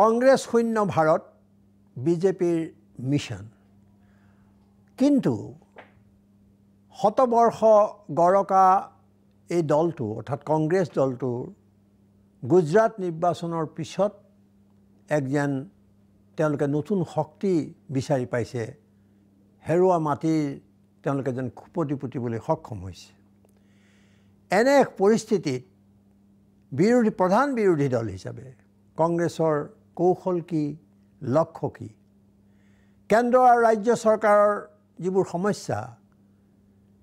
কংগ্ৰেছ শূন্য ভাৰত বিজেপিৰ মিছন কিন্তু শতবৰ্ষ গৰকা এই দলটো অৰ্থাৎ কংগ্ৰেছ দলটোৰ গুজৰাট নিৰ্বাচনৰ পিছত এক যেন তেওঁলোকে নতুন শক্তি বিচাৰি পাইছে হেৰুৱা মাটিৰ তেওঁলোকে যেন খুপতি পুতিবলৈ সক্ষম হৈছে এনে এক পৰিস্থিতিত বিৰোধী প্ৰধান বিৰোধী দল হিচাপে কংগ্ৰেছৰ কৌশল কি লক্ষ্য কি কেন্দ্ৰ আৰু ৰাজ্য চৰকাৰৰ যিবোৰ সমস্যা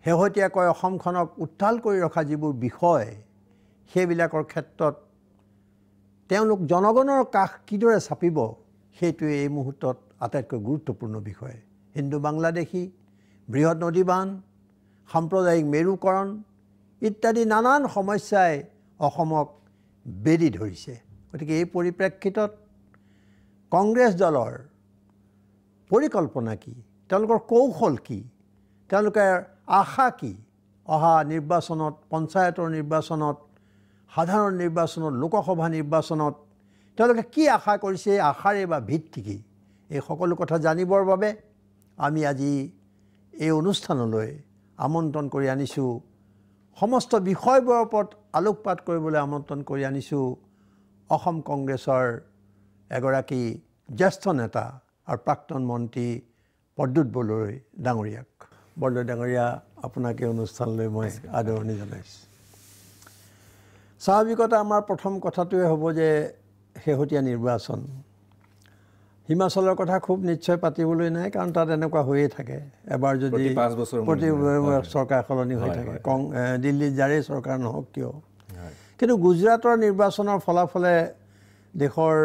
শেহতীয়াকৈ অসমখনক উত্তাল কৰি ৰখা যিবোৰ বিষয় সেইবিলাকৰ ক্ষেত্ৰত তেওঁলোক জনগণৰ কাষ কিদৰে চাপিব সেইটোৱে এই মুহূৰ্তত আটাইতকৈ গুৰুত্বপূৰ্ণ বিষয় হিন্দু বাংলাদেশী বৃহৎ নদী বান্ধ সাম্প্ৰদায়িক মেৰুকৰণ ইত্যাদি নানান সমস্যাই অসমক বেদি ধৰিছে গতিকে এই পৰিপ্ৰেক্ষিতত কংগ্ৰেছ দলৰ পৰিকল্পনা কি তেওঁলোকৰ কৌশল কি তেওঁলোকে আশা কি অহা নিৰ্বাচনত পঞ্চায়তৰ নিৰ্বাচনত সাধাৰণ নিৰ্বাচনত লোকসভা নিৰ্বাচনত তেওঁলোকে কি আশা কৰিছে এই আশাৰে বা ভিত্তি কি এই সকলো কথা জানিবৰ বাবে আমি আজি এই অনুষ্ঠানলৈ আমন্ত্ৰণ কৰি আনিছোঁ সমস্ত বিষয়বোৰৰ ওপৰত আলোকপাত কৰিবলৈ আমন্ত্ৰণ কৰি আনিছোঁ অসম কংগ্ৰেছৰ এগৰাকী জ্যেষ্ঠ নেতা আৰু প্ৰাক্তন মন্ত্ৰী প্ৰদ্যুত বৰদলৈ ডাঙৰীয়াক বৰদলৈ ডাঙৰীয়া আপোনাক এই অনুষ্ঠানলৈ মই আদৰণি জনাইছোঁ স্বাভাৱিকতে আমাৰ প্ৰথম কথাটোৱে হ'ব যে শেহতীয়া নিৰ্বাচন হিমাচলৰ কথা খুব নিশ্চয় পাতিবলৈ নাই কাৰণ তাত এনেকুৱা হৈয়ে থাকে এবাৰ যদি প্ৰতি চৰকাৰ সলনি হৈ থাকে কং দিল্লীত যাৰেই চৰকাৰ নহওক কিয় কিন্তু গুজৰাটৰ নিৰ্বাচনৰ ফলাফলে দেশৰ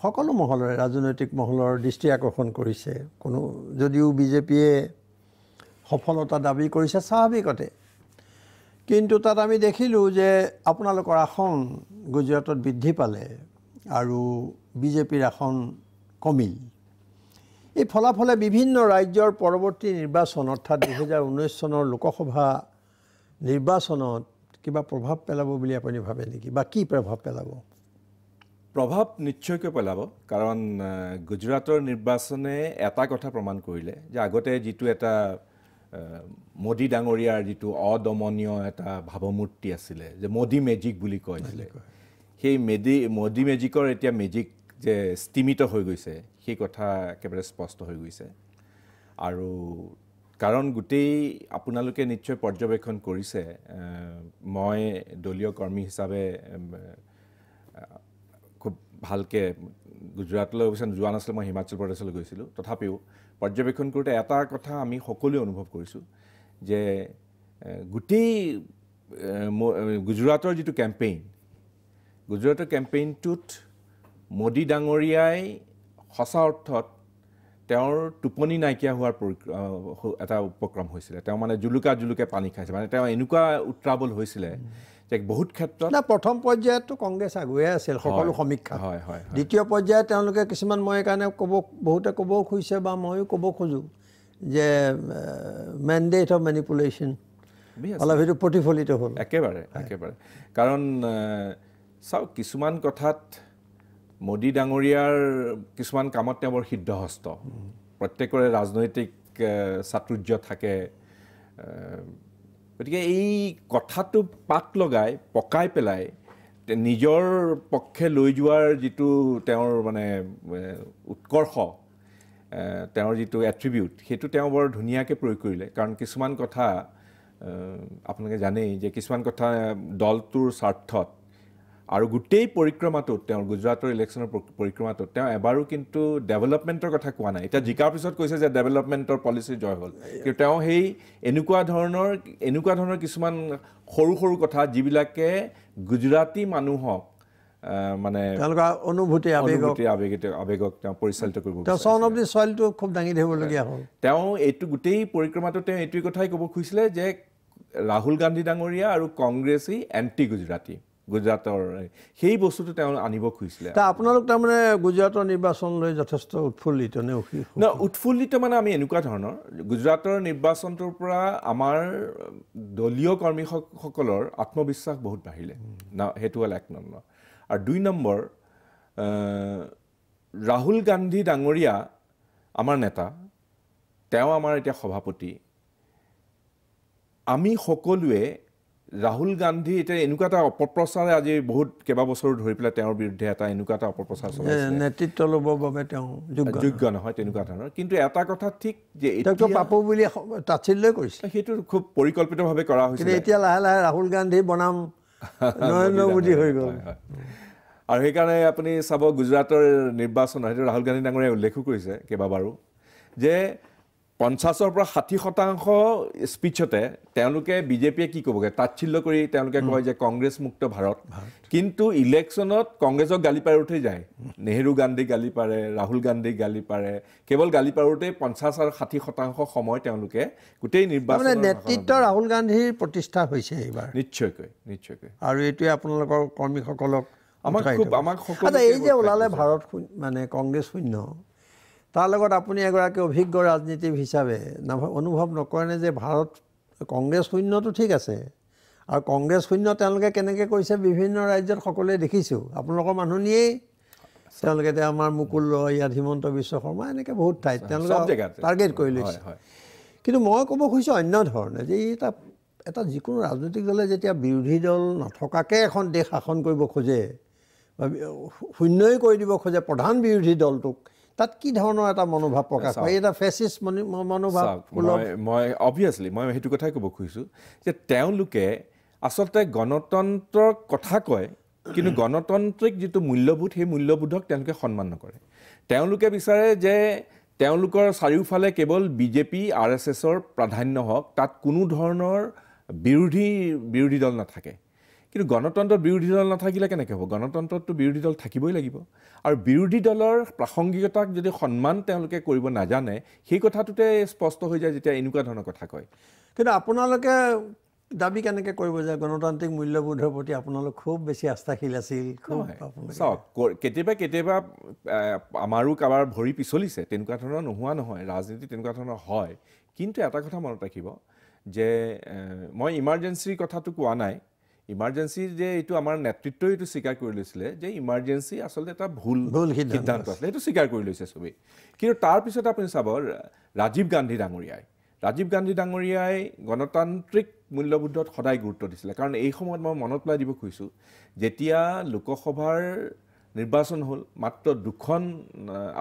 সকলো মহলৰে ৰাজনৈতিক মহলৰ দৃষ্টি আকৰ্ষণ কৰিছে কোনো যদিও বিজেপিয়ে সফলতা দাবী কৰিছে স্বাভাৱিকতে কিন্তু তাত আমি দেখিলোঁ যে আপোনালোকৰ আসন গুজৰাটত বৃদ্ধি পালে আৰু বিজেপিৰ আসন কমিল এই ফলাফলে বিভিন্ন ৰাজ্যৰ পৰৱৰ্তী নিৰ্বাচন অৰ্থাৎ দুহেজাৰ ঊনৈছ চনৰ লোকসভা নিৰ্বাচনত কিবা প্ৰভাৱ পেলাব বুলি আপুনি ভাবে নেকি বা কি প্ৰভাৱ পেলাব প্ৰভাৱ নিশ্চয়কৈ পেলাব কাৰণ গুজৰাটৰ নিৰ্বাচনে এটা কথা প্ৰমাণ কৰিলে যে আগতে যিটো এটা মোদী ডাঙৰীয়াৰ যিটো অদমনীয় এটা ভাৱমূৰ্তি আছিলে যে মোদী মেজিক বুলি কয় সেই মেডি মোদী মেজিকৰ এতিয়া মেজিক যে স্তীমিত হৈ গৈছে সেই কথা একেবাৰে স্পষ্ট হৈ গৈছে আৰু কাৰণ গোটেই আপোনালোকে নিশ্চয় পৰ্যবেক্ষণ কৰিছে মই দলীয় কৰ্মী হিচাপে ভালকৈ গুজৰাটলৈ অৱশ্যে যোৱা নাছিলোঁ মই হিমাচল প্ৰদেশলৈ গৈছিলোঁ তথাপিও পৰ্যবেক্ষণ কৰোঁতে এটা কথা আমি সকলোৱে অনুভৱ কৰিছোঁ যে গোটেই গুজৰাটৰ যিটো কেম্পেইন গুজৰাটৰ কেম্পেইনটোত মোদী ডাঙৰীয়াই সঁচা অৰ্থত তেওঁৰ টোপনি নাইকিয়া হোৱাৰ পৰি এটা উপক্ৰম হৈছিলে তেওঁ মানে জুলুকা জুলুকে পানী খাইছে মানে তেওঁ এনেকুৱা উত্ৰাৱল হৈছিলে তেওঁক বহুত ক্ষেত্ৰত না প্ৰথম পৰ্যায়তটো কংগ্ৰেছ আগুৱাই আছিল সকলো সমীক্ষা হয় হয় দ্বিতীয় পৰ্যায়ত তেওঁলোকে কিছুমান মই কাৰণে ক'ব বহুতে ক'ব খুজিছে বা ময়ো ক'ব খোজোঁ যে মেণ্ডেট অফ মেনিপুলেশ্যন অলপ সেইটো প্ৰতিফলিত হ'ল একেবাৰে একেবাৰে কাৰণ চাওক কিছুমান কথাত মোদী ডাঙৰীয়াৰ কিছুমান কামত তেওঁ বৰ সিদ্ধহস্ত প্ৰত্যেকৰে ৰাজনৈতিক চাতুৰ্য থাকে গতিকে এই কথাটো পাত লগাই পকাই পেলাই নিজৰ পক্ষে লৈ যোৱাৰ যিটো তেওঁৰ মানে উৎকৰ্ষ তেওঁৰ যিটো এট্ৰিবিউট সেইটো তেওঁ বৰ ধুনীয়াকৈ প্ৰয়োগ কৰিলে কাৰণ কিছুমান কথা আপোনালোকে জানেই যে কিছুমান কথা দলটোৰ স্বাৰ্থত আৰু গোটেই পৰিক্ৰমাটোত তেওঁৰ গুজৰাটৰ ইলেকশ্যনৰ পৰিক্ৰমাটোত তেওঁ এবাৰো কিন্তু ডেভেলপমেণ্টৰ কথা কোৱা নাই এতিয়া জিকাৰ পিছত কৈছে যে ডেভেলপমেণ্টৰ পলিচি জয় হ'ল কিন্তু তেওঁ সেই এনেকুৱা ধৰণৰ এনেকুৱা ধৰণৰ কিছুমান সৰু সৰু কথা যিবিলাকে গুজৰাটী মানুহক মানে অনুভূতি আৱেগক তেওঁ পৰিচালিত কৰিব খুব দাঙি ধৰিবলগীয়া হ'ল তেওঁ এইটো গোটেই পৰিক্ৰমাটোত তেওঁ এইটোৱেই কথাই ক'ব খুজিছিলে যে ৰাহুল গান্ধী ডাঙৰীয়া আৰু কংগ্ৰেছেই এণ্টি গুজৰাটী গুজৰাটৰ সেই বস্তুটো তেওঁ আনিব খুজিছিলে আপোনালোক তাৰমানে গুজৰাটৰ নিৰ্বাচন লৈ যথেষ্ট উৎফুল্লিত নে ন উৎফুল্লিত মানে আমি এনেকুৱা ধৰণৰ গুজৰাটৰ নিৰ্বাচনটোৰ পৰা আমাৰ দলীয় কৰ্মীসকলৰ আত্মবিশ্বাস বহুত বাঢ়িলে ন সেইটো হ'ল এক নম্বৰ আৰু দুই নম্বৰ ৰাহুল গান্ধী ডাঙৰীয়া আমাৰ নেতা তেওঁ আমাৰ এতিয়া সভাপতি আমি সকলোৱে ৰাহুল গান্ধী এতিয়া এনেকুৱা এটা অপপ্ৰচাৰে আজি বহুত কেইবাবছৰো ধৰি পেলাই তেওঁৰ বিৰুদ্ধে এটা এনেকুৱা এটা অপপ্ৰচাৰ চলে নেতৃত্ব ল'বৰ বাবে তেওঁ যোগ্য নহয় তেনেকুৱা ধৰণৰ কিন্তু এটা কথা ঠিক যে তেওঁতো বুলি তাৎচিল্যই কৰিছে সেইটো খুব পৰিকল্পিতভাৱে কৰা হৈছে এতিয়া লাহে লাহে ৰাহুল গান্ধী বনাম নৰেন্দ্ৰ মোদী হৈ গ'ল আৰু সেইকাৰণে আপুনি চাব গুজৰাটৰ নিৰ্বাচন সেইটো ৰাহুল গান্ধী ডাঙৰীয়াই উল্লেখো কৰিছে কেইবাবাৰো যে পঞ্চাছৰ পৰা ষাঠি শতাংশ স্পীচতে তেওঁলোকে বিজেপিয়ে কি ক'বগৈ তাৎচিল্য কৰি তেওঁলোকে কয় যে কংগ্ৰেছ মুক্ত ভাৰত কিন্তু ইলেকশ্যনত কংগ্ৰেছক গালি পাৰোঁতেই যায় নেহৰু গান্ধীক গালি পাৰে ৰাহুল গান্ধীক গালি পাৰে কেৱল গালি পাৰোঁতেই পঞ্চাছ আৰু ষাঠি শতাংশ সময় তেওঁলোকে গোটেই নিৰ্বাচন নেতৃত্ব ৰাহুল গান্ধীৰ প্ৰতিষ্ঠা হৈছে এইবাৰ নিশ্চয়কৈ নিশ্চয়কৈ আৰু এইটোৱে আপোনালোকৰ কৰ্মীসকলক আমাক খুব আমাক এই যে ওলালে ভাৰত মানে কংগ্ৰেছ শূন্য তাৰ লগত আপুনি এগৰাকী অভিজ্ঞ ৰাজনীতিবিদ হিচাপে অনুভৱ নকৰেনে যে ভাৰত কংগ্ৰেছ শূন্যটো ঠিক আছে আৰু কংগ্ৰেছ শূন্য তেওঁলোকে কেনেকৈ কৰিছে বিভিন্ন ৰাজ্যত সকলোৱে দেখিছোঁ আপোনালোকৰ মানুহ নিয়েই তেওঁলোকে এতিয়া আমাৰ মুকুল ৰয় ইয়াত হিমন্ত বিশ্ব শৰ্মা এনেকৈ বহুত ঠাইত তেওঁলোকে টাৰ্গেট কৰি লৈছে কিন্তু মই ক'ব খুজিছোঁ অন্য ধৰণে যে ই এটা এটা যিকোনো ৰাজনৈতিক দলে যেতিয়া বিৰোধী দল নথকাকৈ এখন দেশ শাসন কৰিব খোজে বা শূন্যই কৰি দিব খোজে প্ৰধান বিৰোধী দলটোক তাত কি ধৰণৰ এটা মনোভাৱ প্ৰকাশ হয় এটা ফেচিছ মনোভাৱ মই অভিয়াছলি মই সেইটো কথাই ক'ব খুজিছোঁ যে তেওঁলোকে আচলতে গণতন্ত্ৰৰ কথা কয় কিন্তু গণতান্ত্ৰিক যিটো মূল্যবোধ সেই মূল্যবোধক তেওঁলোকে সন্মান নকৰে তেওঁলোকে বিচাৰে যে তেওঁলোকৰ চাৰিওফালে কেৱল বিজেপি আৰ এছ এছৰ প্ৰাধান্য হওক তাত কোনো ধৰণৰ বিৰোধী বিৰোধী দল নাথাকে কিন্তু গণতন্ত্ৰত বিৰোধী দল নাথাকিলে কেনেকৈ হ'ব গণতন্ত্ৰততো বিৰোধী দল থাকিবই লাগিব আৰু বিৰোধী দলৰ প্ৰাসংগিকতাক যদি সন্মান তেওঁলোকে কৰিব নাজানে সেই কথাটোতে স্পষ্ট হৈ যায় যেতিয়া এনেকুৱা ধৰণৰ কথা কয় কিন্তু আপোনালোকে দাবী কেনেকৈ কৰিব যে গণতান্ত্ৰিক মূল্যবোধৰ প্ৰতি আপোনালোক খুব বেছি আস্থাশীল আছিল চাওক কেতিয়াবা কেতিয়াবা আমাৰো কাৰোবাৰ ভৰি পিছলিছে তেনেকুৱা ধৰণৰ নোহোৱা নহয় ৰাজনীতি তেনেকুৱা ধৰণৰ হয় কিন্তু এটা কথা মনত ৰাখিব যে মই ইমাৰ্জেঞ্চিৰ কথাটো কোৱা নাই ইমাৰজেঞ্চিৰ যে এইটো আমাৰ নেতৃত্বই এইটো স্বীকাৰ কৰি লৈছিলে যে ইমাৰ্জেঞ্চি আচলতে এটা ভুল ভুল সিদ্ধান্ত আছিলে সেইটো স্বীকাৰ কৰি লৈছে চবেই কিন্তু তাৰপিছত আপুনি চাব ৰাজীৱ গান্ধী ডাঙৰীয়াই ৰাজীৱ গান্ধী ডাঙৰীয়াই গণতান্ত্ৰিক মূল্যবোধত সদায় গুৰুত্ব দিছিলে কাৰণ এই সময়ত মই মনত পেলাই দিব খুজিছোঁ যেতিয়া লোকসভাৰ নিৰ্বাচন হ'ল মাত্ৰ দুখন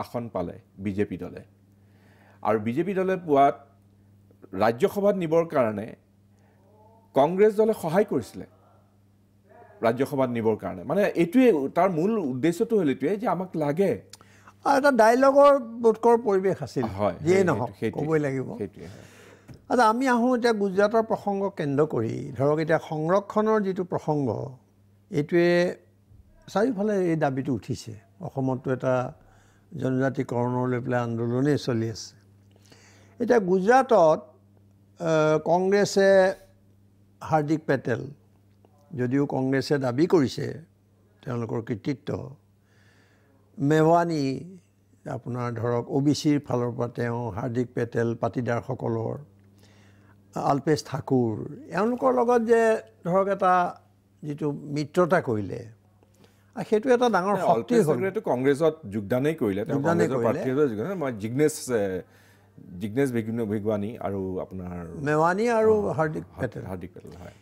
আসন পালে বিজেপি দলে আৰু বিজেপি দলে পোৱাত ৰাজ্যসভাত নিবৰ কাৰণে কংগ্ৰেছ দলে সহায় কৰিছিলে ৰাজ্যসভাত নিবৰ কাৰণে মানে এইটোৱে তাৰ মূল উদ্দেশ্যটো হ'ল এইটোৱে যে আমাক লাগে এটা ডাইলগৰ বোধকৰ পৰিৱেশ আছিল হয় যিয়ে নহয় ক'বই লাগিব সেইটোৱে আচ্ছা আমি আহোঁ এতিয়া গুজৰাটৰ প্ৰসংগ কেন্দ্ৰ কৰি ধৰক এতিয়া সংৰক্ষণৰ যিটো প্ৰসংগ এইটোৱে চাৰিওফালে এই দাবীটো উঠিছে অসমততো এটা জনজাতিকৰণৰ লৈ পেলাই আন্দোলনেই চলি আছে এতিয়া গুজৰাটত কংগ্ৰেছে হাৰ্দিক পেটেল যদিও কংগ্ৰেছে দাবী কৰিছে তেওঁলোকৰ কৃতিত্ব মেৱানী আপোনাৰ ধৰক অ' বি চিৰ ফালৰ পৰা তেওঁ হাৰ্দিক পেটেল পাটিদাৰসকলৰ আলপেশ ঠাকুৰ এওঁলোকৰ লগত যে ধৰক এটা যিটো মিত্ৰতা কৰিলে সেইটো এটা ডাঙৰ শক্তি হ'ল কংগ্ৰেছত যোগদানেই কৰিলে মই জিগ্নেশ জিগ্নেশ ভেগৱানী আৰু আপোনাৰ মেৱানী আৰু হাৰ্দিক পেটেল হাৰ্দিক পেটেল হয়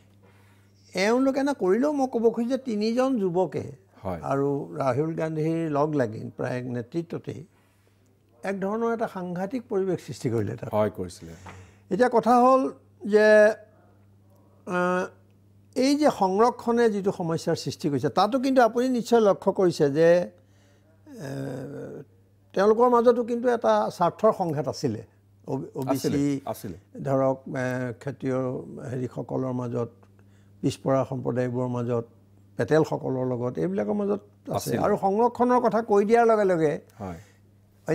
এওঁলোকে না কৰিলেও মই ক'ব খুজিছোঁ যে তিনিজন যুৱকে হয় আৰু ৰাহুল গান্ধীৰ লগ লাগি প্ৰায় নেতৃত্বতেই এক ধৰণৰ এটা সাংঘাতিক পৰিৱেশ সৃষ্টি কৰিলে তাত হয় কৰিছিলে এতিয়া কথা হ'ল যে এই যে সংৰক্ষণে যিটো সমস্যাৰ সৃষ্টি কৰিছে তাতো কিন্তু আপুনি নিশ্চয় লক্ষ্য কৰিছে যে তেওঁলোকৰ মাজতো কিন্তু এটা স্বাৰ্থৰ সংঘাত আছিলে অ' বি চি ধৰক খেতিয়ৰ হেৰিসকলৰ মাজত পিছপৰা সম্প্ৰদায়বোৰৰ মাজত পেটেলসকলৰ লগত এইবিলাকৰ মাজত আছে আৰু সংৰক্ষণৰ কথা কৈ দিয়াৰ লগে লগে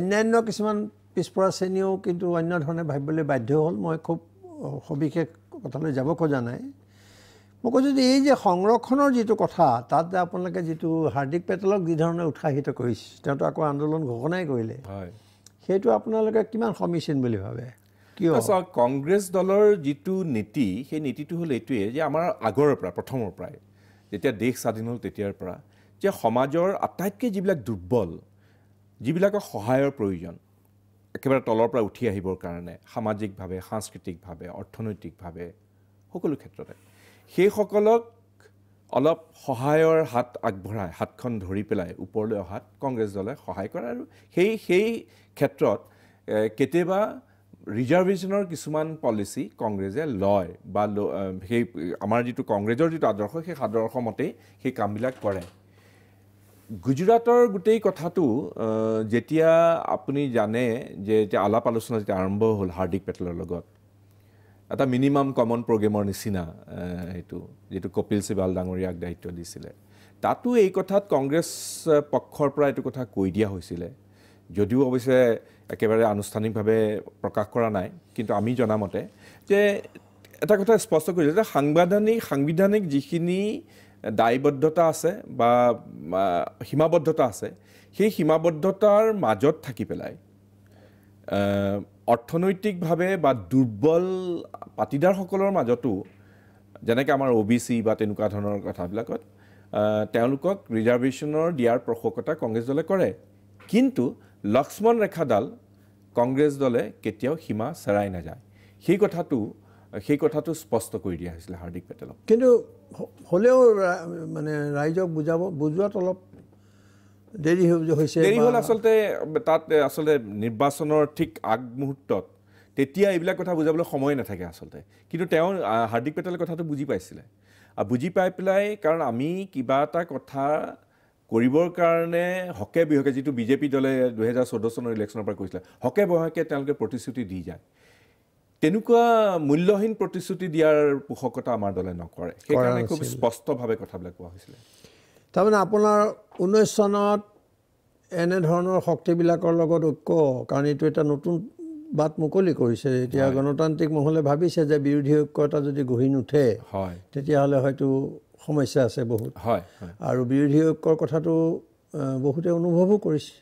অন্যান্য কিছুমান পিছপৰা শ্ৰেণীয়েও কিন্তু অন্য ধৰণে ভাবিবলৈ বাধ্য হ'ল মই খুব সবিশেষ কথালৈ যাব খোজা নাই মই কৈছোঁ যে এই যে সংৰক্ষণৰ যিটো কথা তাত আপোনালোকে যিটো হাৰ্দিক পেটেলক যিধৰণে উৎসাহিত কৰিছে তেওঁতো আকৌ আন্দোলন ঘোষণাই কৰিলে সেইটো আপোনালোকে কিমান সমীচীন বুলি ভাবে কিয় চাওক কংগ্ৰেছ দলৰ যিটো নীতি সেই নীতিটো হ'ল এইটোৱে যে আমাৰ আগৰ পৰা প্ৰথমৰ পৰাই যেতিয়া দেশ স্বাধীন হ'ল তেতিয়াৰ পৰা যে সমাজৰ আটাইতকৈ যিবিলাক দুৰ্বল যিবিলাকৰ সহায়ৰ প্ৰয়োজন একেবাৰে তলৰ পৰা উঠি আহিবৰ কাৰণে সামাজিকভাৱে সাংস্কৃতিকভাৱে অৰ্থনৈতিকভাৱে সকলো ক্ষেত্ৰতে সেইসকলক অলপ সহায়ৰ হাত আগবঢ়াই হাতখন ধৰি পেলাই ওপৰলৈ অহাত কংগ্ৰেছ দলে সহায় কৰে আৰু সেই সেই ক্ষেত্ৰত কেতিয়াবা ৰিজাৰ্ভেশ্যনৰ কিছুমান পলিচি কংগ্ৰেছে লয় বা সেই আমাৰ যিটো কংগ্ৰেছৰ যিটো আদৰ্শ সেই আদৰ্শমতেই সেই কামবিলাক কৰে গুজৰাটৰ গোটেই কথাটো যেতিয়া আপুনি জানে যে এতিয়া আলাপ আলোচনা যেতিয়া আৰম্ভ হ'ল হাৰ্দিক পেটেলৰ লগত এটা মিনিমাম কমন প্ৰগ্ৰেমৰ নিচিনা সেইটো যিটো কপিল চিবাল ডাঙৰীয়াক দায়িত্ব দিছিলে তাতো এই কথাত কংগ্ৰেছ পক্ষৰ পৰা এইটো কথা কৈ দিয়া হৈছিলে যদিও অৱশ্যে একেবাৰে আনুষ্ঠানিকভাৱে প্ৰকাশ কৰা নাই কিন্তু আমি জনামতে যে এটা কথা স্পষ্ট কৰিছে যে সাংবিধানিক সাংবিধানিক যিখিনি দায়বদ্ধতা আছে বা সীমাবদ্ধতা আছে সেই সীমাবদ্ধতাৰ মাজত থাকি পেলাই অৰ্থনৈতিকভাৱে বা দুৰ্বল পাতিদাৰসকলৰ মাজতো যেনেকৈ আমাৰ অ বি চি বা তেনেকুৱা ধৰণৰ কথাবিলাকত তেওঁলোকক ৰিজাৰ্ভেশ্যনৰ দিয়াৰ পোষকতা কংগ্ৰেছ দলে কৰে কিন্তু লক্ষ্মণ ৰেখাডাল কংগ্ৰেছ দলে কেতিয়াও সীমা চেৰাই নাযায় সেই কথাটো সেই কথাটো স্পষ্ট কৰি দিয়া হৈছিলে হাৰ্দিক পেটেলক কিন্তু হ'লেও মানে ৰাইজক বুজাব বুজোৱাত অলপ দেৰি হৈছে দেৰি হ'ল আচলতে তাত আচলতে নিৰ্বাচনৰ ঠিক আগমুহূৰ্তত তেতিয়া এইবিলাক কথা বুজাবলৈ সময়ে নাথাকে আচলতে কিন্তু তেওঁ হাৰ্দিক পেটেলে কথাটো বুজি পাইছিলে আৰু বুজি পাই পেলাই কাৰণ আমি কিবা এটা কথা কৰিবৰ কাৰণে হকে বিহকে যিটো বিজেপি দলে দুহেজাৰ চৈধ্য চনৰ ইলেকশ্যনৰ পৰা কৈছিলে হকে বহকে তেওঁলোকে প্ৰতিশ্ৰুতি দি যায় তেনেকুৱা মূল্যহীন প্ৰতিশ্ৰুতি দিয়াৰ পোষকতা আমাৰ দলে নকৰে সেইকাৰণে খুব স্পষ্টভাৱে কথাবিলাক কোৱা হৈছিলে তাৰমানে আপোনাৰ ঊনৈছ চনত এনেধৰণৰ শক্তিবিলাকৰ লগত ঐক্য কাৰণ এইটো এটা নতুন বাট মুকলি কৰিছে এতিয়া গণতান্ত্ৰিক মহলে ভাবিছে যে বিৰোধী ঐক্য এটা যদি গঢ়ি নুঠে হয় তেতিয়াহ'লে হয়তো সমস্যা আছে বহুত হয় আৰু বিৰোধী ঐক্যৰ কথাটো বহুতে অনুভৱো কৰিছে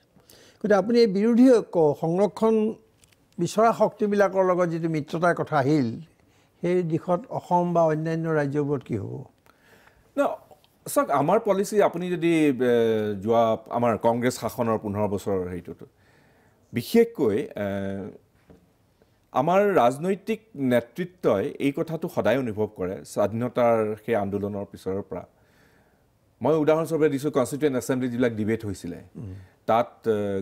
গতিকে আপুনি এই বিৰোধী ঐক্য সংৰক্ষণ বিচৰা শক্তিবিলাকৰ লগত যিটো মিত্ৰতাৰ কথা আহিল সেই দিশত অসম বা অন্যান্য ৰাজ্যবোৰত কি হ'ব ন চাওক আমাৰ পলিচি আপুনি যদি যোৱা আমাৰ কংগ্ৰেছ শাসনৰ পোন্ধৰ বছৰৰ হেৰিটোত বিশেষকৈ আমাৰ ৰাজনৈতিক নেতৃত্বই এই কথাটো সদায় অনুভৱ কৰে স্বাধীনতাৰ সেই আন্দোলনৰ পিছৰ পৰা মই উদাহৰণস্বৰূপে দিছোঁ কনষ্টিটুৱেণ্ট এছেম্বলিত যিবিলাক ডিবেট হৈছিলে তাত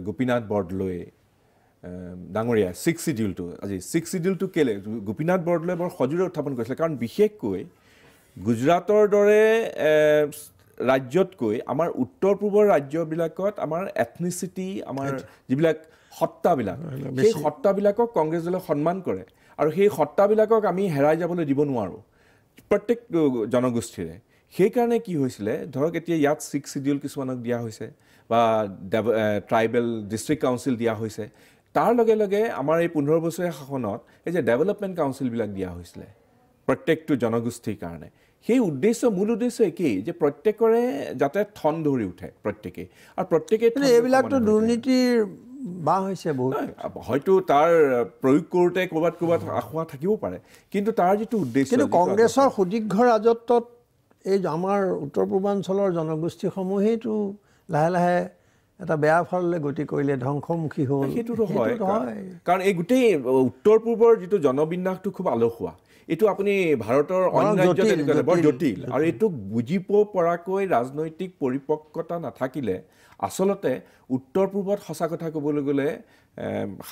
গোপীনাথ বৰদলৈ ডাঙৰীয়া ছিক্স চিডিউলটো আজি ছিক্স চিডিউলটো কেলে গোপীনাথ বৰদলৈ বৰ সজোৰে উত্থাপন কৰিছিলে কাৰণ বিশেষকৈ গুজৰাটৰ দৰে ৰাজ্যতকৈ আমাৰ উত্তৰ পূবৰ ৰাজ্যবিলাকত আমাৰ এথনিচিটি আমাৰ যিবিলাক সত্তাবিলাক সেই সত্তাবিলাকক কংগ্ৰেছ দলে সন্মান কৰে আৰু সেই সত্তাবিলাকক আমি হেৰাই যাবলৈ দিব নোৱাৰোঁ প্ৰত্যেক জনগোষ্ঠীৰে সেইকাৰণে কি হৈছিলে ধৰক এতিয়া ইয়াত ছিক্স ছিডিউল কিছুমানক দিয়া হৈছে বা ট্ৰাইবেল ডিষ্ট্ৰিক্ট কাউন্সিল দিয়া হৈছে তাৰ লগে লগে আমাৰ এই পোন্ধৰ বছৰীয়া শাসনত এই যে ডেভেলপমেণ্ট কাউঞ্চিলবিলাক দিয়া হৈছিলে প্ৰত্যেকটো জনগোষ্ঠীৰ কাৰণে সেই উদ্দেশ্য মূল উদ্দেশ্য একেই যে প্ৰত্যেকৰে যাতে থন ধৰি উঠে প্ৰত্যেকেই আৰু প্ৰত্যেকেই এইবিলাকতো দুৰ্নীতিৰ বা হৈছে বহুত হয়তো তাৰ প্ৰয়োগ কৰোঁতে ক'ৰবাত ক'ৰবাত আখোৱা থাকিব পাৰে কিন্তু তাৰ যিটো উদ্দেশ্য কিন্তু কংগ্ৰেছৰ সুদীৰ্ঘ ৰাজত্বত এই আমাৰ উত্তৰ পূৰ্বাঞ্চলৰ জনগোষ্ঠীসমূহেইটো লাহে লাহে এটা বেয়া ফললৈ গতি কৰিলে ধ্বংসমুখী হ'ল সেইটোতো হয় কাৰণ এই গোটেই উত্তৰ পূৰ্বৰ যিটো জনবিন্যাসটো খুব আলসুৱা এইটো আপুনি ভাৰতৰ অনাৰ্যতে বৰ জটিল আৰু এইটোক বুজি পাব পৰাকৈ ৰাজনৈতিক পৰিপক্কতা নাথাকিলে আচলতে উত্তৰ পূবত সঁচা কথা ক'বলৈ গ'লে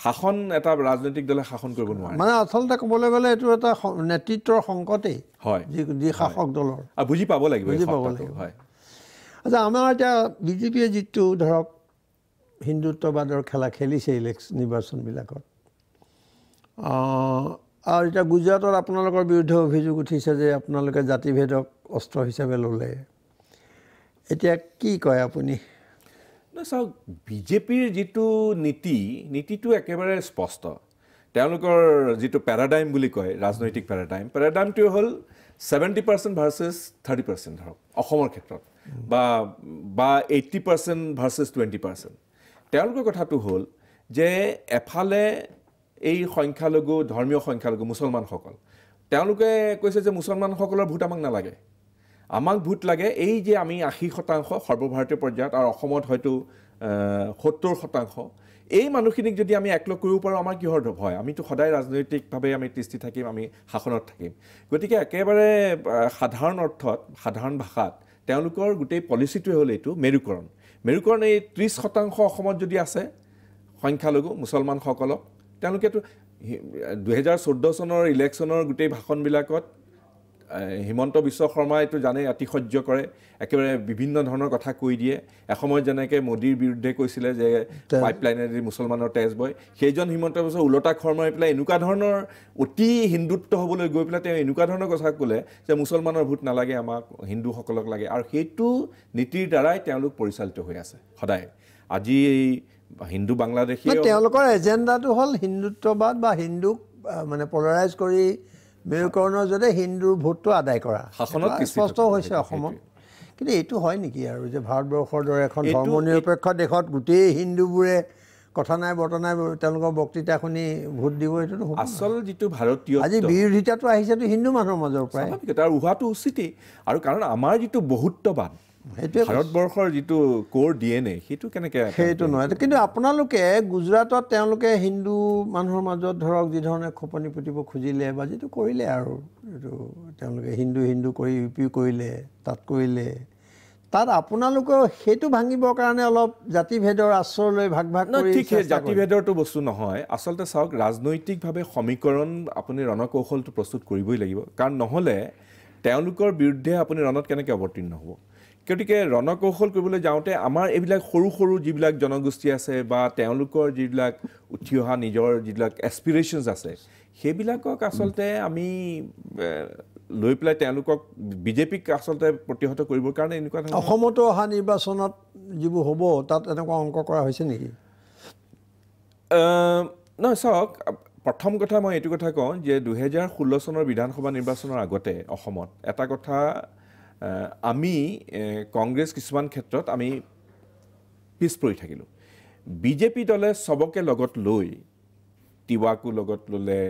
শাসন এটা ৰাজনৈতিক দলে শাসন কৰিব নোৱাৰে মানে আচলতে ক'বলৈ গ'লে এইটো এটা নেতৃত্বৰ সংকটেই হয় যি যি শাসক দলৰ বুজি পাব লাগিব বুজি পাব লাগিব হয় আচ্ছা আমাৰ এতিয়া বিজেপিয়ে যিটো ধৰক হিন্দুত্ববাদৰ খেলা খেলিছে ইলেকশ্যন নিৰ্বাচনবিলাকত আৰু এতিয়া গুজৰাটত আপোনালোকৰ বিৰুদ্ধে অভিযোগ উঠিছে যে আপোনালোকে জাতিভেদক অস্ত্ৰ হিচাপে ল'লে এতিয়া কি কয় আপুনি চাওক বিজেপিৰ যিটো নীতি নীতিটো একেবাৰে স্পষ্ট তেওঁলোকৰ যিটো পেৰাডাইম বুলি কয় ৰাজনৈতিক পেৰাডাইম পেৰাডাইমটোৱে হ'ল seventy percent versus thirty percent ধৰক অসমৰ ক্ষেত্ৰত বা বা eighty percent versus twenty percent তেওঁলোকৰ কথাটো হ'ল যে এফালে এই সংখ্যালঘু ধৰ্মীয় সংখ্যালঘু মুছলমানসকল তেওঁলোকে কৈছে যে মুছলমানসকলৰ ভোট আমাক নালাগে আমাক ভোট লাগে এই যে আমি আশী শতাংশ সৰ্বভাৰতীয় পৰ্যায়ত আৰু অসমত হয়তো সত্তৰ শতাংশ এই মানুহখিনিক যদি আমি একলগ কৰিব পাৰোঁ আমাৰ কিহৰ হয় আমিতো সদায় ৰাজনৈতিকভাৱে আমি তৃষ্টি থাকিম আমি শাসনত থাকিম গতিকে একেবাৰে সাধাৰণ অৰ্থত সাধাৰণ ভাষাত তেওঁলোকৰ গোটেই পলিচিটোৱে হ'ল এইটো মেৰুকৰণ মেৰুকৰণ এই ত্ৰিছ শতাংশ অসমত যদি আছে সংখ্যালঘু মুছলমানসকলক তেওঁলোকেতো দুহেজাৰ চৈধ্য চনৰ ইলেকশ্যনৰ গোটেই ভাষণবিলাকত হিমন্ত বিশ্ব শৰ্মাই এইটো জানেই আতিশয্য কৰে একেবাৰে বিভিন্ন ধৰণৰ কথা কৈ দিয়ে এসময়ত যেনেকৈ মোদীৰ বিৰুদ্ধে কৈছিলে যে পাইপলাইনেদি মুছলমানৰ তেজ বয় সেইজন হিমন্ত বিশ্ব ওলটা শৰ্মাই পেলাই এনেকুৱা ধৰণৰ অতি হিন্দুত্ব হ'বলৈ গৈ পেলাই তেওঁ এনেকুৱা ধৰণৰ কথা ক'লে যে মুছলমানৰ ভোট নালাগে আমাক হিন্দুসকলক লাগে আৰু সেইটো নীতিৰ দ্বাৰাই তেওঁলোক পৰিচালিত হৈ আছে সদায় আজি হিন্দু বাংলাদেশী তেওঁলোকৰ এজেণ্ডাটো হ'ল হিন্দুত্ববাদ বা হিন্দুক মানে পলাৰাইজ কৰি মেৰুকৰণৰ জৰিয়তে হিন্দুৰ ভোটটো আদায় কৰা শাসনত স্পষ্ট হৈছে অসমত কিন্তু এইটো হয় নেকি আৰু যে ভাৰতবৰ্ষৰ দৰে এখন ধৰ্ম নিৰপেক্ষ দেশত গোটেই হিন্দুবোৰে কথা নাই বৰ্তা নাই তেওঁলোকৰ বক্তৃতা শুনি ভোট দিব এইটোতো আচল যিটো ভাৰতীয় আজি বিৰোধিতাটো আহিছেতো হিন্দু মানুহৰ মাজৰ পৰাই তাৰ উহাটো উচিতেই আৰু কাৰণ আমাৰ যিটো বহুত্ববাদ ভাৰতবৰ্ষৰ যিটো কৰ ডি এন এ সেইটো কেনেকৈ সেইটো নহয় কিন্তু আপোনালোকে গুজৰাটত তেওঁলোকে হিন্দু মানুহৰ মাজত ধৰক যিধৰণে খোপনি পুতিব খুজিলে বা যিটো কৰিলে আৰু এইটো তেওঁলোকে হিন্দু হিন্দু কৰি ইউ পি কৰিলে তাত কৰিলে তাত আপোনালোকেও সেইটো ভাঙিবৰ কাৰণে অলপ জাতিভেদৰ আশ্ৰয় লৈ ভাগ ভাগ ঠিক সেই জাতিভেদৰটো বস্তু নহয় আচলতে চাওক ৰাজনৈতিকভাৱে সমীকৰণ আপুনি ৰণকৌশলটো প্ৰস্তুত কৰিবই লাগিব কাৰণ নহ'লে তেওঁলোকৰ বিৰুদ্ধে আপুনি ৰণত কেনেকৈ অৱতীৰ্ণ হ'ব গতিকে ৰণকৌশল কৰিবলৈ যাওঁতে আমাৰ এইবিলাক সৰু সৰু যিবিলাক জনগোষ্ঠী আছে বা তেওঁলোকৰ যিবিলাক উঠি অহা নিজৰ যিবিলাক এছপিৰেশ্যনছ আছে সেইবিলাকক আচলতে আমি লৈ পেলাই তেওঁলোকক বিজেপিক আচলতে প্ৰতিহত কৰিবৰ কাৰণে এনেকুৱা অসমতো অহা নিৰ্বাচনত যিবোৰ হ'ব তাত এনেকুৱা অংক কৰা হৈছে নেকি নহয় চাওক প্ৰথম কথা মই এইটো কথা কওঁ যে দুহেজাৰ ষোল্ল চনৰ বিধানসভা নিৰ্বাচনৰ আগতে অসমত এটা কথা আমি কংগ্ৰেছ কিছুমান ক্ষেত্ৰত আমি পিছ পৰি থাকিলোঁ বিজেপি দলে চবকে লগত লৈ তিৱাকো লগত ল'লে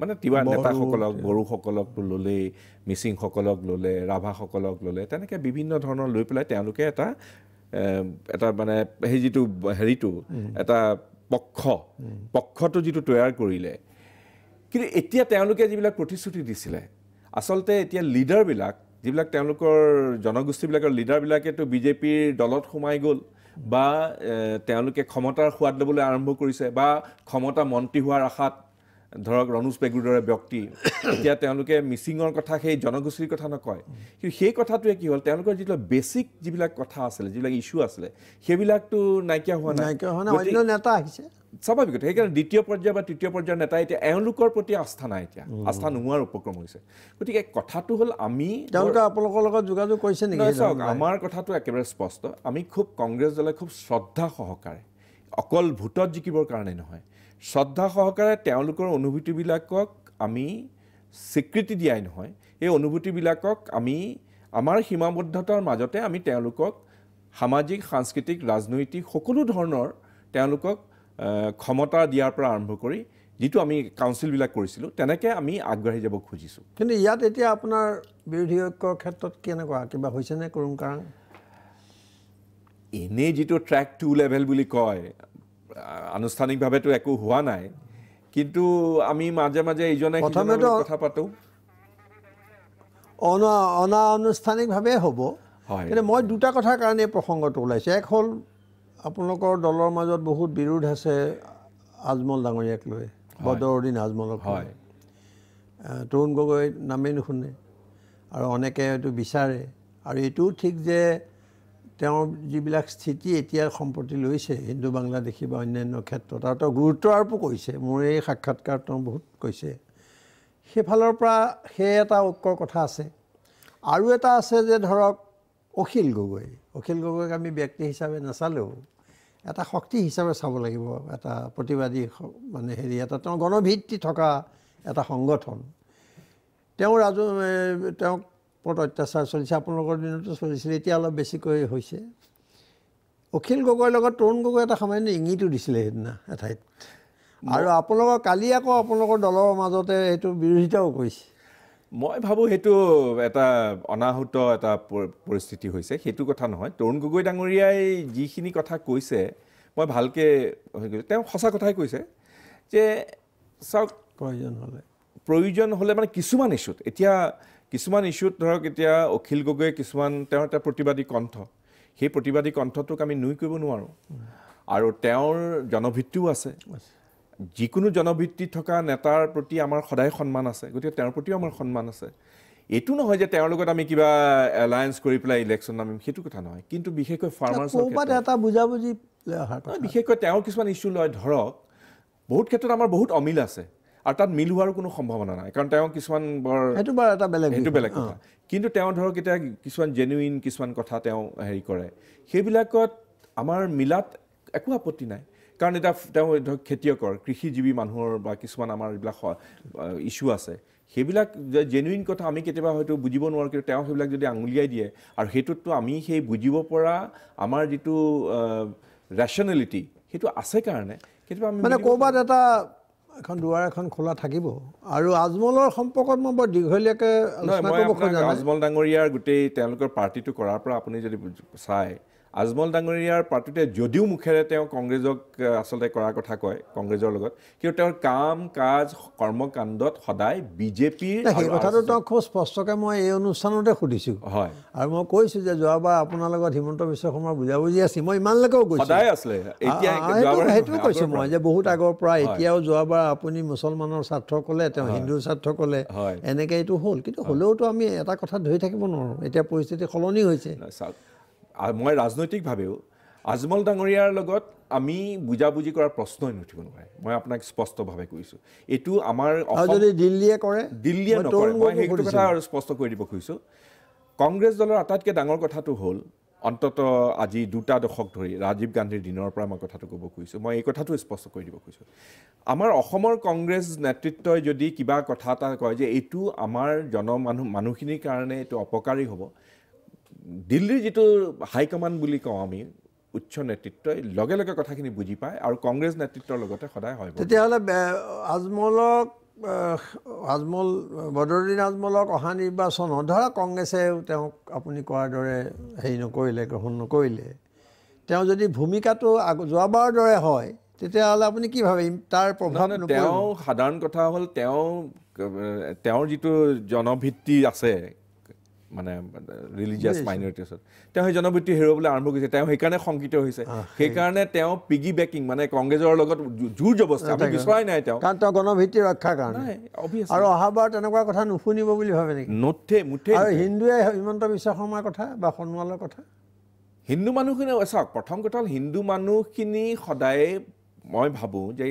মানে তিৱা নেতাসকলক বড়োসকলক ল'লেই মিচিংসকলক ল'লে ৰাভাসকলক ল'লে তেনেকৈ বিভিন্ন ধৰণৰ লৈ পেলাই তেওঁলোকে এটা এটা মানে সেই যিটো হেৰিটো এটা পক্ষ পক্ষটো যিটো তৈয়াৰ কৰিলে কিন্তু এতিয়া তেওঁলোকে যিবিলাক প্ৰতিশ্ৰুতি দিছিলে আচলতে এতিয়া লিডাৰবিলাক যিবিলাক তেওঁলোকৰ জনগোষ্ঠীবিলাকৰ লিডাৰবিলাকেতো বিজেপিৰ দলত সোমাই গ'ল বা তেওঁলোকে ক্ষমতাৰ সোৱাদ ল'বলৈ আৰম্ভ কৰিছে বা ক্ষমতা মন্ত্ৰী হোৱাৰ আশাত ধৰক ৰণুজ পেগুৰ দৰে ব্যক্তি এতিয়া তেওঁলোকে মিচিঙৰ কথা সেই জনগোষ্ঠীৰ কথা নকয় কিন্তু সেই কথাটোৱে কি হ'ল তেওঁলোকৰ যিবিলাক বেচিক যিবিলাক কথা আছিলে যিবিলাক ইছ্যু আছিলে সেইবিলাকতো নাইকিয়া হোৱা নাই নাইকিয়া হোৱা নাই অন্য নেতা আহিছে স্বাভাৱিক সেইকাৰণে দ্বিতীয় পৰ্যায় বা তৃতীয় পৰ্যায়ৰ নেতা এতিয়া এওঁলোকৰ প্ৰতি আস্থা নাই এতিয়া আস্থা নোহোৱাৰ উপক্ৰম হৈছে গতিকে কথাটো হ'ল আমি তেওঁলোকে আপোনালোকৰ লগত যোগাযোগ কৰিছে নেকি চাওক আমাৰ কথাটো একেবাৰে স্পষ্ট আমি খুব কংগ্ৰেছ দলে খুব শ্ৰদ্ধা সহকাৰে অকল ভোটত জিকিবৰ কাৰণে নহয় শ্ৰদ্ধা সহকাৰে তেওঁলোকৰ অনুভূতিবিলাকক আমি স্বীকৃতি দিয়াই নহয় এই অনুভূতিবিলাকক আমি আমাৰ সীমাবদ্ধতাৰ মাজতে আমি তেওঁলোকক সামাজিক সাংস্কৃতিক ৰাজনৈতিক সকলো ধৰণৰ তেওঁলোকক ক্ষমতা দিয়াৰ পৰা আৰম্ভ কৰি যিটো আমি কাউঞ্চিলবিলাক কৰিছিলোঁ তেনেকৈ আমি আগবাঢ়ি যাব খুজিছোঁ কিন্তু ইয়াত এতিয়া আপোনাৰ বিৰোধী ঐক্যৰ ক্ষেত্ৰত কেনেকুৱা কিবা হৈছেনে কৰোঁ কাৰণ এনেই যিটো ট্ৰেক টু লেভেল বুলি কয় আনুষ্ঠানিকভাৱেতো একো হোৱা নাই কিন্তু আমি মাজে মাজে ইজনে প্ৰথমেতো কথা পাতোঁ অনা অনা হ'ব হয় কিন্তু মই দুটা কথাৰ কাৰণে এই প্ৰসংগটো ওলাইছোঁ এক হ'ল আপোনালোকৰ দলৰ মাজত বহুত বিৰোধ আছে আজমল ডাঙৰীয়াক লৈ বদৰুদ্দিন আজমলক হয় তৰুণ গগৈ নামেই নুশুনে আৰু অনেকে এইটো বিচাৰে আৰু এইটোও ঠিক যে তেওঁৰ যিবিলাক স্থিতি এতিয়া সম্প্ৰতি লৈছে হিন্দু বাংলাদেশী বা অন্যান্য ক্ষেত্ৰত আৰু তেওঁ গুৰুত্ব আৰোপো কৰিছে মোৰ এই সাক্ষাৎকাৰ তেওঁ বহুত কৈছে সেইফালৰ পৰা সেই এটা ঐক্যৰ কথা আছে আৰু এটা আছে যে ধৰক অখিল গগৈ অখিল গগৈক আমি ব্যক্তি হিচাপে নাচালেও এটা শক্তি হিচাপে চাব লাগিব এটা প্ৰতিবাদী মানে হেৰি এটা তেওঁ গণভিত্তি থকা এটা সংগঠন তেওঁ ৰাজ তেওঁক ওপৰত অত্যাচাৰ চলিছে আপোনালোকৰ দিনতো চলিছিলে এতিয়া অলপ বেছিকৈ হৈছে অখিল গগৈৰ লগত তৰুণ গগৈ এটা সামান্য ইঙিটো দিছিলে সেইদিনা এঠাইত আৰু আপোনালোকৰ কালি আকৌ আপোনালোকৰ দলৰ মাজতে এইটো বিৰোধিতাও কৰিছে মই ভাবোঁ সেইটো এটা অনাহুত এটা পৰিস্থিতি হৈছে সেইটো কথা নহয় তৰুণ গগৈ ডাঙৰীয়াই যিখিনি কথা কৈছে মই ভালকৈ তেওঁ সঁচা কথাই কৈছে যে চাওক প্ৰয়োজন হ'লে প্ৰয়োজন হ'লে মানে কিছুমান ইছ্যুত এতিয়া কিছুমান ইছ্যুত ধৰক এতিয়া অখিল গগৈয়ে কিছুমান তেওঁৰ এটা প্ৰতিবাদী কণ্ঠ সেই প্ৰতিবাদী কণ্ঠটোক আমি নুই কৰিব নোৱাৰোঁ আৰু তেওঁৰ জনভিত্তিও আছে যিকোনো জনভিত্তি থকা নেতাৰ প্ৰতি আমাৰ সদায় সন্মান আছে গতিকে তেওঁৰ প্ৰতিও আমাৰ সন্মান আছে এইটো নহয় যে তেওঁৰ লগত আমি কিবা এলায়েঞ্চ কৰি পেলাই ইলেকশ্যন নামিম সেইটো কথা নহয় কিন্তু বিশেষকৈ ফাৰ্মাৰ্ছৰ এটা বুজাবুজি বিশেষকৈ তেওঁ কিছুমান ইছ্যু লয় ধৰক বহুত ক্ষেত্ৰত আমাৰ বহুত অমিল আছে আৰু তাত মিল হোৱাৰ কোনো সম্ভাৱনা নাই কাৰণ তেওঁ কিছুমান বৰ এটা বেলেগ সেইটো বেলেগ কথা কিন্তু তেওঁ ধৰক এতিয়া কিছুমান জেনুইন কিছুমান কথা তেওঁ হেৰি কৰে সেইবিলাকত আমাৰ মিলাত একো আপত্তি নাই কাৰণ এতিয়া তেওঁ ধৰক খেতিয়কৰ কৃষিজীৱী মানুহৰ বা কিছুমান আমাৰ এইবিলাক ইছ্যু আছে সেইবিলাক জেনুইন কথা আমি কেতিয়াবা হয়তো বুজিব নোৱাৰোঁ কিন্তু তেওঁ সেইবিলাক যদি আঙুলিয়াই দিয়ে আৰু সেইটোতো আমি সেই বুজিব পৰা আমাৰ যিটো ৰেচনেলিটি সেইটো আছে কাৰণে কেতিয়াবা মানে ক'ৰবাত এটা এখন দুৱাৰ এখন খোলা থাকিব আৰু আজমলৰ সম্পৰ্কত মই বৰ দীঘলীয়াকৈ আজমল ডাঙৰীয়াৰ গোটেই তেওঁলোকৰ পাৰ্টিটো কৰাৰ পৰা আপুনি যদি চায় আজমল ডাঙৰীয়াৰ পাৰ্টিতে যদিও মুখেৰে তেওঁ কংগ্ৰেছক আচলতে কৰাৰ কথা কয় কংগ্ৰেছৰ লগত কিন্তু তেওঁৰ কাম কাজ কৰ্মকাণ্ডত সদায় বিজেপিৰ সেই কথাটো তেওঁ খুব স্পষ্টকৈ মই এই অনুষ্ঠানতে সুধিছোঁ হয় আৰু মই কৈছোঁ যে যোৱাবাৰ আপোনাৰ লগত হিমন্ত বিশ্ব শৰ্মাৰ বুজাবুজি আছিল মই ইমানলৈকেও গৈছোঁ আছিলে সেইটোৱে কৈছোঁ মই যে বহুত আগৰ পৰা এতিয়াও যোৱাবাৰ আপুনি মুছলমানৰ স্বাৰ্থ ক'লে তেওঁ হিন্দুৰ স্বাৰ্থ ক'লে এনেকৈ এইটো হ'ল কিন্তু হ'লেওতো আমি এটা কথা ধৰি থাকিব নোৱাৰোঁ এতিয়া পৰিস্থিতি সলনি হৈছে মই ৰাজনৈতিকভাৱেও আজমল ডাঙৰীয়াৰ লগত আমি বুজাবুজি কৰাৰ প্ৰশ্নই নুঠিব নোৱাৰে মই আপোনাক স্পষ্টভাৱে কৈছোঁ এইটো আমাৰ দিল্লীয়ে কৰে দিল্লীয়ে নকৰে মই সেইটো কথা আৰু স্পষ্ট কৰি দিব খুজিছোঁ কংগ্ৰেছ দলৰ আটাইতকৈ ডাঙৰ কথাটো হ'ল অন্ততঃ আজি দুটা দশক ধৰি ৰাজীৱ গান্ধীৰ দিনৰ পৰা মই কথাটো ক'ব খুজিছোঁ মই এই কথাটো স্পষ্ট কৰি দিব খুজিছোঁ আমাৰ অসমৰ কংগ্ৰেছ নেতৃত্বই যদি কিবা কথা এটা কয় যে এইটো আমাৰ জন মানুহ মানুহখিনিৰ কাৰণে এইটো অপকাৰী হ'ব দিল্লীৰ যিটো হাইকমাণ্ড বুলি কওঁ আমি উচ্চ নেতৃত্বই লগে লগে কথাখিনি বুজি পায় আৰু কংগ্ৰেছ নেতৃত্বৰ লগতে সদায় হয় তেতিয়াহ'লে আজমলক আজমল বদৰুদ্দিন আজমলক অহা নিৰ্বাচনত ধৰা কংগ্ৰেছে তেওঁক আপুনি কোৱাৰ দৰে হেৰি নকৰিলে গ্ৰহণ নকৰিলে তেওঁ যদি ভূমিকাটো আগ যোৱাবাৰৰ দৰে হয় তেতিয়াহ'লে আপুনি কি ভাবে তাৰ প্ৰভাৱ তেওঁ সাধাৰণ কথা হ'ল তেওঁ তেওঁৰ যিটো জনভিত্তি আছে মানে ৰিলিজিয়াছ মাইনৰিটিৰ ওচৰত তেওঁ সেই জনবৃত্তি হেৰুৱাবলৈ আৰম্ভ কৰিছে তেওঁ সেইকাৰণে শংকিত হৈছে সেইকাৰণে তেওঁ পিগি বেকিং মানে কংগ্ৰেছৰ লগত যুঁজ অৱস্থা বিচৰাই নাই তেওঁ কাৰণ তেওঁ গণভিত্তি ৰক্ষাৰ কাৰণে আৰু অহাবাৰ তেনেকুৱা কথা নুশুনিব বুলি ভাবে নেকি নুঠে মুঠে আৰু হিন্দুৱে হিমন্ত বিশ্ব শৰ্মাৰ কথা বা সোণোৱালৰ কথা হিন্দু মানুহখিনি চাওক প্ৰথম কথা হ'ল হিন্দু মানুহখিনি সদায় মই ভাবোঁ যে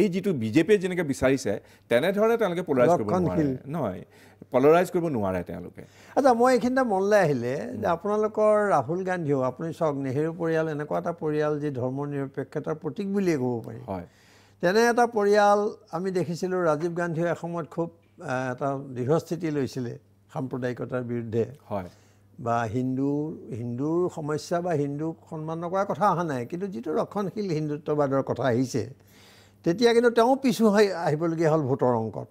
এই যিটো বিজেপিয়ে যেনেকৈ বিচাৰিছে তেনেধৰণে তেওঁলোকে পলাৰাইজ কৰিব নোৱাৰে নহয় পলাৰাইজ কৰিব নোৱাৰে তেওঁলোকে আচ্ছা মই এইখিনিতে মনলৈ আহিলে যে আপোনালোকৰ ৰাহুল গান্ধীয়েও আপুনি চাওক নেহেৰু পৰিয়াল এনেকুৱা এটা পৰিয়াল যি ধৰ্ম নিৰপেক্ষতাৰ প্ৰতীক বুলিয়ে ক'ব পাৰি হয় তেনে এটা পৰিয়াল আমি দেখিছিলোঁ ৰাজীৱ গান্ধীয়েও এসময়ত খুব এটা দৃঢ়স্থিতি লৈছিলে সাম্প্ৰদায়িকতাৰ বিৰুদ্ধে হয় বা হিন্দু হিন্দুৰ সমস্যা বা হিন্দুক সন্মান নকৰা কথা অহা নাই কিন্তু যিটো ৰক্ষণশীল হিন্দুত্ববাদৰ কথা আহিছে তেতিয়া কিন্তু তেওঁ পিছু হৈ আহিবলগীয়া হ'ল ভোটৰ অংকত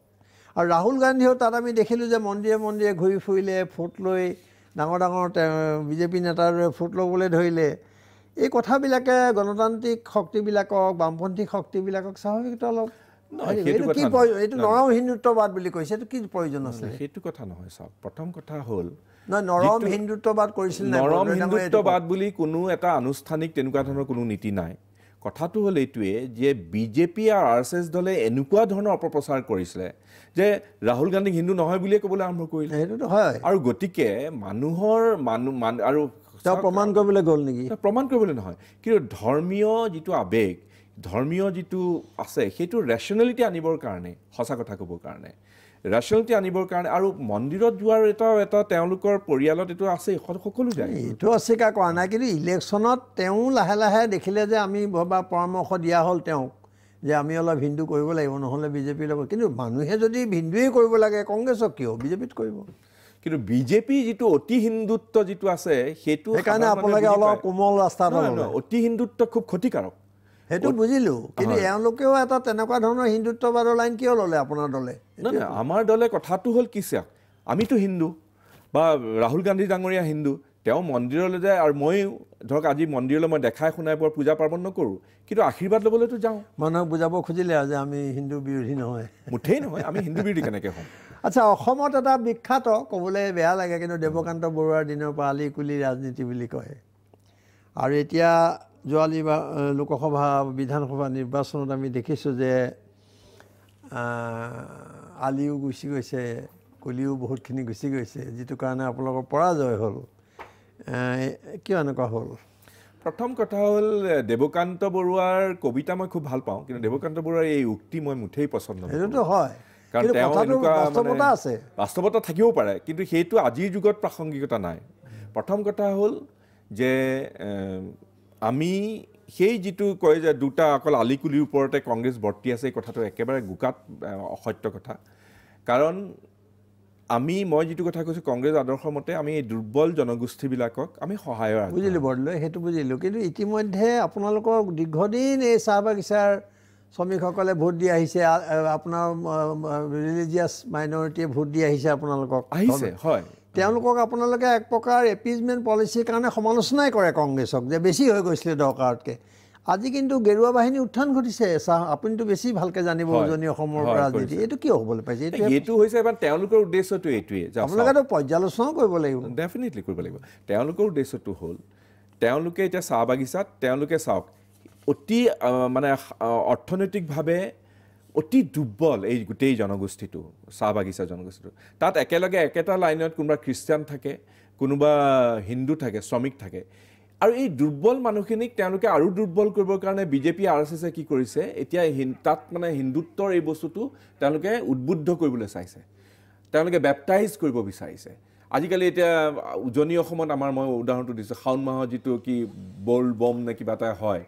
আৰু ৰাহুল গান্ধীয়েও তাত আমি দেখিলোঁ যে মন্দিৰে মন্দিৰে ঘূৰি ফুৰিলে ভোট লৈ ডাঙৰ ডাঙৰ তেওঁ বিজেপি নেতাদৰে ফুট ল'বলৈ ধৰিলে এই কথাবিলাকে গণতান্ত্ৰিক শক্তিবিলাকক বামপন্থী শক্তিবিলাকক স্বাভাৱিকতে অলপ এইটো নৰম হিন্দুত্ববাদ বুলি কৈছে এইটো কি প্ৰয়োজন আছে সেইটো কথা নহয় চাওক প্ৰথম কথা হ'ল নৰম বুলি কোনো এটা আনুষ্ঠানিক তেনেকুৱা ধৰণৰ কোনো নীতি নাই কথাটো হ'ল এইটোৱে যে বিজেপি আৰু আৰ এছ এছ দলে এনেকুৱা ধৰণৰ অপপ্ৰচাৰ কৰিছিলে যে ৰাহুল গান্ধীক হিন্দু নহয় বুলিয়ে ক'বলৈ আৰম্ভ কৰিলে সেইটোতো হয় আৰু গতিকে মানুহৰ মানুহ মানুহ আৰু প্ৰমাণ কৰিবলৈ গ'ল নেকি প্ৰমাণ কৰিবলৈ নহয় কিন্তু ধৰ্মীয় যিটো আৱেগ ধৰ্মীয় যিটো আছে সেইটো ৰেচনেলিটি আনিবৰ কাৰণে সঁচা কথা ক'বৰ কাৰণে ৰেচনেলিটি আনিবৰ কাৰণে আৰু মন্দিৰত যোৱাৰ এটা এটা তেওঁলোকৰ পৰিয়ালত এইটো আছে সকলো যায় এইটো আছে কা কোৱা নাই কিন্তু ইলেকশ্যনত তেওঁ লাহে লাহে দেখিলে যে আমি বা পৰামৰ্শ দিয়া হ'ল তেওঁক যে আমি অলপ হিন্দু কৰিব লাগিব নহ'লে বিজেপিৰ লগত কিন্তু মানুহে যদি হিন্দুৱেই কৰিব লাগে কংগ্ৰেছক কিয় বিজেপিত কৰিব কিন্তু বিজেপি যিটো অতি হিন্দুত্ব যিটো আছে সেইটো সেইকাৰণে আপোনালোকে অলপ কোমল ৰাস্তা অতি হিন্দুত্ব খুব ক্ষতিকাৰক সেইটো বুজিলো কিন্তু এওঁলোকেও এটা তেনেকুৱা ধৰণৰ হিন্দুত্ববাদৰ লাইন কিয় ল'লে আপোনাৰ দলে আমাৰ দলে কথাটো হ'ল কি চাওক আমিতো হিন্দু বা ৰাহুল গান্ধী ডাঙৰীয়া হিন্দু তেওঁ মন্দিৰলৈ যায় আৰু মই ধৰক আজি মন্দিৰলৈ মই দেখাই শুনাই পোৱা পূজা পাৰ্বণ নকৰোঁ কিন্তু আশীৰ্বাদ ল'বলৈতো যাওঁ মানুহক বুজাব খুজিলে যে আমি হিন্দু বিৰোধী নহয় মুঠেই নহয় আমি হিন্দু বিৰোধী কেনেকৈ হ'ম আচ্ছা অসমত এটা বিখ্যাত ক'বলৈ বেয়া লাগে কিন্তু দেৱকান্ত বৰুৱাৰ দিনৰ পৰা আলি কুলি ৰাজনীতি বুলি কয় আৰু এতিয়া যোৱালি বা লোকসভা বিধানসভা নিৰ্বাচনত আমি দেখিছোঁ যে আলিও গুচি গৈছে কলিও বহুতখিনি গুচি গৈছে যিটো কাৰণে আপোনালোকৰ পৰাজয় হ'ল কিয় এনেকুৱা হ'ল প্ৰথম কথা হ'ল দেৱকান্ত বৰুৱাৰ কবিতা মই খুব ভাল পাওঁ কিন্তু দেৱকান্ত বৰুৱাৰ এই উক্তি মই মুঠেই পচন্দ সেইটোতো হয় কাৰণ তেওঁ আছে বাস্তৱতা থাকিবও পাৰে কিন্তু সেইটো আজিৰ যুগত প্ৰাসংগিকতা নাই প্ৰথম কথা হ'ল যে আমি সেই যিটো কয় যে দুটা অকল আলিকুলিৰ ওপৰতে কংগ্ৰেছ বৰ্তি আছে এই কথাটো একেবাৰে গোকাত অসত্য কথা কাৰণ আমি মই যিটো কথা কৈছোঁ কংগ্ৰেছ আদৰ্শৰ মতে আমি এই দুৰ্বল জনগোষ্ঠীবিলাকক আমি সহায়ৰ আগ বুজিলোঁ বৰদলৈ সেইটো বুজিলোঁ কিন্তু ইতিমধ্যে আপোনালোকক দীৰ্ঘদিন এই চাহ বাগিচাৰ শ্ৰমিকসকলে ভোট দি আহিছে আপোনাৰ ৰিলিজিয়াছ মাইনৰিটিয়ে ভোট দি আহিছে আপোনালোকক আহিছে হয় তেওঁলোকক আপোনালোকে এক প্ৰকাৰ এপিজমেণ্ট পলিচিৰ কাৰণে সমালোচনাই কৰে কংগ্ৰেছক যে বেছি হৈ গৈছিলে দৰকাৰতকৈ আজি কিন্তু গেৰুৱা বাহিনী উত্থান ঘটিছে চাহ আপুনিতো বেছি ভালকৈ জানিব উজনি অসমৰ পৰা ৰাজনীতি এইটো কিয় হ'বলৈ পাইছে এইটো হৈছে এবাৰ তেওঁলোকৰ উদ্দেশ্যটো এইটোৱে আপোনালোকেতো পৰ্যালোচনাও কৰিব লাগিব ডেফিনেটলি কৰিব লাগিব তেওঁলোকৰ উদ্দেশ্যটো হ'ল তেওঁলোকে এতিয়া চাহ বাগিচাত তেওঁলোকে চাওক অতি মানে অৰ্থনৈতিকভাৱে অতি দুৰ্বল এই গোটেই জনগোষ্ঠীটো চাহ বাগিচা জনগোষ্ঠীটো তাত একেলগে একেটা লাইনত কোনোবা খ্ৰীষ্টান থাকে কোনোবা হিন্দু থাকে শ্ৰমিক থাকে আৰু এই দুৰ্বল মানুহখিনিক তেওঁলোকে আৰু দুৰ্বল কৰিবৰ কাৰণে বিজেপি আৰ এছ এছে কি কৰিছে এতিয়া তাত মানে হিন্দুত্বৰ এই বস্তুটো তেওঁলোকে উদ্বুদ্ধ কৰিবলৈ চাইছে তেওঁলোকে বেপটাইজ কৰিব বিচাৰিছে আজিকালি এতিয়া উজনি অসমত আমাৰ মই উদাহৰণটো দিছোঁ শাওণ মাহৰ যিটো কি ব'ল বম নে কিবা এটা হয়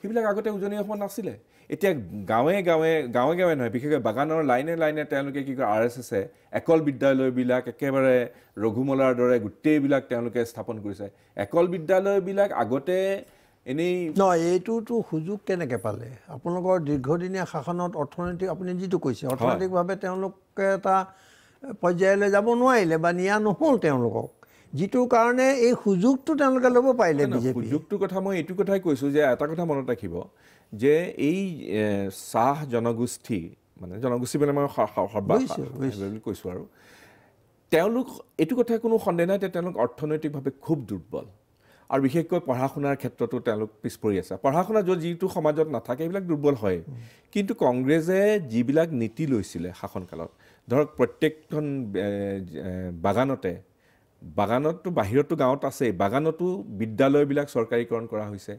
সেইবিলাক আগতে উজনি অসমত নাছিলে এতিয়া গাঁৱে গাঁৱে গাঁৱে গাঁৱে নহয় বিশেষকৈ বাগানৰ লাইনে লাইনে তেওঁলোকে কি কৰে আৰ এছ এছে একল বিদ্যালয়বিলাক একেবাৰে ৰঘুমলাৰ দৰে গোটেইবিলাক তেওঁলোকে স্থাপন কৰিছে একল বিদ্যালয়বিলাক আগতে এনেই নহয় এইটোতো সুযোগ কেনেকৈ পালে আপোনালোকৰ দীৰ্ঘদিনীয়া শাসনত অৰ্থনৈতিক আপুনি যিটো কৈছে অৰ্থনৈতিকভাৱে তেওঁলোকে এটা পৰ্যায়লৈ যাব নোৱাৰিলে বা নিয়া নহ'ল তেওঁলোকক যিটো কাৰণে এই সুযোগটো তেওঁলোকে ল'ব পাৰিলে সুযোগটোৰ কথা মই এইটো কথাই কৈছোঁ যে এটা কথা মনত ৰাখিব যে এই চাহ জনগোষ্ঠী মানে জনগোষ্ঠী মানে মই সৰ্বাধিক কৈছোঁ আৰু তেওঁলোক এইটো কথা কোনো সন্দেহ নাই যে তেওঁলোক অৰ্থনৈতিকভাৱে খুব দুৰ্বল আৰু বিশেষকৈ পঢ়া শুনাৰ ক্ষেত্ৰতো তেওঁলোক পিছ পৰি আছে পঢ়া শুনা য'ত যিটো সমাজত নাথাকে এইবিলাক দুৰ্বল হয় কিন্তু কংগ্ৰেছে যিবিলাক নীতি লৈছিলে শাসনকালত ধৰক প্ৰত্যেকখন বাগানতে বাগানততো বাহিৰতো গাঁৱত আছেই বাগানতো বিদ্যালয়বিলাক চৰকাৰীকৰণ কৰা হৈছে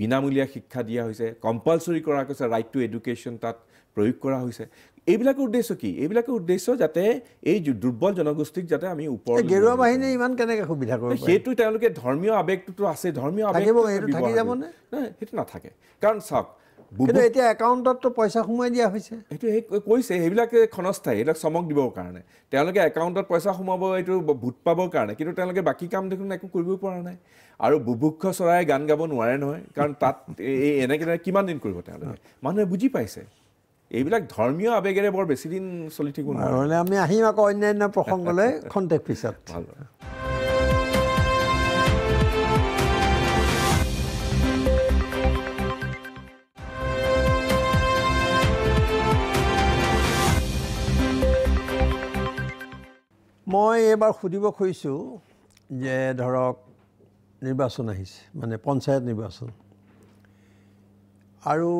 বিনামূলীয়া শিক্ষা দিয়া হৈছে কম্পালচৰি কৰা হৈছে ৰাইট টু এডুকেশ্যন তাত প্ৰয়োগ কৰা হৈছে এইবিলাকৰ উদ্দেশ্য কি এইবিলাকৰ উদ্দেশ্য যাতে এই দুৰ্বল জনগোষ্ঠীক যাতে আমি ওপৰত গেৰুৱা বাহিনীয়ে ইমান কেনেকৈ সুবিধা কৰে সেইটো তেওঁলোকে ধৰ্মীয় আৱেগটোতো আছে ধৰ্মীয় আৱেগ সেইটো নাথাকে কাৰণ চাওক এতিয়া একাউণ্টততো পইচা সোমাই দিয়া হৈছে সেইটো সেই কৈছে সেইবিলাক ক্ষণস্থায়ী এইবিলাক চমক দিবৰ কাৰণে তেওঁলোকে একাউণ্টত পইচা সোমাব এইটো ভোট পাবৰ কাৰণে কিন্তু তেওঁলোকে বাকী কাম দেখোন একো কৰিব পৰা নাই আৰু বুভুক্ষ চৰাই গান গাব নোৱাৰে নহয় কাৰণ তাত এই এনেকৈ তেনেকৈ কিমান দিন কৰিব তেওঁলোকে মানুহে বুজি পাইছে এইবিলাক ধৰ্মীয় আৱেগেৰে বৰ বেছিদিন চলি থাকিব নোৱাৰে আমি আহিম আকৌ অন্যান্য প্ৰসংগলৈ খন্তেক পিছত ভাল মই এইবাৰ সুধিব খুজিছোঁ যে ধৰক নিৰ্বাচন আহিছে মানে পঞ্চায়ত নিৰ্বাচন আৰু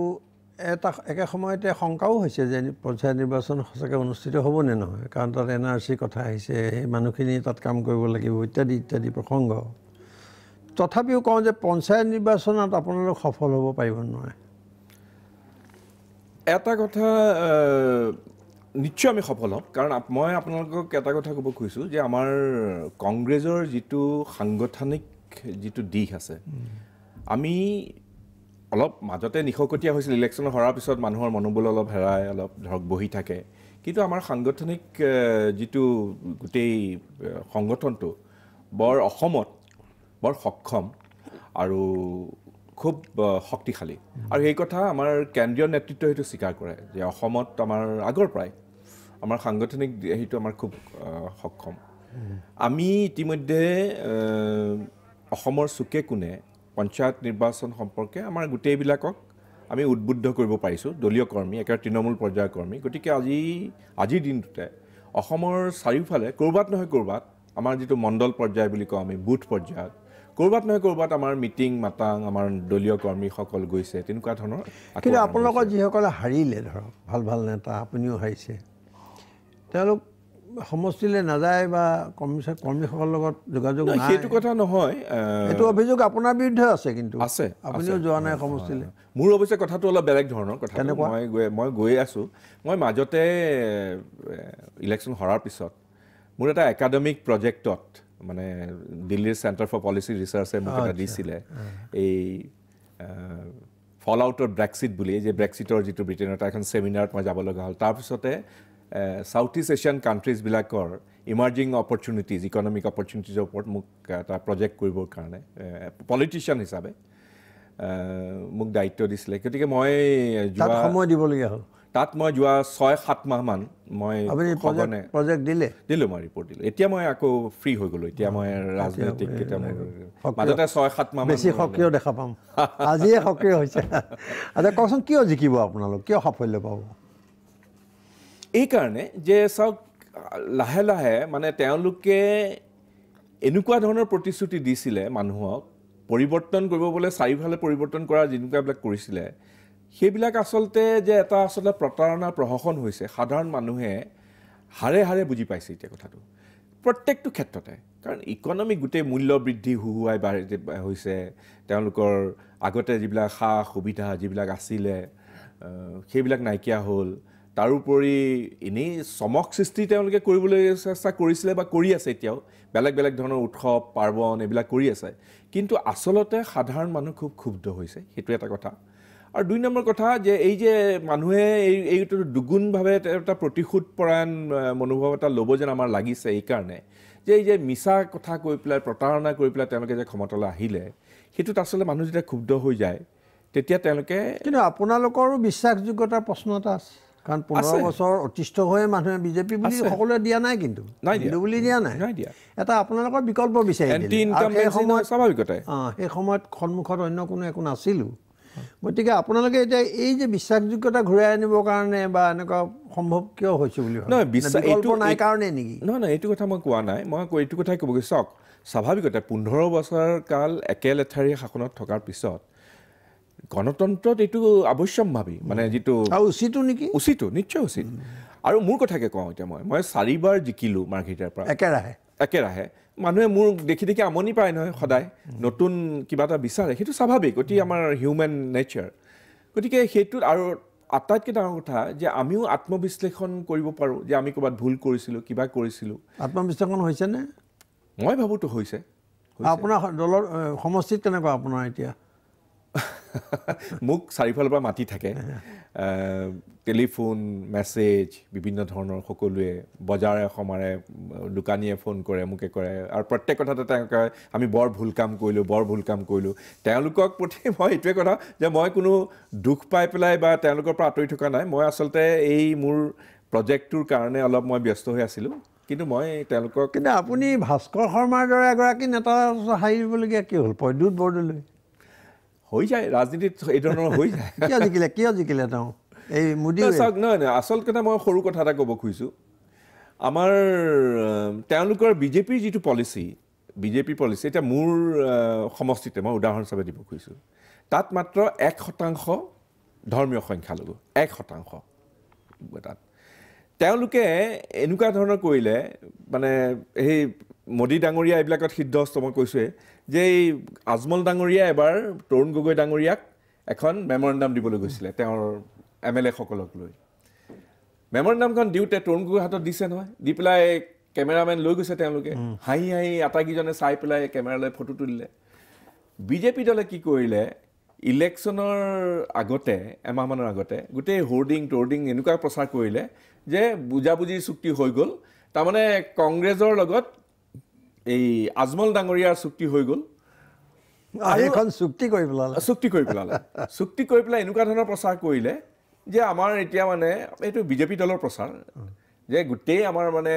এটা একে সময়তে শংকাও হৈছে যে পঞ্চায়ত নিৰ্বাচন সঁচাকৈ অনুষ্ঠিত হ'ব নে নহয় কাৰণ তাত এন আৰ চিৰ কথা আহিছে সেই মানুহখিনি তাত কাম কৰিব লাগিব ইত্যাদি ইত্যাদি প্ৰসংগ তথাপিও কওঁ যে পঞ্চায়ত নিৰ্বাচনত আপোনালোক সফল হ'ব পাৰিব নোৱাৰে এটা কথা নিশ্চয় আমি সফল হওঁ কাৰণ মই আপোনালোকক এটা কথা ক'ব খুজিছোঁ যে আমাৰ কংগ্ৰেছৰ যিটো সাংগঠনিক যিটো দিশ আছে আমি অলপ মাজতে নিশকটীয়া হৈছিল ইলেকশ্যন হৰাৰ পিছত মানুহৰ মনোবল অলপ হেৰাই অলপ ধৰক বহি থাকে কিন্তু আমাৰ সাংগঠনিক যিটো গোটেই সংগঠনটো বৰ অসমত বৰ সক্ষম আৰু খুব শক্তিশালী আৰু সেই কথা আমাৰ কেন্দ্ৰীয় নেতৃত্বই সেইটো স্বীকাৰ কৰে যে অসমত আমাৰ আগৰ পৰাই আমাৰ সাংগঠনিক সেইটো আমাৰ খুব সক্ষম আমি ইতিমধ্যে অসমৰ চুকে কোণে পঞ্চায়ত নিৰ্বাচন সম্পৰ্কে আমাৰ গোটেইবিলাকক আমি উদ্বুদ্ধ কৰিব পাৰিছোঁ দলীয় কৰ্মী একেবাৰে তৃণমূল পৰ্যায়ৰ কৰ্মী গতিকে আজি আজিৰ দিনটোতে অসমৰ চাৰিওফালে ক'ৰবাত নহয় ক'ৰবাত আমাৰ যিটো মণ্ডল পৰ্যায় বুলি কওঁ আমি বুথ পৰ্যায়ত ক'ৰবাত নহয় ক'ৰবাত আমাৰ মিটিং মাতাং আমাৰ দলীয় কৰ্মীসকল গৈছে তেনেকুৱা ধৰণৰ কিন্তু আপোনালোকৰ যিসকলে হাৰিলে ধৰক ভাল ভাল নেতা আপুনিও হাৰিছে তেওঁলোক সমষ্টিলৈ নাযায় বা কমিশ্যন কৰ্মীসকলৰ লগত যোগাযোগ সেইটো কথা নহয় এইটো অভিযোগ আপোনাৰ বিৰুদ্ধে আছে কিন্তু আছে আপুনিও যোৱা নাই সমষ্টিলৈ মোৰ অৱশ্যে কথাটো অলপ বেলেগ ধৰণৰ কথা মই গৈ মই গৈ আছোঁ মই মাজতে ইলেকশ্যন হৰাৰ পিছত মোৰ এটা একাডেমিক প্ৰজেক্টত মানে দিল্লীৰ চেণ্টাৰ ফৰ পলিচি ৰিচাৰ্চে মোক এটা দিছিলে এই ফল আউট অফ ব্ৰেক্সিট বুলি যে ব্ৰেক্সিটৰ যিটো ব্ৰিটেইনৰ এটা এখন ছেমিনাৰত মই যাব লগা হ'ল তাৰপিছতে চাউথ ইষ্ট এছিয়ান কাণ্ট্ৰিজবিলাকৰ ইমাৰ্জিং অপৰচুনিটিজ ইকনমিক অপৰচুনিটিজৰ ওপৰত মোক এটা প্ৰজেক্ট কৰিবৰ কাৰণে পলিটিচিয়ান হিচাপে মোক দায়িত্ব দিছিলে গতিকে মই যোৱা সময় দিবলগীয়া হ'ল তাত মই যোৱা ছয় সাত মাহমান মই প্ৰজেক্ট দিলে দিলোঁ মই ৰিপৰ্ট দিলোঁ এতিয়া মই আকৌ ফ্ৰী হৈ গ'লোঁ এতিয়া মই ৰাজনৈতিক ছয় সাত মাহ বেছি সক্ৰিয় দেখা পাম আজিয়ে সক্ৰিয় হৈছে আচ্ছা কওকচোন কিয় জিকিব আপোনালোক কিয় সাফল্য পাব এইকাৰণে যে চাওক লাহে লাহে মানে তেওঁলোকে এনেকুৱা ধৰণৰ প্ৰতিশ্ৰুতি দিছিলে মানুহক পৰিৱৰ্তন কৰিব বোলে চাৰিওফালে পৰিৱৰ্তন কৰা যেনেকুৱাবিলাক কৰিছিলে সেইবিলাক আচলতে যে এটা আচলতে প্ৰতাৰণা প্ৰহসন হৈছে সাধাৰণ মানুহে হাৰে হাৰে বুজি পাইছে এতিয়া কথাটো প্ৰত্যেকটো ক্ষেত্ৰতে কাৰণ ইকনমিক গোটেই মূল্য বৃদ্ধি হুহুৱাই বাঢ়ি হৈছে তেওঁলোকৰ আগতে যিবিলাক সা সুবিধা যিবিলাক আছিলে সেইবিলাক নাইকিয়া হ'ল তাৰোপৰি এনেই চমক সৃষ্টি তেওঁলোকে কৰিবলৈ চেষ্টা কৰিছিলে বা কৰি আছে এতিয়াও বেলেগ বেলেগ ধৰণৰ উৎসৱ পাৰ্বণ এইবিলাক কৰি আছে কিন্তু আচলতে সাধাৰণ মানুহ খুব ক্ষুব্ধ হৈছে সেইটো এটা কথা আৰু দুই নম্বৰ কথা যে এই যে মানুহে এই এইটো দুগুণভাৱে এটা প্ৰতিশোধপৰায়ণ মনোভাৱ এটা ল'ব যেন আমাৰ লাগিছে এইকাৰণে যে এই যে মিছা কথা কৈ পেলাই প্ৰতাৰণা কৰি পেলাই তেওঁলোকে যে ক্ষমতালৈ আহিলে সেইটোত আচলতে মানুহ যেতিয়া ক্ষুব্ধ হৈ যায় তেতিয়া তেওঁলোকে কিন্তু আপোনালোকৰো বিশ্বাসযোগ্যতাৰ প্ৰশ্ন এটা আছে কাৰণ পোন্ধৰ বছৰ অতিষ্ঠ হৈ মানুহে বিজেপি বুলি সকলোৱে দিয়া নাই কিন্তু বুলি দিয়া নাই এটা আপোনালোকৰ বিকল্প বিচাৰি সেই সময়ত সন্মুখত অন্য কোনো একো নাছিলো গতিকে আপোনালোকে এতিয়া এই যে বিশ্বাসযোগ্যতা ঘূৰাই আনিবৰ কাৰণে বা এনেকুৱা সম্ভৱ কিয় হৈছে বুলি নাই কাৰণে নেকি নহয় নহয় এইটো কথা মই কোৱা নাই মই এইটো কথাই ক'ব ক'বগৈ চাওক স্বাভাৱিকতে পোন্ধৰ বছৰ কাল একে শাসনত থকাৰ পিছত গণতন্ত্ৰত এইটো অৱশ্যমভাৱী মানে যিটো উচিত নেকি উচিতো নিশ্চয় উচিত আৰু মোৰ কথাকে কওঁ এতিয়া মই মই চাৰিবাৰ জিকিলোঁ মাৰ্ঘেটিয়াৰ পৰা একেৰাহে একেৰাহে মানুহে মোৰ দেখি দেখি আমনি পায় নহয় সদায় নতুন কিবা এটা বিচাৰে সেইটো স্বাভাৱিক অতি আমাৰ হিউমেন নেচাৰ গতিকে সেইটোত আৰু আটাইতকৈ ডাঙৰ কথা যে আমিও আত্মবিশ্লেষণ কৰিব পাৰোঁ যে আমি ক'ৰবাত ভুল কৰিছিলোঁ কিবা কৰিছিলোঁ আত্মবিশ্লেষণ হৈছেনে মই ভাবোঁতো হৈছে আপোনাৰ দলৰ সমষ্টিত কেনেকুৱা আপোনাৰ এতিয়া মোক চাৰিওফালৰ পৰা মাতি থাকে টেলিফোন মেছেজ বিভিন্ন ধৰণৰ সকলোৱে বজাৰে সমাৰে দোকানীয়ে ফোন কৰে মোকে কৰে আৰু প্ৰত্যেক কথাতে তেওঁলোকে আমি বৰ ভুল কাম কৰিলোঁ বৰ ভুল কাম কৰিলোঁ তেওঁলোকক প্ৰতি মই এইটোৱে কথা যে মই কোনো দুখ পাই পেলাই বা তেওঁলোকৰ পৰা আঁতৰি থকা নাই মই আচলতে এই মোৰ প্ৰজেক্টটোৰ কাৰণে অলপ মই ব্যস্ত হৈ আছিলোঁ কিন্তু মই তেওঁলোকক কিন্তু আপুনি ভাস্কৰ শৰ্মাৰ দৰে এগৰাকী নেতা হাৰিবলগীয়া কি হ'ল প্ৰদ্যুৎ বৰদলৈ হৈ যায় ৰাজনীতিত এই ধৰণৰ হৈ যায় কিয় জিকিলে কিয় জিকিলে তেওঁ এই মোদী চাওক নহয় নহয় আচল কথা মই সৰু কথা এটা ক'ব খুজিছোঁ আমাৰ তেওঁলোকৰ বিজেপিৰ যিটো পলিচি বিজেপিৰ পলিচি এতিয়া মোৰ সমষ্টিতে মই উদাহৰণ হিচাপে দিব খুজিছোঁ তাত মাত্ৰ এক শতাংশ ধৰ্মীয় সংখ্যালঘু এক শতাংশ তাত তেওঁলোকে এনেকুৱা ধৰণৰ কৰিলে মানে সেই মোদী ডাঙৰীয়া এইবিলাকত সিদ্ধ হস্ত মই কৈছোঁৱেই যে এই আজমল ডাঙৰীয়া এবাৰ তৰুণ গগৈ ডাঙৰীয়াক এখন মেমৰেণ্ডাম দিবলৈ গৈছিলে তেওঁৰ এম এল এসকলক লৈ মেমৰেণ্ডামখন দিওঁতে তৰুণ গগৈ হাতত দিছে নহয় দি পেলাই কেমেৰামেন লৈ গৈছে তেওঁলোকে হাঁহি হাঁহি আটাইকেইজনে চাই পেলাই কেমেৰালৈ ফটো তুলিলে বিজেপি দলে কি কৰিলে ইলেকশ্যনৰ আগতে এমাহমানৰ আগতে গোটেই হৰ্ডিং টৰ্ডিং এনেকুৱা প্ৰচাৰ কৰিলে যে বুজাবুজিৰ চুক্তি হৈ গ'ল তাৰমানে কংগ্ৰেছৰ লগত এই আজমল ডাঙৰীয়াৰ চুক্তি হৈ গ'ল এখন চুক্তি কৰি পেলালে চুক্তি কৰি পেলালে চুক্তি কৰি পেলাই এনেকুৱা ধৰণৰ প্ৰচাৰ কৰিলে যে আমাৰ এতিয়া মানে এইটো বিজেপি দলৰ প্ৰচাৰ যে গোটেই আমাৰ মানে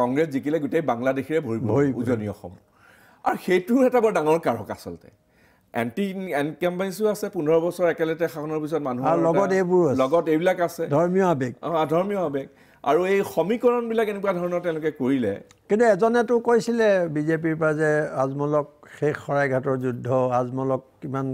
কংগ্ৰেছ জিকিলে গোটেই বাংলাদেশীৰে ভৰি ভৰি উজনি অসম আৰু সেইটো এটা বৰ ডাঙৰ কাৰক আচলতে এণ্টি এনকেম্পেঞ্চো আছে পোন্ধৰ বছৰ একেলগে শাসনৰ পিছত মানুহৰ লগত এইবোৰ লগত এইবিলাক আছে ধৰ্মীয় আৱেগ অঁ ধৰ্মীয় আৱেগ আৰু এই সমীকৰণবিলাক এনেকুৱা ধৰণৰ তেওঁলোকে কৰিলে কিন্তু এজনেতো কৈছিলে বিজেপিৰ পৰা যে আজমলক শেষ শৰাইঘাটৰ যুদ্ধ আজমলক কিমান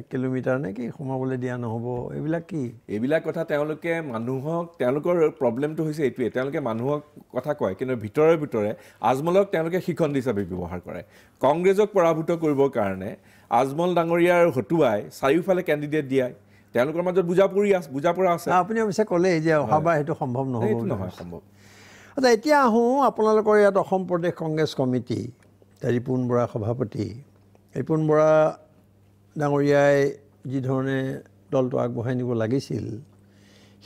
এক কিলোমিটাৰ নে কি সোমাবলৈ দিয়া নহ'ব এইবিলাক কি এইবিলাক কথা তেওঁলোকে মানুহক তেওঁলোকৰ প্ৰব্লেমটো হৈছে এইটোৱে তেওঁলোকে মানুহক কথা কয় কিন্তু ভিতৰে ভিতৰে আজমলক তেওঁলোকে শিক্ষণ হিচাপে ব্যৱহাৰ কৰে কংগ্ৰেছক পৰাভূত কৰিবৰ কাৰণে আজমল ডাঙৰীয়াৰ হতুৱাই চাৰিওফালে কেণ্ডিডেট দিয়ায় তেওঁলোকৰ মাজত বুজা পৰি আছে বুজা পৰা আছে আপুনি অৱশ্যে ক'লেই যে অহাবাৰ সেইটো সম্ভৱ নহ'ব নহয় সম্ভৱ আচ্ছা এতিয়া আহোঁ আপোনালোকৰ ইয়াত অসম প্ৰদেশ কংগ্ৰেছ কমিটি ৰিপুণ বৰা সভাপতি ৰিপুণ বৰা ডাঙৰীয়াই যিধৰণে দলটো আগবঢ়াই নিব লাগিছিল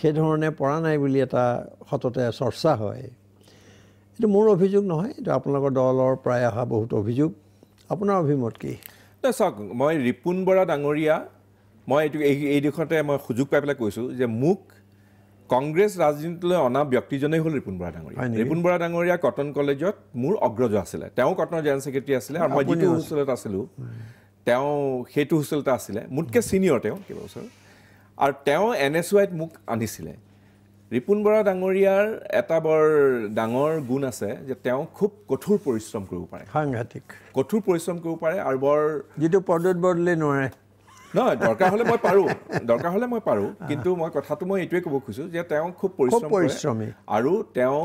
সেইধৰণে পৰা নাই বুলি এটা সততে চৰ্চা হয় এইটো মোৰ অভিযোগ নহয় এইটো আপোনালোকৰ দলৰ প্ৰায় অহা বহুত অভিযোগ আপোনাৰ অভিমত কি চাওক মই ৰিপুণ বৰা ডাঙৰীয়া মই এইটো এই এই দিশতে মই সুযোগ পাই পেলাই কৈছোঁ যে মোক কংগ্ৰেছ ৰাজনীতিলৈ অনা ব্যক্তিজনেই হ'ল ৰিপুণ বৰা ডাঙৰীয়া ৰিপুণ বৰা ডাঙৰীয়া কটন কলেজত মোৰ অগ্ৰজ আছিলে তেওঁ কটনৰ জেনেৰেল ছেক্ৰেটেৰী আছিলে আৰু মই যিটো হোষ্টেলত আছিলোঁ তেওঁ সেইটো হোষ্টেলতে আছিলে মোতকৈ ছিনিয়ৰ তেওঁ কেইবছৰ আৰু তেওঁ এন এছ ৱাইত মোক আনিছিলে ৰিপুণ বৰা ডাঙৰীয়াৰ এটা বৰ ডাঙৰ গুণ আছে যে তেওঁ খুব কঠোৰ পৰিশ্ৰম কৰিব পাৰে সাংঘাতিক কঠোৰ পৰিশ্ৰম কৰিব পাৰে আৰু বৰ যিটো পদত বদলি নোৱাৰে নহয় দৰকাৰ হ'লে মই পাৰোঁ দৰকাৰ হ'লে মই পাৰোঁ কিন্তু মই কথাটো মই এইটোৱে ক'ব খুজিছোঁ যে তেওঁ খুব পৰিশ্ৰম পৰিশ্ৰমী আৰু তেওঁ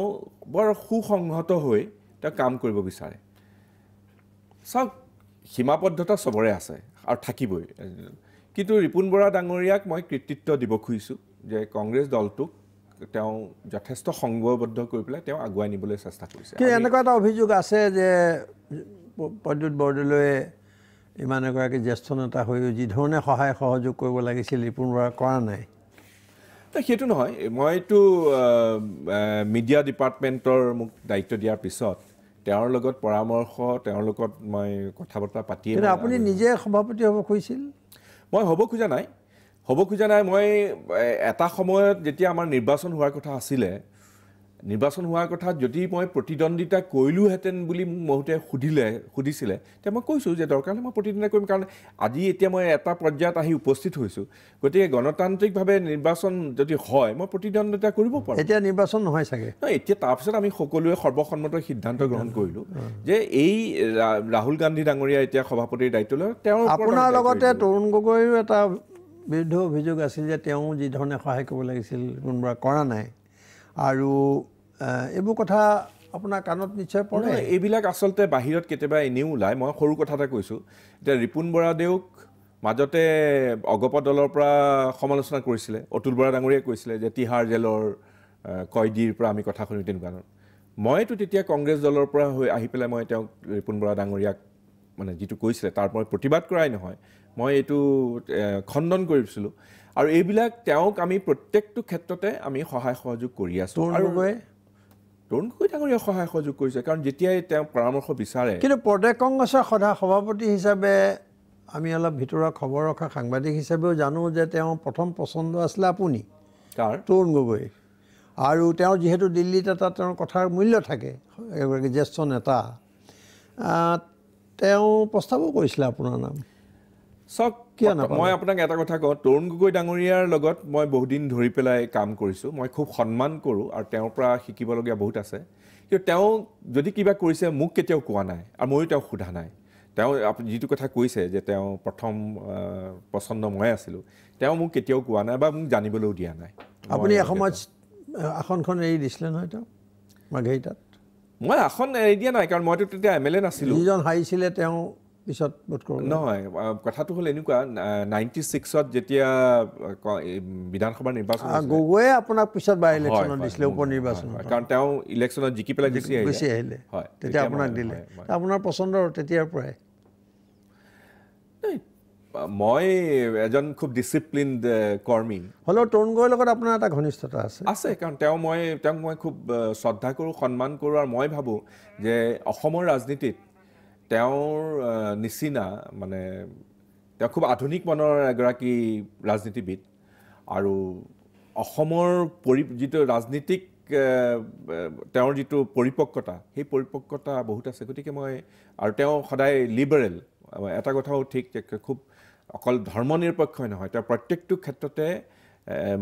বৰ সুসংহত হৈ তেওঁ কাম কৰিব বিচাৰে চাওক সীমাবদ্ধতা চবৰে আছে আৰু থাকিবই কিন্তু ৰিপুণ বৰা ডাঙৰীয়াক মই কৃতিত্ব দিব খুজিছোঁ যে কংগ্ৰেছ দলটোক তেওঁ যথেষ্ট সংঘবদ্ধ কৰি পেলাই তেওঁ আগুৱাই নিবলৈ চেষ্টা কৰিছে এনেকুৱা এটা অভিযোগ আছে যে প্ৰদ্যুৎ বৰদলৈ ইমান এগৰাকী জ্যেষ্ঠ নেতা হৈও যিধৰণে সহায় সহযোগ কৰিব লাগিছিল ৰিপুণ বৰা কৰা নাই সেইটো নহয় মইতো মিডিয়া ডিপাৰ্টমেণ্টৰ মোক দায়িত্ব দিয়াৰ পিছত তেওঁৰ লগত পৰামৰ্শ তেওঁৰ লগত মই কথা বতৰা পাতি আপুনি নিজে সভাপতি হ'ব খুজিছিল মই হ'ব খোজা নাই হ'ব খোজা নাই মই এটা সময়ত যেতিয়া আমাৰ নিৰ্বাচন হোৱাৰ কথা আছিলে নিৰ্বাচন হোৱাৰ কথা যদি মই প্ৰতিদ্বন্দ্বিতা কৰিলোহেঁতেন বুলি মোক মহোতে সুধিলে সুধিছিলে তে মই কৈছোঁ যে দৰকাৰ হ'লে মই প্ৰতিদ্বন্দ্বিতা কৰিম কাৰণ আজি এতিয়া মই এটা পৰ্যায়ত আহি উপস্থিত হৈছোঁ গতিকে গণতান্ত্ৰিকভাৱে নিৰ্বাচন যদি হয় মই প্ৰতিদ্বন্দ্বিতা কৰিব পাৰোঁ এতিয়া নিৰ্বাচন নহয় চাগে নহয় এতিয়া তাৰপিছত আমি সকলোৱে সৰ্বসন্মত সিদ্ধান্ত গ্ৰহণ কৰিলোঁ যে এই ৰাহুল গান্ধী ডাঙৰীয়া এতিয়া সভাপতিৰ দায়িত্ব লয় তেওঁ আপোনাৰ লগতে তৰুণ গগৈৰো এটা বিৰুদ্ধে অভিযোগ আছিল যে তেওঁ যিধৰণে সহায় কৰিব লাগিছিল কোনোবা কৰা নাই আৰু এইবোৰ কথা আপোনাৰ কাণত নিশ্চয় পৰে এইবিলাক আচলতে বাহিৰত কেতিয়াবা এনেও ওলায় মই সৰু কথা এটা কৈছোঁ এতিয়া ৰিপুণ বৰাদেউক মাজতে অগপ দলৰ পৰা সমালোচনা কৰিছিলে অতুল বৰা ডাঙৰীয়াই কৈছিলে যে তিহাৰ জেলৰ কয়দীৰ পৰা আমি কথা শুনি তেনেকুৱা ধৰণৰ মইতো তেতিয়া কংগ্ৰেছ দলৰ পৰা হৈ আহি পেলাই মই তেওঁক ৰিপুণ বৰা ডাঙৰীয়াক মানে যিটো কৈছিলে তাৰ মই প্ৰতিবাদ কৰাই নহয় মই এইটো খণ্ডন কৰিছিলোঁ আৰু এইবিলাক তেওঁক আমি প্ৰত্যেকটো ক্ষেত্ৰতে আমি সহায় সহযোগ কৰি আছোঁ আৰু তৰুণ গগৈ ডাঙৰীয়া সহায় সহযোগ কৰিছে কাৰণ যেতিয়াই তেওঁ পৰামৰ্শ বিচাৰে কিন্তু প্ৰদেশ কংগ্ৰেছৰ সদায় সভাপতি হিচাপে আমি অলপ ভিতৰুৱা খবৰ ৰখা সাংবাদিক হিচাপেও জানো যে তেওঁ প্ৰথম পচন্দ আছিলে আপুনি কাৰ তৰুণ গগৈ আৰু তেওঁ যিহেতু দিল্লীত এটা তেওঁৰ কথাৰ মূল্য থাকে এগৰাকী জ্যেষ্ঠ নেতা তেওঁ প্ৰস্তাৱো কৰিছিলে আপোনাৰ নাম চাওক মই আপোনাক এটা কথা কওঁ তৰুণ গগৈ ডাঙৰীয়াৰ লগত মই বহুদিন ধৰি পেলাই কাম কৰিছোঁ মই খুব সন্মান কৰোঁ আৰু তেওঁৰ পৰা শিকিবলগীয়া বহুত আছে কিন্তু তেওঁ যদি কিবা কৰিছে মোক কেতিয়াও কোৱা নাই আৰু ময়ো তেওঁক সোধা নাই তেওঁ আপুনি যিটো কথা কৈছে যে তেওঁ প্ৰথম পচন্দ মই আছিলোঁ তেওঁ মোক কেতিয়াও কোৱা নাই বা মোক জানিবলৈও দিয়া নাই আপুনি এসময়ত আসনখন এৰি দিছিলে নহয় তেওঁ মাঘেৰিটাত মই আসন এৰি দিয়া নাই কাৰণ মইতো তেতিয়া এম এল এ নাছিলোঁ যিজন হাৰিছিলে তেওঁ পিছত বোধ কৰোঁ নহয় কথাটো হ'ল এনেকুৱা নাইণ্টি ছিক্সত যেতিয়া বিধানসভাৰ নিৰ্বাচন গগৈয়ে আপোনাক পিছত বা ইলেকশ্যনত দিছিলে উপ নিৰ্বাচন কাৰণ তেওঁ ইলেকশ্যনত জিকি পেলাই গুচি গুচি আহিলে হয় তেতিয়া আপোনাক দিলে আপোনাৰ পচন্দৰ তেতিয়াৰ পৰাই মই এজন খুব ডিচিপ্লিন কৰ্মী হ'লেও তৰুণ গগৈৰ লগত আপোনাৰ এটা ঘনিষ্ঠতা আছে আছে কাৰণ তেওঁ মই তেওঁক মই খুব শ্ৰদ্ধা কৰোঁ সন্মান কৰোঁ আৰু মই ভাবোঁ যে অসমৰ ৰাজনীতিত তেওঁৰ নিচিনা মানে তেওঁ খুব আধুনিক মনৰ এগৰাকী ৰাজনীতিবিদ আৰু অসমৰ পৰি যিটো ৰাজনীতিক তেওঁৰ যিটো পৰিপক্কতা সেই পৰিপক্কতা বহুত আছে গতিকে মই আৰু তেওঁ সদায় লিবাৰেল এটা কথাও ঠিক খুব অকল ধৰ্ম নিৰপেক্ষই নহয় তেওঁ প্ৰত্যেকটো ক্ষেত্ৰতে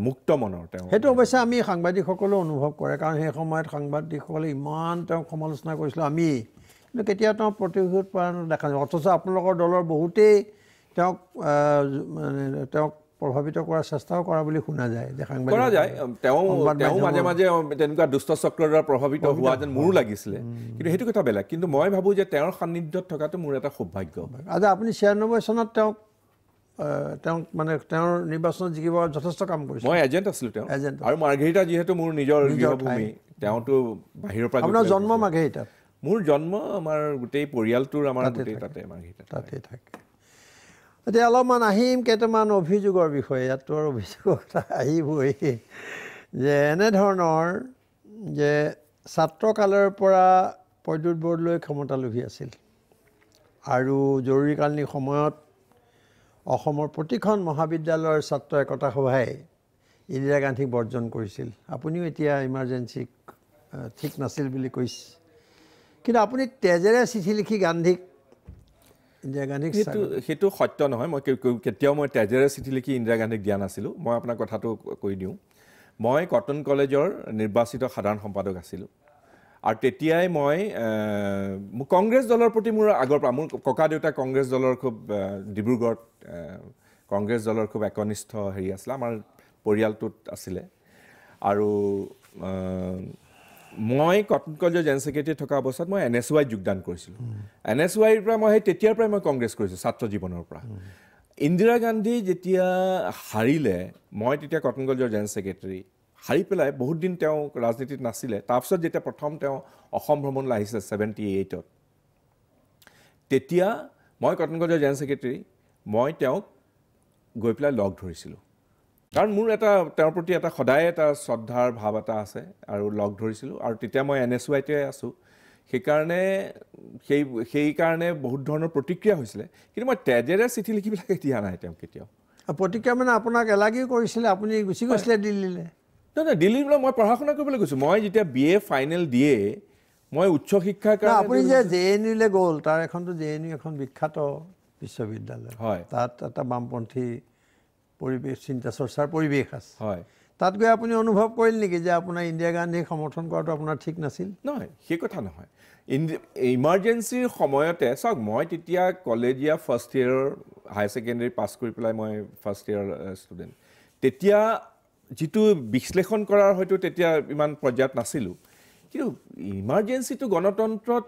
মুক্ত মনৰ তেওঁ সেইটো অৱশ্যে আমি সাংবাদিকসকলেও অনুভৱ কৰে কাৰণ সেই সময়ত সাংবাদিকসকলে ইমান তেওঁক সমালোচনা কৰিছিলোঁ আমি কিন্তু কেতিয়াও তেওঁ প্ৰতিশোধ পোৱা দেখা যায় অথচ আপোনালোকৰ দলৰ বহুতেই তেওঁক মানে তেওঁক প্ৰভাৱিত কৰাৰ চেষ্টাও কৰা বুলি শুনা যায় দেখা কৰা যায় তেওঁ তেওঁ মাজে মাজে তেনেকুৱা দুষ্ট চক্ৰৰ দ্বাৰা প্ৰভাৱিত হোৱা যেন মোৰো লাগিছিলে কিন্তু সেইটো কথা বেলেগ কিন্তু মই ভাবোঁ যে তেওঁৰ সান্নিধ্যত থকাটো মোৰ এটা সৌভাগ্য আচ্ছা আপুনি ছিয়ানব্বৈ চনত তেওঁক তেওঁক মানে তেওঁৰ নিৰ্বাচনত জিকিব যথেষ্ট কাম কৰিছে মই এজেণ্ট আছিলোঁ তেওঁ এজেণ্ট আৰু মাৰ্ঘেৰিটা যিহেতু মোৰ নিজৰ তেওঁতো বাহিৰৰ পৰা আপোনাৰ জন্ম মাৰ্ঘেৰিটাত মোৰ জন্ম আমাৰ গোটেই পৰিয়ালটোৰ আমাৰ তাতে তাতে তাতে থাকে এতিয়া অলপমান আহিম কেইটামান অভিযোগৰ বিষয়ে ইয়াততো আৰু অভিযোগ কথা আহিবই যে এনেধৰণৰ যে ছাত্ৰকালৰ পৰা বৰদলৈ ক্ষমতা ক্ষমতালোভী আছিল আৰু জৰুৰীকালীন সময়ত অসমৰ প্ৰতিখন মহাবিদ্যালয়ৰ ছাত্ৰ একতা সভাই ইন্দিৰা গান্ধীক বৰ্জন কৰিছিল আপুনিও এতিয়া ইমাৰ্জেঞ্চিক ঠিক নাছিল বুলি কৈছে কিন্তু আপুনি তেজেৰে চিঠি লিখি গান্ধীক ইন্দিৰা গান্ধীক সেইটো সেইটো সত্য নহয় মই কেতিয়াও মই তেজেৰে চিঠি লিখি ইন্দিৰা গান্ধীক দিয়া নাছিলোঁ মই আপোনাক কথাটো কৈ দিওঁ মই কটন কলেজৰ নিৰ্বাচিত সাধাৰণ সম্পাদক আছিলোঁ আৰু তেতিয়াই মই কংগ্ৰেছ দলৰ প্ৰতি মোৰ আগৰ পৰা মোৰ ককা দেউতা কংগ্ৰেছ দলৰ খুব ডিব্ৰুগড়ত কংগ্ৰেছ দলৰ খুব একনিষ্ঠ হেৰি আছিলে আমাৰ পৰিয়ালটোত আছিলে আৰু মই কটন কলেজৰ জেনেৰেল ছেক্ৰেটেৰী থকা অৱস্থাত মই এন এছ ৱাইত যোগদান কৰিছিলোঁ এন এছ ৱাইৰ পৰা মই সেই তেতিয়াৰ পৰাই মই কংগ্ৰেছ কৰিছোঁ ছাত্ৰ জীৱনৰ পৰা ইন্দিৰা গান্ধী যেতিয়া হাৰিলে মই তেতিয়া কটন কলেজৰ জেনেৰেল ছেক্ৰেটেৰী হাৰি পেলাই বহুত দিন তেওঁ ৰাজনীতিত নাছিলে তাৰপিছত যেতিয়া প্ৰথম তেওঁ অসম ভ্ৰমণলৈ আহিছে ছেভেণ্টি এইটত তেতিয়া মই কটন কলেজৰ জেনেৰেল ছেক্ৰেটেৰী মই তেওঁক গৈ পেলাই লগ ধৰিছিলোঁ কাৰণ মোৰ এটা তেওঁৰ প্ৰতি এটা সদায় এটা শ্ৰদ্ধাৰ ভাৱ এটা আছে আৰু লগ ধৰিছিলোঁ আৰু তেতিয়া মই এন এছ ৱাইতে আছোঁ সেইকাৰণে সেই সেইকাৰণে বহুত ধৰণৰ প্ৰতিক্ৰিয়া হৈছিলে কিন্তু মই তেজেৰে চিঠি লিখি পেলাই দিয়া নাই তেওঁ কেতিয়াও প্ৰতিক্ৰিয়া মানে আপোনাক এলাগি কৰিছিলে আপুনি গুচি গৈছিলে দিল্লীলৈ নহয় নহয় দিল্লীলৈ মই পঢ়া শুনা কৰিবলৈ গৈছোঁ মই যেতিয়া বি এ ফাইনেল দিয়ে মই উচ্চ শিক্ষাৰ কাৰণে আপুনি যে জে এন ইউলৈ গ'ল তাৰ এখনতো জে এন ইউ এখন বিখ্যাত বিশ্ববিদ্যালয় হয় তাত এটা বামপন্থী পৰিৱেশ চিন্তা চৰ্চাৰ পৰিৱেশ আছে হয় তাত গৈ আপুনি অনুভৱ কৰিল নেকি যে আপোনাৰ ইন্দিৰা গান্ধীক সমৰ্থন কৰাটো আপোনাৰ ঠিক নাছিল নহয় সেই কথা নহয় ইন্দি ইমাৰ্জেঞ্চিৰ সময়তে চাওক মই তেতিয়া কলেজীয়া ফাৰ্ষ্ট ইয়েৰৰ হায়াৰ ছেকেণ্ডেৰী পাছ কৰি পেলাই মই ফাৰ্ষ্ট ইয়েৰৰ ষ্টুডেণ্ট তেতিয়া যিটো বিশ্লেষণ কৰাৰ হয়তো তেতিয়া ইমান পৰ্যায়ত নাছিলোঁ কিন্তু ইমাৰ্জেঞ্চিটো গণতন্ত্ৰত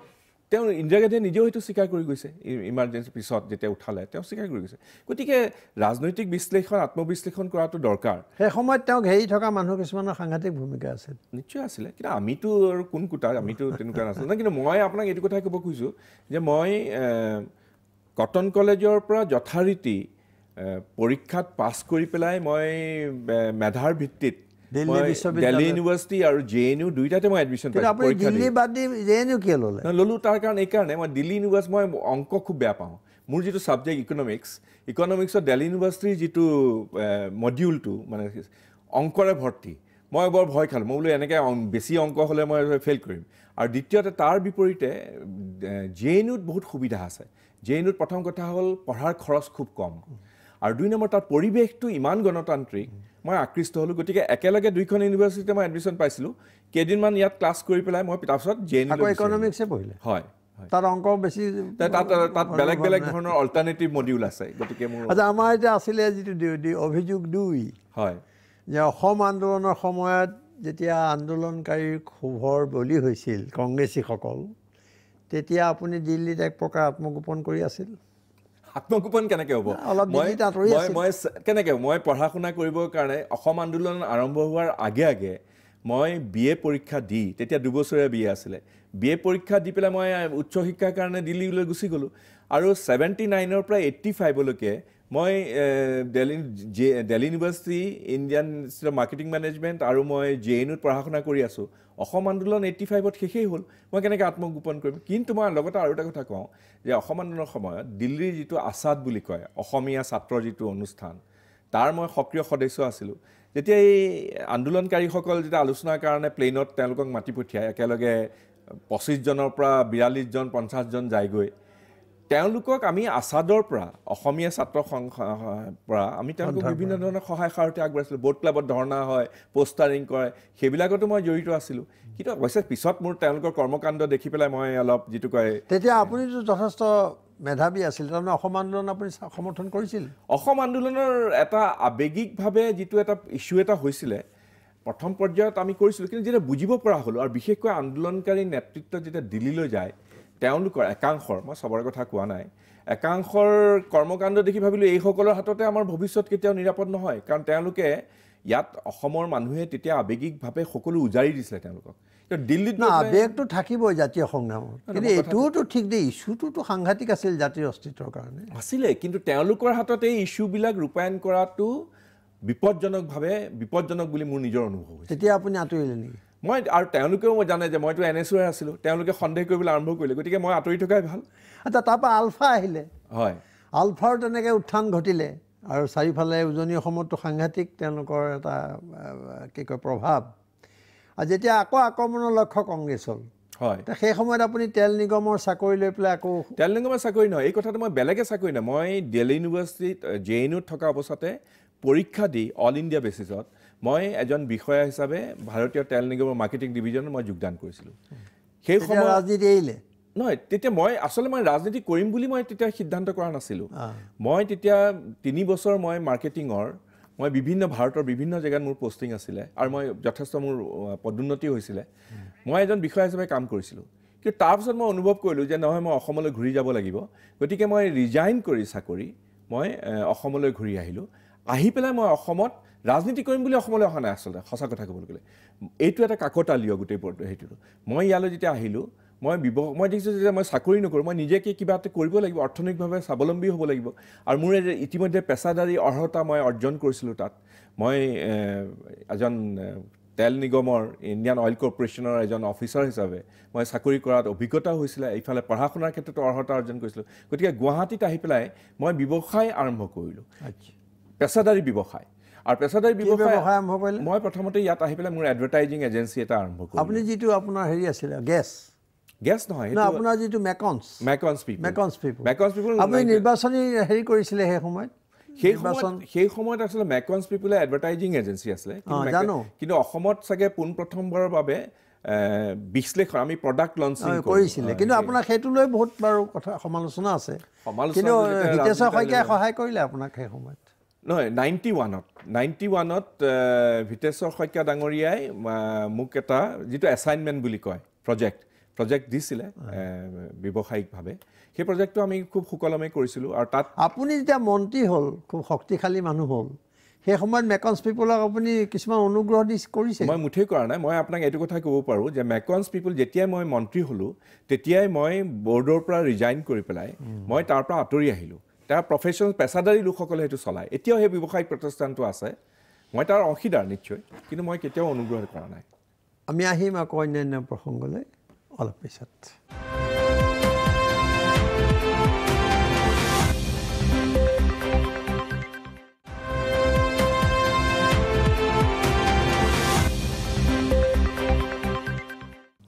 তেওঁ ইন্দিৰা গান্ধীয়ে নিজেও সেইটো স্বীকাৰ কৰি গৈছে ইমাৰ্জেঞ্চি পিছত যেতিয়া উঠালে তেওঁ স্বীকাৰ কৰি গৈছে গতিকে ৰাজনৈতিক বিশ্লেষণ আত্মবিশ্লেষণ কৰাটো দৰকাৰ সেই সময়ত তেওঁক হেৰি থকা মানুহ কিছুমানৰ সাংঘাতিক ভূমিকা আছিল নিশ্চয় আছিলে কিন্তু আমিতো আৰু কোন কোটাৰ আমিতো তেনেকুৱা নাছিলোঁ কিন্তু মই আপোনাক এইটো কথাই ক'ব খুজিছোঁ যে মই কটন কলেজৰ পৰা যথাৰীতি পৰীক্ষাত পাছ কৰি পেলাই মই মেধাৰ ভিত্তিত দিল্লী ইউনিভাৰ্চিটি আৰু জে এন ইউ দুইটাতে মই এডমিশ্যন পাইছিলোঁ দিল্লী বাদ দি জে এন ইউ কিয় ল'লে ল'লোঁ তাৰ কাৰণ এইকাৰণে মই দিল্লী ইউনিভাৰ্চিটি মই অংক খুব বেয়া পাওঁ মোৰ যিটো ছাবজেক্ট ইকনমিক্স ইকনমিক্সত দিল্লী ইউনিভাৰ্চিটিৰ যিটো মডিউলটো মানে অংকৰে ভৰ্তি মই বৰ ভয় খালোঁ মই বোলো এনেকৈ বেছি অংক হ'লে মই ফেইল কৰিম আৰু দ্বিতীয়তে তাৰ বিপৰীতে জে এন ইউত বহুত সুবিধা আছে জে এন ইউত প্ৰথম কথা হ'ল পঢ়াৰ খৰচ খুব কম আৰু দুই নম্বৰ তাত পৰিৱেশটো ইমান গণতান্ত্ৰিক মই আকৃষ্ট হ'লোঁ গতিকে একেলগে দুইখন ইউনিভাৰ্চিটিতে মই এডমিশ্যন পাইছিলোঁ কেইদিনমান ইয়াত ক্লাছ কৰি পেলাই মই তাৰপিছত জে এন ইকনমিক্সে পঢ়িলে হয় তাত অংক বেছি তাত তাত বেলেগ বেলেগ ধৰণৰ অল্টাৰনেটিভ মডিউল আছে গতিকে মোৰ আচ্ছা আমাৰ এতিয়া আছিলে যিটো অভিযোগ দুই হয় যে অসম আন্দোলনৰ সময়ত যেতিয়া আন্দোলনকাৰীৰ শুভৰ বলি হৈছিল কংগ্ৰেছীসকল তেতিয়া আপুনি দিল্লীত এক প্ৰকাৰ আত্মগোপন কৰি আছিল আত্মগোপন কেনেকৈ হ'ব মই মই কেনেকৈ মই পঢ়া শুনা কৰিবৰ কাৰণে অসম আন্দোলন আৰম্ভ হোৱাৰ আগে আগে মই বি এ পৰীক্ষা দি তেতিয়া দুবছৰীয়া বি এ আছিলে বি এ পৰীক্ষা দি পেলাই মই উচ্চ শিক্ষাৰ কাৰণে দিল্লীলৈ গুচি গ'লোঁ আৰু ছেভেণ্টি নাইনৰ পৰা এইট্টি ফাইভলৈকে মই Delhi J Delhi University Indian Institute of Marketing Management আৰু মই জে এন ইউত পঢ়া শুনা কৰি আছোঁ অসম আন্দোলন এইটি ফাইভত শেষেই হ'ল মই কেনেকৈ আত্মগোপন কৰিম কিন্তু মই লগতে আৰু এটা কথা কওঁ যে অসম আন্দোলনৰ সময়ত দিল্লীৰ যিটো আছাদ বুলি কয় অসমীয়া ছাত্ৰৰ যিটো অনুষ্ঠান তাৰ মই সক্ৰিয় সদস্য আছিলোঁ যেতিয়া এই আন্দোলনকাৰীসকল যেতিয়া আলোচনাৰ কাৰণে প্লেইনত তেওঁলোকক মাতি পঠিয়াই একেলগে পঁচিছজনৰ পৰা বিয়াল্লিছজন পঞ্চাছজন যায়গৈ তেওঁলোকক আমি আছাদৰ পৰা অসমীয়া ছাত্ৰ সংঘৰ পৰা আমি তেওঁলোকক বিভিন্ন ধৰণৰ সহায় সাৰতে আগবঢ়াইছিলোঁ বৰ্ড ক্লাবত ধৰ্ণা হয় পষ্টাৰিং কৰে সেইবিলাকতো মই জড়িত আছিলোঁ কিন্তু অৱশ্যে পিছত মোৰ তেওঁলোকৰ কৰ্মকাণ্ড দেখি পেলাই মই অলপ যিটো কয় তেতিয়া আপুনিতো যথেষ্ট মেধাৱী আছিল তাৰমানে অসম আন্দোলন আপুনি সমৰ্থন কৰিছিল অসম আন্দোলনৰ এটা আৱেগিকভাৱে যিটো এটা ইছ্যু এটা হৈছিলে প্ৰথম পৰ্যায়ত আমি কৰিছিলোঁ কিন্তু যেতিয়া বুজিব পৰা হ'লোঁ আৰু বিশেষকৈ আন্দোলনকাৰী নেতৃত্ব যেতিয়া দিল্লীলৈ যায় তেওঁলোকৰ একাংশৰ মই চবৰে কথা কোৱা নাই একাংশৰ কৰ্মকাণ্ড দেখি ভাবিলোঁ এইসকলৰ হাততে আমাৰ ভৱিষ্যত কেতিয়াও নিৰাপদ নহয় কাৰণ তেওঁলোকে ইয়াত অসমৰ মানুহে তেতিয়া আৱেগিকভাৱে সকলো উজাৰি দিছিলে তেওঁলোকক দিল্লীত আৱেগটো থাকিবই জাতীয় সংগ্ৰামত কিন্তু এইটোতো ঠিক দেই ইছ্যুটোতো সাংঘাতিক আছিল জাতিৰ অস্তিত্বৰ কাৰণে আছিলে কিন্তু তেওঁলোকৰ হাতত এই ইছ্যুবিলাক ৰূপায়ণ কৰাটো বিপদজনকভাৱে বিপদজনক বুলি মোৰ নিজৰ অনুভৱ হৈছে তেতিয়া আপুনি আঁতৰিলে নেকি মই আৰু তেওঁলোকেও মই জানে যে মইতো এন এছ ইউ আছিলোঁ তেওঁলোকে সন্দেহ কৰিবলৈ আৰম্ভ কৰিলে গতিকে মই আঁতৰি থকাই ভাল আচ্ছা তাৰপৰা আলফা আহিলে হয় আলফাৰো তেনেকৈ উত্থান ঘটিলে আৰু চাৰিওফালে উজনি অসমতো সাংঘাতিক তেওঁলোকৰ এটা কি কয় প্ৰভাৱ আৰু যেতিয়া আকৌ আক্ৰমণৰ লক্ষ্য কংগ্ৰেছ হ'ল হয় সেই সময়ত আপুনি তেল নিগমৰ চাকৰি লৈ পেলাই আকৌ তেল নিগমৰ চাকৰি নহয় এই কথাটো মই বেলেগে চাকৰি নহয় মই দিল্লী ইউনিভাৰ্চিটিত জে এন ইউত থকা অৱস্থাতে পৰীক্ষা দি অল ইণ্ডিয়া বেচিছত মই এজন বিষয়া হিচাপে ভাৰতীয় তেল নিগমৰ মাৰ্কেটিং ডিভিজনত মই যোগদান কৰিছিলোঁ সেই সময়ত ৰাজনীতি আহিলে নহয় তেতিয়া মই আচলতে মই ৰাজনীতি কৰিম বুলি মই তেতিয়া সিদ্ধান্ত কৰা নাছিলোঁ মই তেতিয়া তিনি বছৰ মই মাৰ্কেটিঙৰ মই বিভিন্ন ভাৰতৰ বিভিন্ন জেগাত মোৰ পষ্টিং আছিলে আৰু মই যথেষ্ট মোৰ পদোন্নতি হৈছিলে মই এজন বিষয়া হিচাপে কাম কৰিছিলোঁ কিন্তু তাৰপিছত মই অনুভৱ কৰিলোঁ যে নহয় মই অসমলৈ ঘূৰি যাব লাগিব গতিকে মই ৰিজাইন কৰি চাকৰি মই অসমলৈ ঘূৰি আহিলোঁ আহি পেলাই মই অসমত ৰাজনীতি কৰিম বুলি অসমলৈ অহা নাই আচলতে সঁচা কথা ক'বলৈ গ'লে এইটো এটা কাকতালীয় গোটেই সেইটো মই ইয়ালৈ যেতিয়া আহিলোঁ মই ব্যৱসায় মই দেখিছোঁ যেতিয়া মই চাকৰি নকৰোঁ মই নিজেকে কিবা এটা কৰিব লাগিব অৰ্থনৈতিকভাৱে স্বাৱলম্বী হ'ব লাগিব আৰু মোৰ ইতিমধ্যে পেচাদাৰী অৰ্হতা মই অৰ্জন কৰিছিলোঁ তাত মই এজন তেল নিগমৰ ইণ্ডিয়ান অইল কৰ্পৰেশ্যনৰ এজন অফিচাৰ হিচাপে মই চাকৰি কৰাত অভিজ্ঞতা হৈছিলে এইফালে পঢ়া শুনাৰ ক্ষেত্ৰতো অৰ্হতা অৰ্জন কৰিছিলোঁ গতিকে গুৱাহাটীত আহি পেলাই মই ব্যৱসায় আৰম্ভ কৰিলোঁ পেচাদাৰী ব্যৱসায় আৰু পেছাদাৰী ব্যৱসায় আৰম্ভ কৰিলে মই প্ৰথমতে ইয়াত আহি পেলাই মোৰ এডভাৰটাইজিং এজেঞ্চি এটা আৰম্ভ কৰিলোঁ আপুনি যিটো আপোনাৰ হেৰি আছিলে গেছ জানো কিন্তু অসমত চাগে পোনপ্ৰথমবাৰৰ বাবে বিশ্লেষণ প্ৰডাক্ট লঞ্চিং কৰিছিলে কিন্তু আপোনাক সেইটো লৈ বহুত বাৰু সমালোচনা আছে শইকীয়াই সহায় কৰিলে আপোনাক নহয় নাইণ্টি ওৱানত নাইণ্টি ওৱানত ভিতেশ্বৰ শইকীয়া ডাঙৰীয়াই মোক এটা যিটো এছাইনমেণ্ট বুলি কয় প্ৰজেক্ট প্ৰজেক্ট দিছিলে ব্যৱসায়িকভাৱে সেই প্ৰজেক্টটো আমি খুব সুকলমে কৰিছিলোঁ আৰু তাত আপুনি যেতিয়া মন্ত্ৰী হ'ল খুব শক্তিশালী মানুহ হ'ল সেই সময়ত মেকনছ পিপুলক আপুনি কিছুমান অনুগ্ৰহ দি কৰিছে মই মুঠেই কৰা নাই মই আপোনাক এইটো কথা ক'ব পাৰোঁ যে মেকনছ পিপুল যেতিয়াই মই মন্ত্ৰী হ'লোঁ তেতিয়াই মই বৰ্ডৰ পৰা ৰিজাইন কৰি পেলাই মই তাৰ পৰা আঁতৰি আহিলোঁ তাৰ প্ৰফেশ্যনেল পেচাদাৰী লোকসকলে সেইটো চলায় এতিয়াও সেই ব্যৱসায়িক প্ৰতিষ্ঠানটো আছে মই তাৰ অংশীদাৰ নিশ্চয় কিন্তু মই কেতিয়াও অনুগ্ৰহ কৰা নাই আমি আহিম আকৌ অন্যান্য প্ৰসংগলৈ অলপ পিছত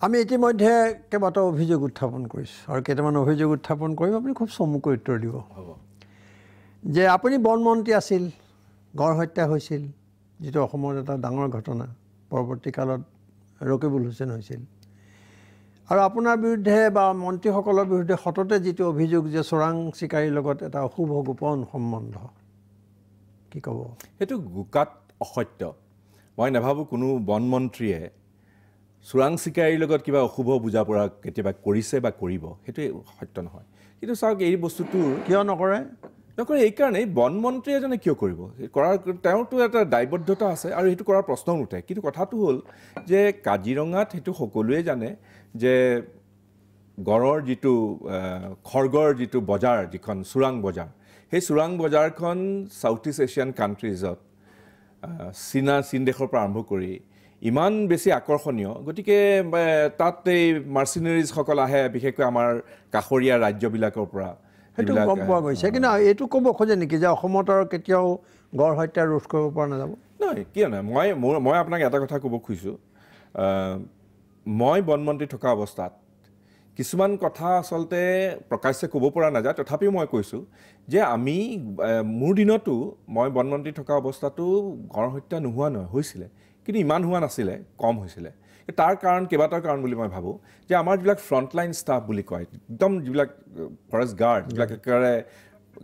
আমি ইতিমধ্যে কেইবাটাও অভিযোগ উত্থাপন কৰিছোঁ আৰু কেইটামান অভিযোগ উত্থাপন কৰিম আপুনি খুব চমুকৈ উত্তৰ দিব হ'ব যে আপুনি বনমন্ত্ৰী আছিল গড় হত্যা হৈছিল যিটো অসমৰ এটা ডাঙৰ ঘটনা পৰৱৰ্তী কালত ৰকিবুল হুছেইন হৈছিল আৰু আপোনাৰ বিৰুদ্ধে বা মন্ত্ৰীসকলৰ বিৰুদ্ধে সততে যিটো অভিযোগ যে চোৰাং চিকাৰীৰ লগত এটা অশুভ গোপন সম্বন্ধ কি ক'ব সেইটো গোকাত অসত্য মই নাভাবোঁ কোনো বন মন্ত্ৰীয়ে চোৰাং চিকাৰীৰ লগত কিবা অশুভ বুজা পৰা কেতিয়াবা কৰিছে বা কৰিব সেইটোৱে সত্য নহয় কিন্তু চাওক এই বস্তুটো কিয় নকৰে নকৰে এইকাৰণেই বনমন্ত্ৰী এজনে কিয় কৰিব কৰাৰ তেওঁৰতো এটা দায়বদ্ধতা আছে আৰু সেইটো কৰাৰ প্ৰশ্ন নুঠে কিন্তু কথাটো হ'ল যে কাজিৰঙাত সেইটো সকলোৱে জানে যে গড়ৰ যিটো খৰ্গৰ যিটো বজাৰ যিখন চোৰাং বজাৰ সেই চোৰাং বজাৰখন চাউথ ইষ্ট এছিয়ান কাণ্ট্ৰিজত চীনা চীন দেশৰ পৰা আৰম্ভ কৰি ইমান বেছি আকৰ্ষণীয় গতিকে তাত এই মাৰ্চিনেৰিজসকল আহে বিশেষকৈ আমাৰ কাষৰীয়া ৰাজ্যবিলাকৰ পৰা এইটো গম পোৱা গৈছে কিন্তু এইটো ক'ব খোজে নেকি যে অসমত আৰু কেতিয়াও গড় হত্যা ৰোধ কৰিব পৰা নাযাব নাই কিয় নাই মই মোৰ মই আপোনাক এটা কথা ক'ব খুজিছোঁ মই বনমন্ত্ৰী থকা অৱস্থাত কিছুমান কথা আচলতে প্ৰকাশ্যে ক'ব পৰা নাযায় তথাপিও মই কৈছোঁ যে আমি মোৰ দিনতো মই বনমন্ত্ৰী থকা অৱস্থাতো গড় হত্যা নোহোৱা নহয় হৈছিলে কিন্তু ইমান হোৱা নাছিলে কম হৈছিলে তাৰ কাৰণ কেইবাটাও কাৰণ বুলি মই ভাবোঁ যে আমাৰ যিবিলাক ফ্ৰণ্টলাইন ষ্টাফ বুলি কয় একদম যিবিলাক ফৰেষ্ট uh, গাৰ্ড যিবিলাক একেবাৰে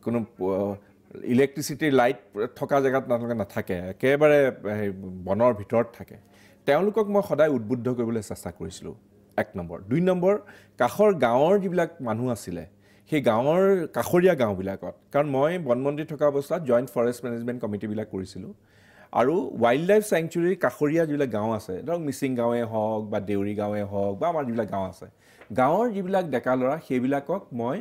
কোনো ইলেক্ট্ৰিচিটিৰ uh, লাইট থকা জেগাত তেওঁলোকে নাথাকে একেবাৰে সেই বনৰ ভিতৰত থাকে তেওঁলোকক মই সদায় উদ্বুদ্ধ কৰিবলৈ চেষ্টা কৰিছিলোঁ এক নম্বৰ দুই নম্বৰ কাষৰ গাঁৱৰ যিবিলাক মানুহ আছিলে সেই গাঁৱৰ কাষৰীয়া গাঁওবিলাকত কাৰণ মই বন মন্দিৰ থকা অৱস্থাত জইণ্ট ফৰেষ্ট মেনেজমেণ্ট কমিটিবিলাক কৰিছিলোঁ আৰু ৱাইল্ড লাইফ চেংচুৰীৰ কাষৰীয়া যিবিলাক গাঁও আছে ধৰক মিচিং গাঁৱে হওক বা দেউৰী গাঁৱে হওক বা আমাৰ যিবিলাক গাঁও আছে গাঁৱৰ যিবিলাক ডেকা ল'ৰা সেইবিলাকক মই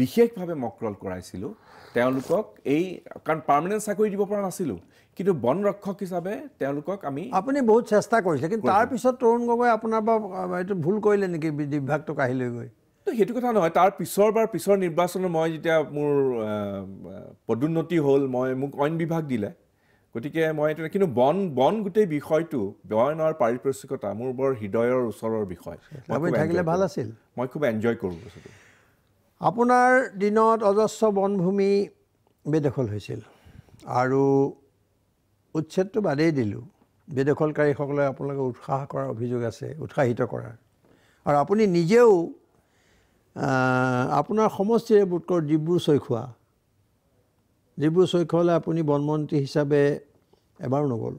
বিশেষভাৱে মকৰল কৰাইছিলোঁ তেওঁলোকক এই কাৰণ পাৰ্মানেণ্ট চাকৰি দিব পৰা নাছিলোঁ কিন্তু বন ৰক্ষক হিচাপে তেওঁলোকক আমি আপুনি বহুত চেষ্টা কৰিছে কিন্তু তাৰপিছত তৰুণ গগৈ আপোনাৰ পৰা এইটো ভুল কৰিলে নেকি বিভাগটো আহি লৈ গৈ সেইটো কথা নহয় তাৰ পিছৰ বাৰ পিছৰ নিৰ্বাচনত মই যেতিয়া মোৰ পদোন্নতি হ'ল মই মোক অইন বিভাগ দিলে গতিকে মই এইটো কিন্তু বন বন গোটেই বিষয়টো বন আৰু পাৰিপাৰ্শ্বিকতা মোৰ বৰ হৃদয়ৰ ওচৰৰ বিষয় থাকিলে ভাল আছিল মই খুব এনজয় কৰোঁ বস্তুটো আপোনাৰ দিনত অজস্ৰ বনভূমি বেদখল হৈছিল আৰু উচ্ছেদটো বাদেই দিলোঁ বেদখলকাৰীসকলে আপোনালোকে উৎসাহ কৰাৰ অভিযোগ আছে উৎসাহিত কৰাৰ আৰু আপুনি নিজেও আপোনাৰ সমষ্টিৰে বোধকৰ ডিব্ৰু চৈখোৱা ডিব্ৰু চৈখোৱালে আপুনি বনমন্ত্ৰী হিচাপে এবাৰো নগ'ল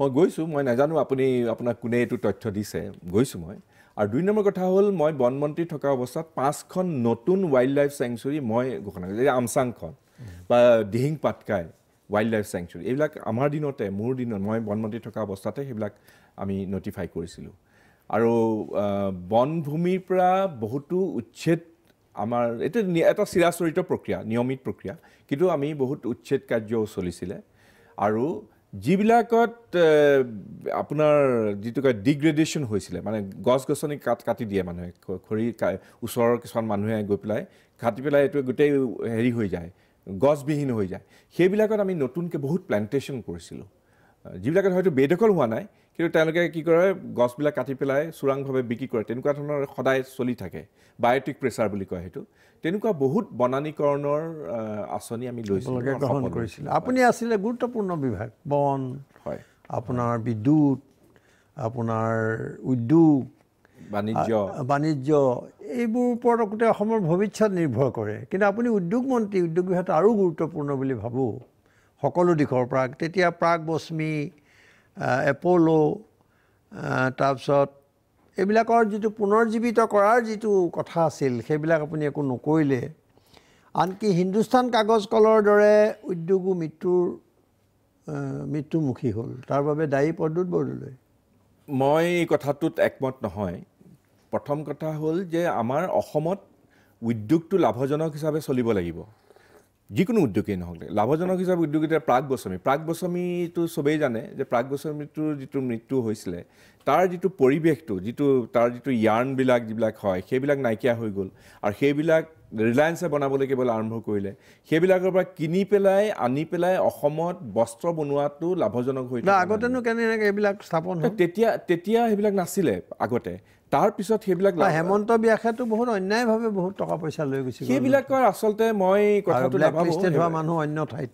মই গৈছোঁ মই নাজানো আপুনি আপোনাক কোনে এইটো তথ্য দিছে গৈছোঁ মই আৰু দুই নম্বৰ কথা হ'ল মই বনমন্ত্ৰী থকা অৱস্থাত পাঁচখন নতুন ৱাইল্ড লাইফ চেংচুৰী মই ঘোষণা কৰিছোঁ আমচাংখন বা Dihing Patkai wildlife sanctuary এইবিলাক আমাৰ দিনতে মোৰ দিনত মই বনমন্ত্ৰী থকা অৱস্থাতে সেইবিলাক আমি ন'টিফাই কৰিছিলোঁ আৰু বনভূমিৰ পৰা বহুতো উচ্ছেদ আমাৰ এইটো এটা চিৰাচৰিত প্ৰক্ৰিয়া নিয়মিত প্ৰক্ৰিয়া কিন্তু আমি বহুত উচ্ছেদ কাৰ্যও চলিছিলে আৰু যিবিলাকত আপোনাৰ যিটো কয় ডিগ্ৰেডেশ্যন হৈছিলে মানে গছ গছনি কাট কাটি দিয়ে মানুহে খৰি ওচৰৰ কিছুমান মানুহে গৈ পেলাই কাটি পেলাই এইটো গোটেই হেৰি হৈ যায় গছবিহীন হৈ যায় সেইবিলাকত আমি নতুনকৈ বহুত প্লেণ্টেশ্যন কৰিছিলোঁ যিবিলাকত হয়তো বেদখল হোৱা নাই কিন্তু তেওঁলোকে কি কৰে গছবিলাক কাটি পেলাই চোৰাংভাৱে বিক্ৰী কৰে তেনেকুৱা ধৰণৰ সদায় চলি থাকে বায়'টিক প্ৰেছাৰ বুলি কয় সেইটো তেনেকুৱা বহুত বনানীকৰণৰ আঁচনি আমি লৈছিলোঁ আপুনি আছিলে গুৰুত্বপূৰ্ণ বিভাগ বন হয় আপোনাৰ বিদ্যুৎ আপোনাৰ উদ্যোগ বাণিজ্য বাণিজ্য এইবোৰ ওপৰত গোটেই অসমৰ ভৱিষ্যত নিৰ্ভৰ কৰে কিন্তু আপুনি উদ্যোগ মন্ত্ৰী উদ্যোগ বিভাগটো আৰু গুৰুত্বপূৰ্ণ বুলি ভাবোঁ সকলো দিশৰ পৰা তেতিয়া প্ৰাগ বস্মী এপ'ল' তাৰপিছত এইবিলাকৰ যিটো পুনৰ্জীৱিত কৰাৰ যিটো কথা আছিল সেইবিলাক আপুনি একো নকৰিলে আনকি হিন্দুস্তান কাগজ কলৰ দৰে উদ্যোগো মৃত্যুৰ মৃত্যুমুখী হ'ল তাৰ বাবে দায়ী পদুত বৰদলৈ মই এই কথাটোত একমত নহয় প্ৰথম কথা হ'ল যে আমাৰ অসমত উদ্যোগটো লাভজনক হিচাপে চলিব লাগিব যিকোনো উদ্যোগেই নহওক লাভজনক হিচাপে উদ্যোগ এতিয়া প্ৰাগ গোস্বামী প্ৰাগ গোস্বামীটো চবেই জানে যে প্ৰাগ গোস্বামীটোৰ যিটো মৃত্যু হৈছিলে তাৰ যিটো পৰিৱেশটো যিটো তাৰ যিটো য়াৰ্ণবিলাক যিবিলাক হয় সেইবিলাক নাইকিয়া হৈ গ'ল আৰু সেইবিলাক ৰিলায়েঞ্চে বনাবলৈ কেৱল আৰম্ভ কৰিলে সেইবিলাকৰ পৰা কিনি পেলাই আনি পেলাই অসমত বস্ত্ৰ বনোৱাটো লাভজনক হৈ আগতেনো কেনেকৈ এইবিলাক স্থাপন তেতিয়া তেতিয়া সেইবিলাক নাছিলে আগতে তাৰপিছত সেইবিলাক হেমন্ত ব্যাসেতো বহুত অন্যায়ভাৱে বহুত টকা পইচা লৈ গৈছিল সেইবিলাকৰ আচলতে মই কথাটো মানুহ অন্য ঠাইত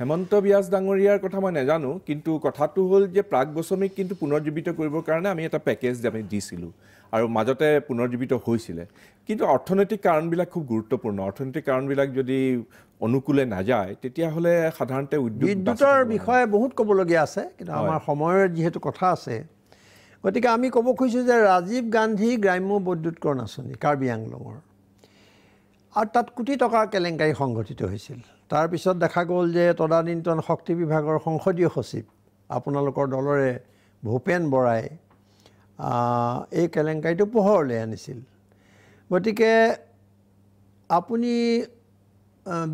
হেমন্ত ব্যাস ডাঙৰীয়াৰ কথা মই নাজানো কিন্তু কথাটো হ'ল যে প্ৰাগ বছমীক কিন্তু পুনৰজীৱিত কৰিবৰ কাৰণে আমি এটা পেকেজ আমি দিছিলোঁ আৰু মাজতে পুনৰজীৱিত হৈছিলে কিন্তু অৰ্থনৈতিক কাৰণবিলাক খুব গুৰুত্বপূৰ্ণ অৰ্থনৈতিক কাৰণবিলাক যদি অনুকূলে নাযায় তেতিয়াহ'লে সাধাৰণতে বিদ্যুতৰ বিষয়ে বহুত ক'বলগীয়া আছে কিন্তু আমাৰ সময়ৰ যিহেতু কথা আছে গতিকে আমি ক'ব খুজিছোঁ যে ৰাজীৱ গান্ধী গ্ৰাম্য বৈদ্যুতকৰণ আঁচনি কাৰ্বি আংলঙৰ আৰু তাত কোটি টকাৰ কেলেংকাৰী সংঘটিত হৈছিল তাৰপিছত দেখা গ'ল যে তদানীন্তন শক্তি বিভাগৰ সংসদীয় সচিব আপোনালোকৰ দলৰে ভূপেন বৰাই এই কেলেংকাৰীটো পোহৰলৈ আনিছিল গতিকে আপুনি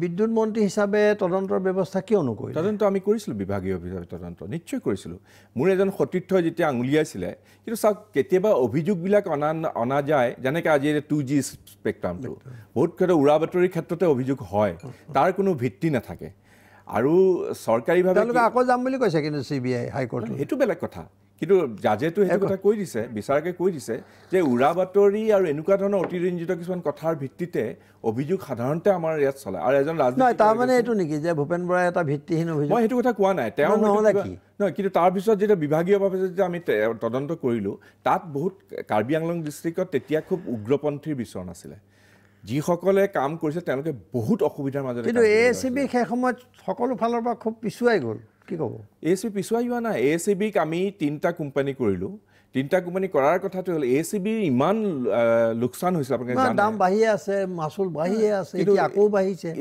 বিদ্যুৎ মন্ত্ৰী হিচাপে তদন্তৰ ব্যৱস্থা কিয় নকৰিলে তদন্ত আমি কৰিছিলোঁ বিভাগীয় হিচাপে তদন্ত নিশ্চয় কৰিছিলোঁ মোৰ এজন সতীৰ্থই যেতিয়া আঙুলিয়াইছিলে কিন্তু চাওক কেতিয়াবা অভিযোগবিলাক অনা অনা যায় যেনেকৈ আজি টু জি স্পেক্ট্ৰামটো বহুত ক্ষেত্ৰত উৰা বাতৰিৰ ক্ষেত্ৰতে অভিযোগ হয় তাৰ কোনো ভিত্তি নাথাকে আৰু চৰকাৰীভাৱে আকৌ যাম বুলি কৈছে কিন্তু চি বি আই হাইকোৰ্টে সেইটো বেলেগ কথা কিন্তু জাজেতো সেই কথা কৈ দিছে বিচাৰকে কৈ দিছে যে উৰা বাতৰি আৰু এনেকুৱা ধৰণৰ অতিৰঞ্জিত কিছুমান কথাৰ ভিত্তিতে অভিযোগ সাধাৰণতে আমাৰ ইয়াত চলে আৰু এজন ৰাজনীতি তাৰমানে এইটো নেকি যে ভূপেন বৰাই এটা ভিত্তিহীন অভিযোগ মই সেইটো কথা কোৱা নাই তেওঁ নহ'লে কি নহয় কিন্তু তাৰপিছত যেতিয়া বিভাগীয়ভাৱে যেতিয়া আমি তদন্ত কৰিলোঁ তাত বহুত কাৰ্বি আংলং ডিষ্ট্ৰিক্টত তেতিয়া খুব উগ্ৰপন্থীৰ বিচৰণ আছিলে যিসকলে কাম কৰিছে তেওঁলোকে বহুত অসুবিধাৰ মাজত কিন্তু এ এছ চি বি সেই সময়ত সকলো ফালৰ পৰা খুব পিছুৱাই গ'ল কি ক'ব এ চি বি পিছুৱাই যোৱা নাই এ চি বিক আমি তিনিটা কোম্পানী কৰিলোঁ তিনিটা কোম্পানী কৰাৰ কথাটো হ'ল এ চি বি ইমান লোকচান হৈছিল আপোনালোকে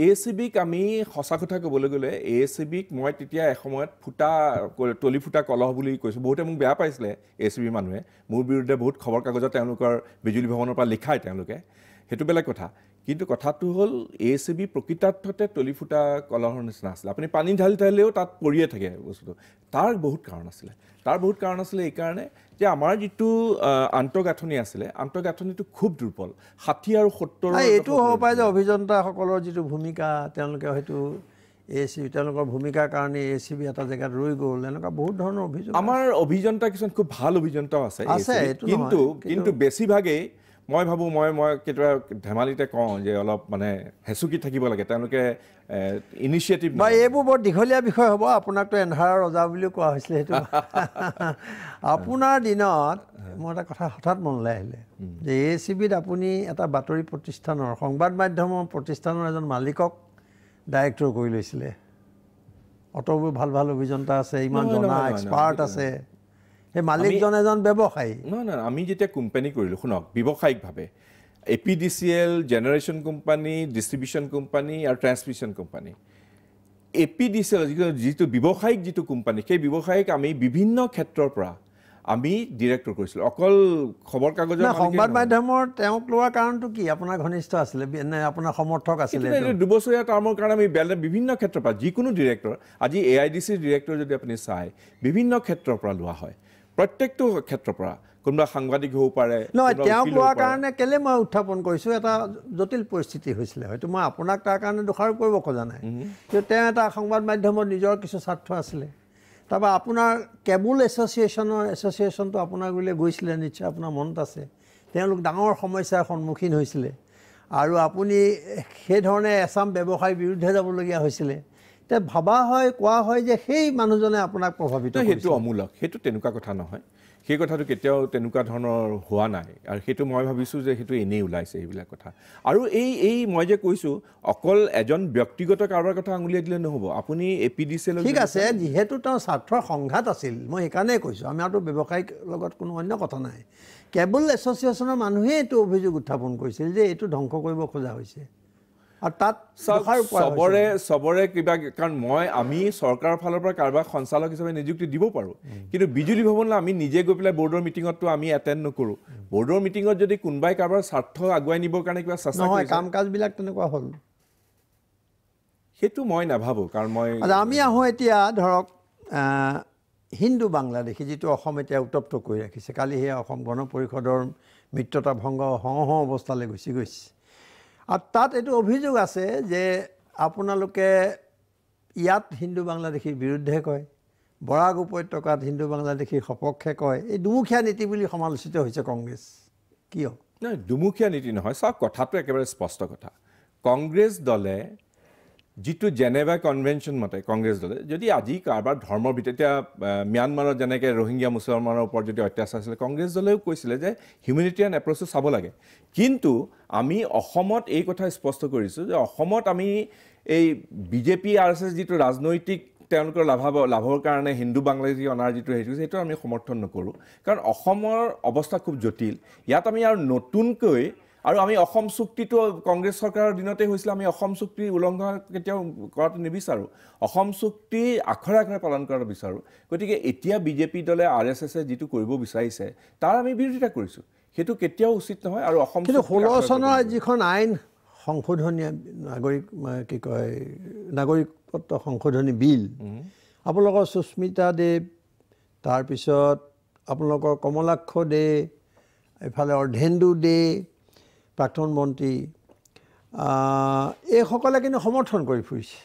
এ চি বিক আমি সঁচা কথা ক'বলৈ গ'লে এ চি বিক মই তেতিয়া এসময়ত ফুটা তলি ফুটা কলহ বুলি কৈছোঁ বহুতে মোক বেয়া পাইছিলে এ চি বিৰ মানুহে মোৰ বিৰুদ্ধে বহুত খবৰ কাগজত তেওঁলোকৰ বিজুলী ভৱনৰ পৰা লিখায় তেওঁলোকে সেইটো বেলেগ কথা কিন্তু কথাটো হ'ল এ চি বি প্ৰকৃতাৰ্থতে তলি ফুটা কলহৰ নিচিনা আছিলে আপুনি পানী ঢালি ঢালিলেও তাত পৰিয়ে থাকে বস্তুটো তাৰ বহুত কাৰণ আছিলে তাৰ বহুত কাৰণ আছিলে এইকাৰণে যে আমাৰ যিটো আন্তঃগাঁথনি আছিলে আন্তঃগাঁথনিটো খুব দুৰ্বল ষাঠি আৰু সত্তৰ এইটো হ'ব পাৰে যে অভিযন্তাসকলৰ যিটো ভূমিকা তেওঁলোকে হয়তো এ চি বি তেওঁলোকৰ ভূমিকাৰ কাৰণে এ চি বি এটা জেগাত ৰৈ গ'ল এনেকুৱা বহুত ধৰণৰ অভিযোগ আমাৰ অভিযন্তা কিছুমান খুব ভাল অভিযন্তাও আছে আছে কিন্তু কিন্তু বেছিভাগেই মই ভাবোঁ মই মই কেতিয়াবা ধেমালিতে কওঁ যে অলপ মানে হেঁচুকি থাকিব লাগে তেওঁলোকে ইনিচিয়েটিভ বা এইবোৰ বৰ দীঘলীয়া বিষয় হ'ব আপোনাকতো এন্ধাৰৰ ৰজা বুলিও কোৱা হৈছিলে সেইটো আপোনাৰ দিনত মোৰ এটা কথা হঠাৎ মনলৈ আহিলে যে এ চি বিত আপুনি এটা বাতৰি প্ৰতিষ্ঠানৰ সংবাদ মাধ্যমৰ প্ৰতিষ্ঠানৰ এজন মালিকক ডাইৰেক্টৰ কৰি লৈছিলে অতবোৰ ভাল ভাল অভিযন্তা আছে ইমান জনা এক্সপাৰ্ট আছে সেই মালিকজন এজন ব্যৱসায়ী নহয় নহয় আমি যেতিয়া কোম্পানী কৰিলোঁ শুনক ব্যৱসায়িকভাৱে A P D C L generation company distribution company আৰু transmission company A P D C L যিটো যিটো ব্যৱসায়িক যিটো কোম্পানী সেই ব্যৱসায়িক আমি বিভিন্ন ক্ষেত্ৰৰ পৰা আমি ডিৰেক্টৰ কৰিছিলোঁ অকল খবৰ কাগজৰ সংবাদ মাধ্যমৰ তেওঁক লোৱাৰ কাৰণটো কি আপোনাৰ ঘনিষ্ঠ আছিলে নে আপোনাৰ সমৰ্থক আছিলে দুবছৰীয়া টাৰ্মৰ কাৰণে আমি বেলেগ বিভিন্ন ক্ষেত্ৰৰ পৰা যিকোনো ডিৰেক্টৰ আজি এ আই ডি চিৰ ডিৰেক্টৰ যদি আপুনি চায় বিভিন্ন ক্ষেত্ৰৰ পৰা লোৱা হয় প্ৰত্যেকটো ক্ষেত্ৰৰ পৰা কোনোবা সাংবাদিক হ'ব পাৰে নহয় তেওঁ কোৱাৰ কাৰণে কেলে মই উত্থাপন কৰিছোঁ এটা জটিল পৰিস্থিতি হৈছিলে হয়তো মই আপোনাক তাৰ কাৰণে দোষাৰোপ কৰিব খোজা নাই কিন্তু তেওঁ এটা সংবাদ মাধ্যমত নিজৰ কিছু স্বাৰ্থ আছিলে তাৰপৰা আপোনাৰ কেবুল এছ'চিয়েশ্যনৰ এছ'চিয়েশ্যনটো আপোনাৰ বুলি গৈছিলে নিশ্চয় আপোনাৰ মনত আছে তেওঁলোক ডাঙৰ সমস্যাৰ সন্মুখীন হৈছিলে আৰু আপুনি সেইধৰণে এচাম ব্যৱসায়ৰ বিৰুদ্ধে যাবলগীয়া হৈছিলে তেতিয়া ভবা হয় কোৱা হয় যে সেই মানুহজনে আপোনাক প্ৰভাৱিত সেইটো অমূলক সেইটো তেনেকুৱা কথা নহয় সেই কথাটো কেতিয়াও তেনেকুৱা ধৰণৰ হোৱা নাই আৰু সেইটো মই ভাবিছোঁ যে সেইটো এনেই ওলাইছে সেইবিলাক কথা আৰু এই এই মই যে কৈছোঁ অকল এজন ব্যক্তিগত কাৰোবাৰ কথা আঙুলিয়াই দিলে নহ'ব আপুনি এ পি ডি চি ঠিক আছে যিহেতু তেওঁ ছাত্ৰৰ সংঘাত আছিল মই সেইকাৰণেই কৈছোঁ আমি আৰু ব্যৱসায়িক লগত কোনো অন্য কথা নাই কেবল এছ'চিয়েশ্যনৰ মানুহেই এইটো অভিযোগ উত্থাপন কৰিছিল যে এইটো ধ্বংস কৰিব খোজা হৈছে আৰু তাত চৰকাৰ চবৰে চবৰে কিবা কাৰণ মই আমি চৰকাৰৰ ফালৰ পৰা কাৰোবাক সঞ্চালক হিচাপে নিযুক্তি দিব পাৰোঁ কিন্তু বিজুলী ভৱনলৈ আমি নিজে গৈ পেলাই বৰ্ডৰ মিটিঙতো আমি এটেণ্ড নকৰোঁ বৰ্ডৰ মিটিঙত যদি কোনোবাই কাৰোবাৰ স্বাৰ্থ আগুৱাই নিবৰ কাৰণে কিবা চেষ্টা কাম কাজবিলাক তেনেকুৱা হ'ল সেইটো মই নাভাবোঁ কাৰণ মই আমি আহোঁ এতিয়া ধৰক হিন্দু বাংলাদেশী যিটো অসম এতিয়া উত্তপ্ত কৰি ৰাখিছে কালি সেয়া অসম গণ পৰিষদৰ মিত্ৰতা ভংগ হ অৱস্থালৈ গুচি গৈছে আৰু তাত এইটো অভিযোগ আছে যে আপোনালোকে ইয়াত হিন্দু বাংলাদেশীৰ বিৰুদ্ধে কয় বৰাক উপত্যকাত হিন্দু বাংলাদেশীৰ সপক্ষে কয় এই দুমুখীয়া নীতি বুলি সমালোচিত হৈছে কংগ্ৰেছ কিয় না দুমুখীয়া নীতি নহয় চাওক কথাটো একেবাৰে স্পষ্ট কথা কংগ্ৰেছ দলে যিটো জেনেভা কনভেনশ্যন মতে কংগ্ৰেছ দলে যদি আজি কাৰোবাৰ ধৰ্মৰ ভিতৰত এতিয়া ম্যানমাৰত যেনেকৈ ৰোহিংগীয়া মুছলমানৰ ওপৰত যদি অত্যাচাৰ আছিলে কংগ্ৰেছ দলেও কৈছিলে যে হিউমেনিটেৰিয়ান এপ্ৰ'চটো চাব লাগে কিন্তু আমি অসমত এই কথা স্পষ্ট কৰিছোঁ যে অসমত আমি এই বিজেপি আৰ এছ এছ যিটো ৰাজনৈতিক তেওঁলোকৰ লাভাৱ লাভৰ কাৰণে হিন্দু বাংলাদেশী অনাৰ যিটো হেৰি সেইটো আমি সমৰ্থন নকৰোঁ কাৰণ অসমৰ অৱস্থা খুব জটিল ইয়াত আমি আৰু নতুনকৈ আৰু আমি অসম চুক্তিটো কংগ্ৰেছ চৰকাৰৰ দিনতে হৈছিলে আমি অসম চুক্তি উলংঘন কেতিয়াও কৰাটো নিবিচাৰোঁ অসম চুক্তি আখৰে আখৰে পালন কৰাটো বিচাৰোঁ গতিকে এতিয়া বিজেপি দলে আৰ এছ এছে যিটো কৰিব বিচাৰিছে তাৰ আমি বিৰোধিতা কৰিছোঁ সেইটো কেতিয়াও উচিত নহয় আৰু অসম ষোল্ল চনৰ যিখন আইন সংশোধনী নাগৰিক কি কয় নাগৰিকত্ব সংশোধনী বিল আপোনালোকৰ সুস্মিতা দেৱ তাৰপিছত আপোনালোকৰ কমলাক্ষ দে এইফালে অৰ্ধেন্দু দে প্ৰাক্তন মন্ত্ৰী এইসকলে কিন্তু সমৰ্থন কৰি ফুৰিছে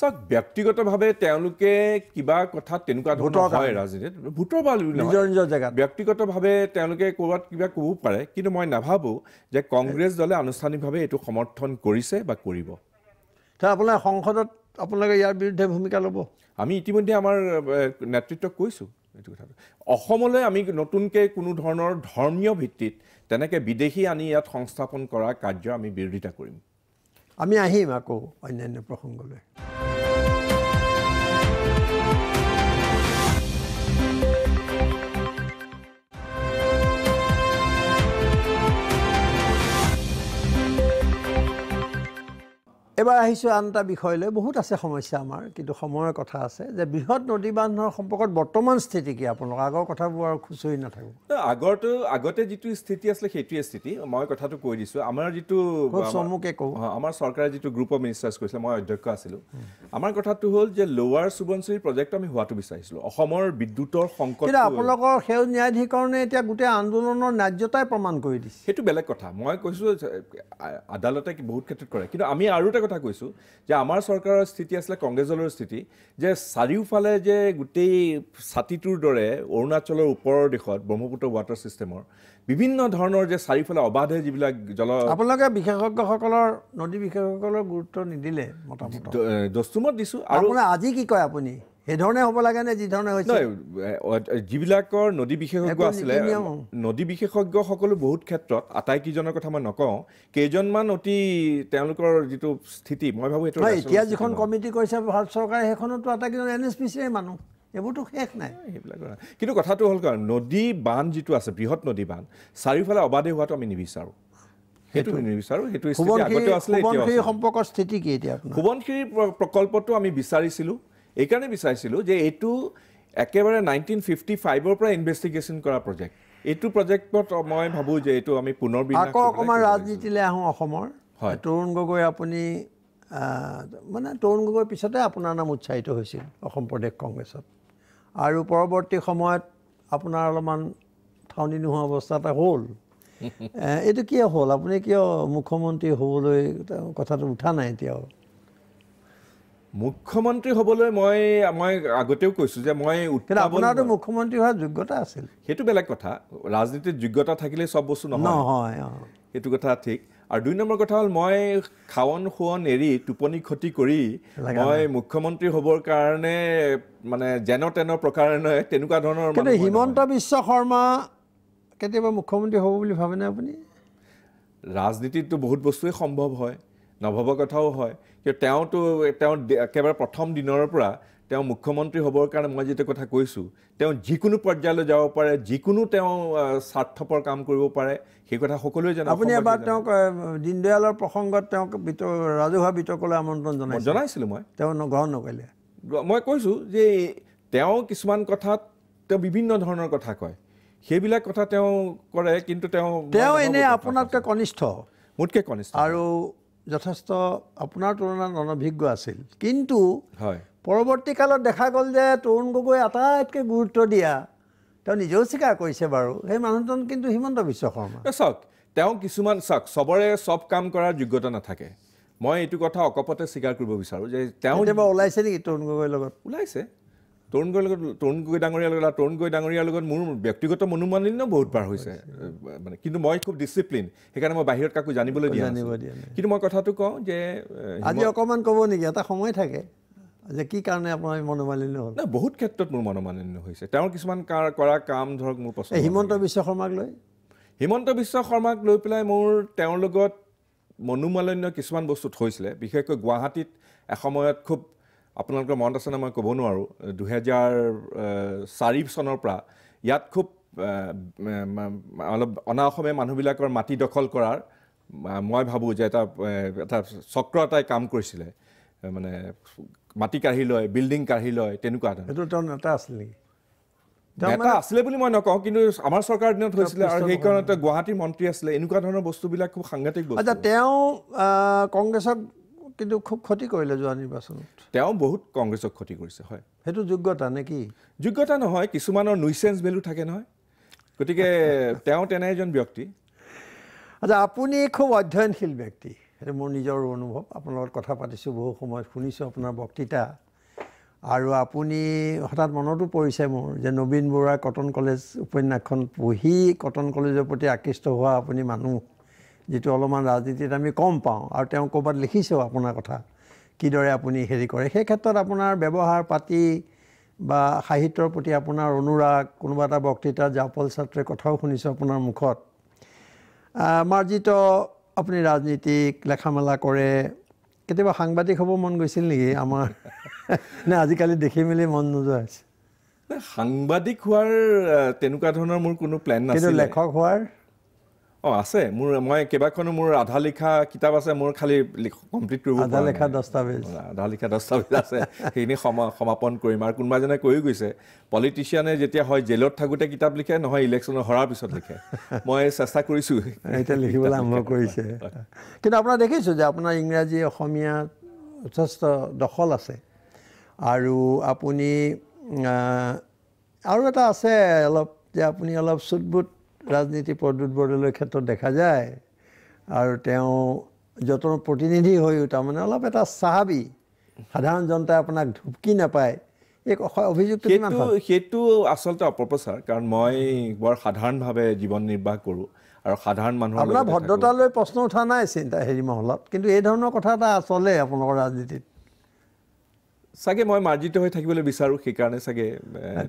চাওক ব্যক্তিগতভাৱে তেওঁলোকে কিবা কথা তেনেকুৱা ধৰণৰ হয় ৰাজনীতিত ভোটৰ বাল নিজৰ নিজৰ জেগাত ব্যক্তিগতভাৱে তেওঁলোকে ক'ৰবাত কিবা ক'ব পাৰে কিন্তু মই নাভাবোঁ যে কংগ্ৰেছ দলে আনুষ্ঠানিকভাৱে এইটো সমৰ্থন কৰিছে বা কৰিব আপোনাৰ সংসদত আপোনালোকে ইয়াৰ বিৰুদ্ধে ভূমিকা ল'ব আমি ইতিমধ্যে আমাৰ নেতৃত্বক কৈছোঁ এইটো কথাটো অসমলৈ আমি নতুনকৈ কোনো ধৰণৰ ধৰ্মীয় ভিত্তিত তেনেকে বিদেশী আনি ইয়াত সংস্থাপন কৰা কাৰ্য আমি বিৰোধিতা কৰিম আমি আহিম আকৌ অন্যান্য প্ৰসংগলৈ এবাৰ আহিছোঁ আন এটা বিষয়লৈ বহুত আছে সমস্যা আমাৰ কিন্তু সময়ৰ কথা আছে যে বৃহৎ নদী বান্ধৰ সম্পৰ্কত বৰ্তমান স্থিতি কি আপোনালোক আগৰ কথাবোৰ আৰু খুচৰি নাথাকোঁ আগৰটো আগতে যিটো স্থিতি আছিলে সেইটোৱে স্থিতি মই কথাটো কৈ দিছোঁ আমাৰ যিটো চমুকে কওঁ আমাৰ চৰকাৰে যিটো গ্ৰুপ অফ মিনিষ্টাৰ্ছ কৰিছিলে মই অধ্যক্ষ আছিলোঁ আমাৰ কথাটো হ'ল যে লোৱাৰ সোৱণশিৰি প্ৰজেক্ট আমি হোৱাটো বিচাৰিছিলোঁ অসমৰ বিদ্যুতৰ সংকট কিন্তু আপোনালোকৰ সেউজ ন্যায়াধীকৰণে এতিয়া গোটেই আন্দোলনৰ ন্যায্যতাই প্ৰমাণ কৰি দিছে সেইটো বেলেগ কথা মই কৈছোঁ আদালতে বহুত ক্ষেত্ৰত কৰে কিন্তু আমি আৰু এটা কথা কথা কৈছোঁ যে আমাৰ চৰকাৰৰ স্থিতি আছিলে কংগ্ৰেছ দলৰ স্থিতি যে চাৰিওফালে যে গোটেই ছাতিটোৰ দৰে অৰুণাচলৰ ওপৰৰ দিশত ব্ৰহ্মপুত্ৰ ৱাটাৰ ছিষ্টেমৰ বিভিন্ন ধৰণৰ যে চাৰিওফালে অবাধে যিবিলাক জল আপোনালোকে বিশেষজ্ঞসকলৰ নদী বিশেষজ্ঞসকলৰ গুৰুত্ব নিদিলে মতামত দস্তুমত দিছোঁ আৰু আজি কি কয় আপুনি সেইধৰণে হ'ব লাগে নে যিধৰণে হৈছে যিবিলাকৰ নদী বিশেষজ্ঞ আছিলে নদী বিশেষজ্ঞসকলো বহুত ক্ষেত্ৰত আটাইকেইজনৰ কথা মই নকওঁ কেইজনমান অতি তেওঁলোকৰ যিটো স্থিতি মই ভাবোঁ সেইটো এতিয়া যিখন কমিটি কৰিছে ভাৰত চৰকাৰে সেইখনতো আটাইকেইজন এন এছ পি চিৰে মানুহ এইবোৰতো শেষ নাই সেইবিলাকৰ কিন্তু কথাটো হ'ল কাৰণ নদী বান্ধ যিটো আছে বৃহৎ নদী বান্ধ চাৰিওফালে অবাধে হোৱাটো আমি নিবিচাৰোঁ সেইটো নিবিচাৰোঁ সেইটো সম্পৰ্কৰ স্থিতি কি এতিয়া সোৱণশিৰি প্ৰকল্পটো আমি বিচাৰিছিলোঁ এইকাৰণে বিচাৰিছিলোঁ যে এইটো একেবাৰে নাইনটিন ফিফটি ফাইভৰ পৰা ইনভেষ্টিগেশ্যন কৰা প্ৰজেক্ট এইটো প্ৰজেক্টত মই ভাবোঁ যে এইটো আমি পুনৰ আকৌ অকণমান ৰাজনীতিলৈ আহোঁ অসমৰ হয় তৰুণ গগৈ আপুনি মানে তৰুণ গগৈৰ পিছতে আপোনাৰ নাম উৎসাহিত হৈছিল অসম প্ৰদেশ কংগ্ৰেছত আৰু পৰৱৰ্তী সময়ত আপোনাৰ অলপমান ঠাউনি নোহোৱা অৱস্থা এটা হ'ল এইটো কিয় হ'ল আপুনি কিয় মুখ্যমন্ত্ৰী হ'বলৈ কথাটো উঠা নাই এতিয়াও মুখ্যমন্ত্ৰী হ'বলৈ মই মই আগতেও কৈছোঁ যে মই আপোনাৰ মুখ্যমন্ত্ৰী হোৱাৰ যোগ্যতা আছিল সেইটো বেলেগ কথা ৰাজনীতিত যোগ্যতা থাকিলে চব বস্তু নহয় সেইটো কথা ঠিক আৰু দুই নম্বৰ কথা হ'ল মই খাৱন শোৱন এৰি টোপনি ক্ষতি কৰি মই মুখ্যমন্ত্ৰী হ'বৰ কাৰণে মানে যেন তেনৰ প্ৰকাৰে তেনেকুৱা ধৰণৰ মানে হিমন্ত বিশ্ব শৰ্মা কেতিয়াবা মুখ্যমন্ত্ৰী হ'ব বুলি ভাবেনে আপুনি ৰাজনীতিততো বহুত বস্তুৱেই সম্ভৱ হয় নভৱা কথাও হয় কিন্তু তেওঁতো তেওঁ একেবাৰে প্ৰথম দিনৰ পৰা তেওঁ মুখ্যমন্ত্ৰী হ'বৰ কাৰণে মই যেতিয়া কথা কৈছোঁ তেওঁ যিকোনো পৰ্যায়লৈ যাব পাৰে যিকোনো তেওঁ স্বাৰ্থপৰ কাম কৰিব পাৰে সেই কথা সকলোৱে জানে আপুনি এবাৰ তেওঁক দীনদয়ালৰ প্ৰসংগত তেওঁক ৰাজহুৱা বিতৰ্কলৈ আমন্ত্ৰণ জনাই জনাইছিলোঁ মই তেওঁ গ্ৰহণ নকৰিলে মই কৈছোঁ যে তেওঁ কিছুমান কথাত তেওঁ বিভিন্ন ধৰণৰ কথা কয় সেইবিলাক কথা তেওঁ কৰে কিন্তু তেওঁ তেওঁ এনেই আপোনাতকৈ কনিষ্ঠ মোতকৈ কনিষ্ঠ আৰু যথেষ্ট আপোনাৰ তুলনাত অনভিজ্ঞ আছিল কিন্তু হয় পৰৱৰ্তী কালত দেখা গ'ল যে তৰুণ গগৈ আটাইতকৈ গুৰুত্ব দিয়া তেওঁ নিজেও স্বীকাৰ কৰিছে বাৰু সেই মানুহজন কিন্তু হিমন্ত বিশ্ব শৰ্মা চাওক তেওঁ কিছুমান চাওক চবৰে চব কাম কৰাৰ যোগ্যতা নাথাকে মই এইটো কথা অকপতে স্বীকাৰ কৰিব বিচাৰোঁ যে তেওঁ ওলাইছে নেকি তৰুণ গগৈৰ লগত ওলাইছে তৰুণ গৈ লগত তৰুণ গৈ ডাঙৰীয়াৰ লগত তৰুণ গৈ ডাঙৰীয়াৰ লগত মোৰ ব্যক্তিগত মনোমালিন্য বহুত বাৰ হৈছে মানে কিন্তু মই খুব ডিচিপ্লিন সেইকাৰণে মই বাহিৰত কাকো জানিবলৈ দিয়া কিন্তু মই কথাটো কওঁ যে আজি অকণমান ক'ব নেকি এটা সময় থাকে যে কি কাৰণে আপোনাৰ মনোমালিন্য হ'ল নাই বহুত ক্ষেত্ৰত মোৰ মনোমালিন্য হৈছে তেওঁৰ কিছুমান কৰা কাম ধৰক মোৰ পচন্দ হিমন্ত বিশ্ব শৰ্মাক লৈ হিমন্ত বিশ্ব শৰ্মাক লৈ পেলাই মোৰ তেওঁৰ লগত মনোমালিন্য কিছুমান বস্তু থৈছিলে বিশেষকৈ গুৱাহাটীত এসময়ত খুব আপোনালোকৰ মনত আছে নে মই ক'ব নোৱাৰোঁ দুহেজাৰ চাৰি চনৰ পৰা ইয়াত খুব অলপ অনা অসমীয়া মানুহবিলাকৰ মাটি দখল কৰাৰ মই ভাবোঁ যে এটা এটা চক্ৰ এটাই কাম কৰিছিলে মানে মাটি কাঢ়ি লয় বিল্ডিং কাঢ়ি লয় তেনেকুৱা ধৰণৰ তেওঁ নেতা আছিল নেকি নেতা আছিলে বুলি মই নকওঁ কিন্তু আমাৰ চৰকাৰৰ দিনত হৈছিলে আৰু সেইকাৰণে গুৱাহাটীৰ মন্ত্ৰী আছিলে এনেকুৱা ধৰণৰ বস্তুবিলাক খুব সাংঘাতিক আচ্ছা তেওঁ কংগ্ৰেছক কিন্তু খুব ক্ষতি কৰিলে যোৱা নিৰ্বাচনত তেওঁ বহুত কংগ্ৰেছক ক্ষতি কৰিছে হয় সেইটো যোগ্যতা নে কি যোগ্যতা নহয় কিছুমানৰ নুইচেঞ্চ ভেলু থাকে নহয় গতিকে তেওঁ তেনে এজন ব্যক্তি আচ্ছা আপুনি খুব অধ্যয়নশীল ব্যক্তি সেইটো মোৰ নিজৰ অনুভৱ আপোনাৰ লগত কথা পাতিছোঁ বহু সময়ত শুনিছোঁ আপোনাৰ বক্তৃতা আৰু আপুনি হঠাৎ মনতো পৰিছে মোৰ যে নবীন বৰুৱাৰ কটন কলেজ উপন্যাসখন পঢ়ি কটন কলেজৰ প্ৰতি আকৃষ্ট হোৱা আপুনি মানুহ যিটো অলপমান ৰাজনীতিত আমি কম পাওঁ আৰু তেওঁ ক'ৰবাত লিখিছেও আপোনাৰ কথা কিদৰে আপুনি হেৰি কৰে সেই ক্ষেত্ৰত আপোনাৰ ব্যৱহাৰ পাতি বা সাহিত্যৰ প্ৰতি আপোনাৰ অনুৰাগ কোনোবা এটা বক্তৃতা জাপল ছাত্ৰে কথাও শুনিছোঁ আপোনাৰ মুখত মাৰ্জিত আপুনি ৰাজনীতিক লেখা মেলা কৰে কেতিয়াবা সাংবাদিক হ'ব মন গৈছিল নেকি আমাৰ নে আজিকালি দেখি মেলি মন নোযোৱা হৈছে সাংবাদিক হোৱাৰ তেনেকুৱা ধৰণৰ মোৰ কোনো প্লেন নাই লেখক হোৱাৰ অঁ আছে মোৰ মই কেইবাখনো মোৰ আধা লিখা কিতাপ আছে মোৰ খালী কমপ্লিট কৰিব আধা লিখা দস্তাবেজ আধা লিখা দস্তাবেজ আছে সেইখিনি সমাপন কৰিম আৰু কোনোবাজনে কৈ গৈছে পলিটিচিয়ানে যেতিয়া হয় জেলত থাকোঁতে কিতাপ লিখে নহয় ইলেকশ্যনত হৰাৰ পিছত লিখে মই চেষ্টা কৰিছোঁ এতিয়া লিখিবলৈ আৰম্ভ কৰিছে কিন্তু আপোনাৰ দেখিছোঁ যে আপোনাৰ ইংৰাজী অসমীয়া যথেষ্ট দখল আছে আৰু আপুনি আৰু এটা আছে অলপ যে আপুনি অলপ চুটবুট ৰাজনীতি প্ৰদ্যুত বৰদলৈৰ ক্ষেত্ৰত দেখা যায় আৰু তেওঁ যতন প্ৰতিনিধি হৈও তাৰমানে অলপ এটা চাহাবি সাধাৰণ জনতাই আপোনাক ঢুপকি নাপায় এই অভিযোগটো সেইটো সেইটো আচলতে অপপ্ৰচাৰ কাৰণ মই বৰ সাধাৰণভাৱে জীৱন নিৰ্বাহ কৰোঁ আৰু সাধাৰণ মানুহ আপোনাৰ ভদ্ৰতালৈ প্ৰশ্ন উঠা নাই চিন্তা হেৰি মহলত কিন্তু এই ধৰণৰ কথা এটা চলে আপোনালোকৰ ৰাজনীতিত চাগে মই মাৰ্জিত হৈ থাকিবলৈ বিচাৰোঁ সেইকাৰণে চাগে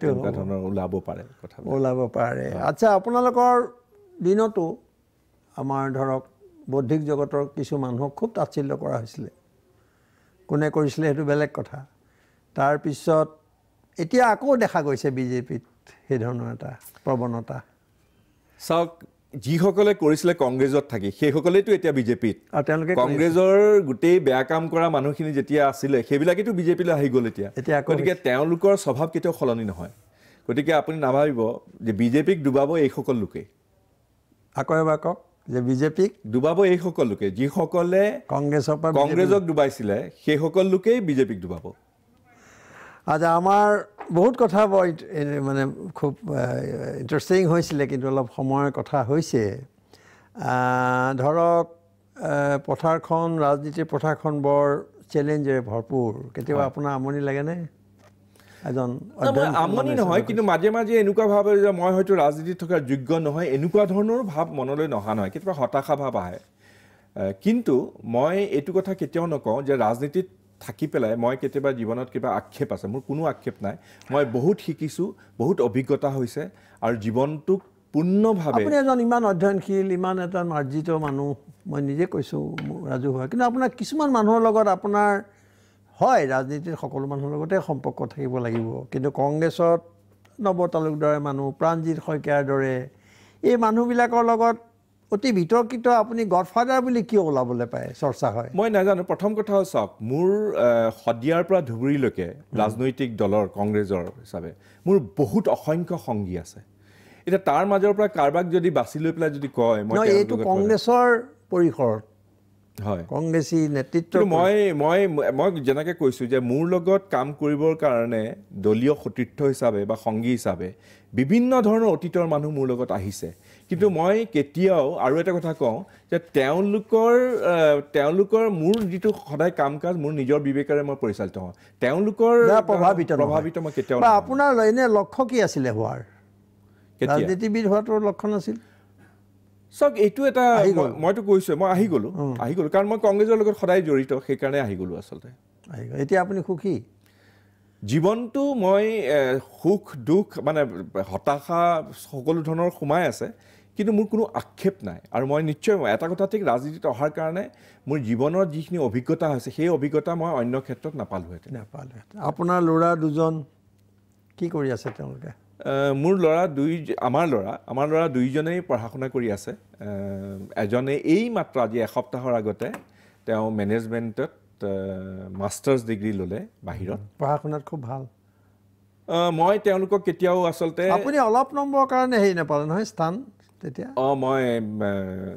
তেনেকুৱা ধৰণৰ ওলাব পাৰে কথা ওলাব পাৰে আচ্ছা আপোনালোকৰ দিনতো আমাৰ ধৰক বৌদ্ধিক জগতৰ কিছু মানুহক খুব তাৎচল্য কৰা হৈছিলে কোনে কৰিছিলে সেইটো বেলেগ কথা তাৰপিছত এতিয়া আকৌ দেখা গৈছে বিজেপিত সেই ধৰণৰ এটা প্ৰৱণতা চাওক যিসকলে কৰিছিলে কংগ্ৰেছত থাকি সেইসকলেতো এতিয়া বিজেপিত তেওঁলোকে কংগ্ৰেছৰ গোটেই বেয়া কাম কৰা মানুহখিনি যেতিয়া আছিলে সেইবিলাকেতো বিজেপিলৈ আহি গ'ল এতিয়া এতিয়া গতিকে তেওঁলোকৰ স্বভাৱ কেতিয়াও সলনি নহয় গতিকে আপুনি নাভাবিব যে বিজেপিক ডুবাব এইসকল লোকে আকৌ এবাৰ কওক যে বিজেপিক ডুবাব এইসকল লোকে যিসকলে কংগ্ৰেছৰ পৰা কংগ্ৰেছক ডুবাইছিলে সেইসকল লোকেই বিজেপিক ডুবাব আচ্ছা আমাৰ বহুত কথা বৰ মানে খুব ইণ্টাৰেষ্টিং হৈছিলে কিন্তু অলপ সময়ৰ কথা হৈছে ধৰক পথাৰখন ৰাজনীতিৰ পথাৰখন বৰ চেলেঞ্জেৰে ভৰপূৰ কেতিয়াবা আপোনাৰ আমনি লাগেনে এজন আমনি নহয় কিন্তু মাজে মাজে এনেকুৱা ভাৱে যে মই হয়তো ৰাজনীতিত থকাৰ যোগ্য নহয় এনেকুৱা ধৰণৰ ভাৱ মনলৈ নহা নহয় কেতিয়াবা হতাশা ভাৱ আহে কিন্তু মই এইটো কথা কেতিয়াও নকওঁ যে ৰাজনীতিত থাকি পেলাই মই কেতিয়াবা জীৱনত কিবা আক্ষেপ আছে মোৰ কোনো আক্ষেপ নাই মই বহুত শিকিছোঁ বহুত অভিজ্ঞতা হৈছে আৰু জীৱনটোক পূৰ্ণভাৱে আপুনি এজন ইমান অধ্যয়নশীল ইমান এটা মাৰ্জিত মানুহ মই নিজে কৈছোঁ ৰাজহুৱা কিন্তু আপোনাৰ কিছুমান মানুহৰ লগত আপোনাৰ হয় ৰাজনীতিৰ সকলো মানুহৰ লগতে সম্পৰ্ক থাকিব লাগিব কিন্তু কংগ্ৰেছত নৱ তালুকদাৰ মানুহ প্ৰাণজিৎ শইকীয়াৰ দৰে এই মানুহবিলাকৰ লগত অতি বিতৰ্কিত আপুনি গডফাদাৰ বুলি কিয় ওলাবলৈ পায় চৰ্চা হয় মই নাজানো প্ৰথম কথা হ'ল চাওক মোৰ শদিয়াৰ পৰা ধুবুৰীলৈকে ৰাজনৈতিক দলৰ কংগ্ৰেছৰ হিচাপে মোৰ বহুত অসংখ্য সংগী আছে এতিয়া তাৰ মাজৰ পৰা কাৰোবাক যদি বাছি লৈ পেলাই যদি কয় মই এইটো কংগ্ৰেছৰ পৰিসৰত হয় কংগ্ৰেছী নেতৃত্ব মই মই মই যেনেকৈ কৈছোঁ যে মোৰ লগত কাম কৰিবৰ কাৰণে দলীয় সতীৰ্থ হিচাপে বা সংগী হিচাপে বিভিন্ন ধৰণৰ অতীতৰ মানুহ মোৰ লগত আহিছে কিন্তু মই কেতিয়াও আৰু এটা কথা কওঁ যে তেওঁলোকৰ তেওঁলোকৰ মোৰ যিটো সদায় কাম কাজ মোৰ নিজৰ বিবেকেৰে মই পৰিচালিত হওঁ তেওঁলোকৰ প্ৰভাৱিত প্ৰভাৱিত মই কেতিয়াও আপোনাৰ এনেই লক্ষ্য কি আছিলে হোৱাৰ ৰাজনীতিবিদ হোৱাটো লক্ষ্য নাছিল চাওক এইটো এটা মইতো কৈছোঁ মই আহি গ'লোঁ আহি গ'লোঁ কাৰণ মই কংগ্ৰেছৰ লগত সদায় জড়িত সেইকাৰণে আহি গ'লোঁ আচলতে এতিয়া আপুনি সুখী জীৱনটো মই সুখ দুখ মানে হতাশা সকলো ধৰণৰ সোমাই আছে কিন্তু মোৰ কোনো আক্ষেপ নাই আৰু মই নিশ্চয় এটা কথা ঠিক ৰাজনীতিত অহাৰ কাৰণে মোৰ জীৱনৰ যিখিনি অভিজ্ঞতা হৈছে সেই অভিজ্ঞতা মই অন্য ক্ষেত্ৰত নাপালোহেঁতেন নাপালোঁহেঁতেন আপোনাৰ ল'ৰা দুজন কি কৰি আছে তেওঁলোকে মোৰ ল'ৰা দুই আমাৰ ল'ৰা আমাৰ ল'ৰা দুইজনেই পঢ়া শুনা কৰি আছে এজনে এই মাত্ৰ আজি এসপ্তাহৰ আগতে তেওঁ মেনেজমেণ্টত মাষ্টাৰ্ছ ডিগ্ৰী ল'লে বাহিৰত পঢ়া শুনাত খুব ভাল মই তেওঁলোকক কেতিয়াও আচলতে আপুনি অলপ নম্বৰৰ কাৰণে হেৰি নাপালে নহয় স্থান তেতিয়া অঁ মই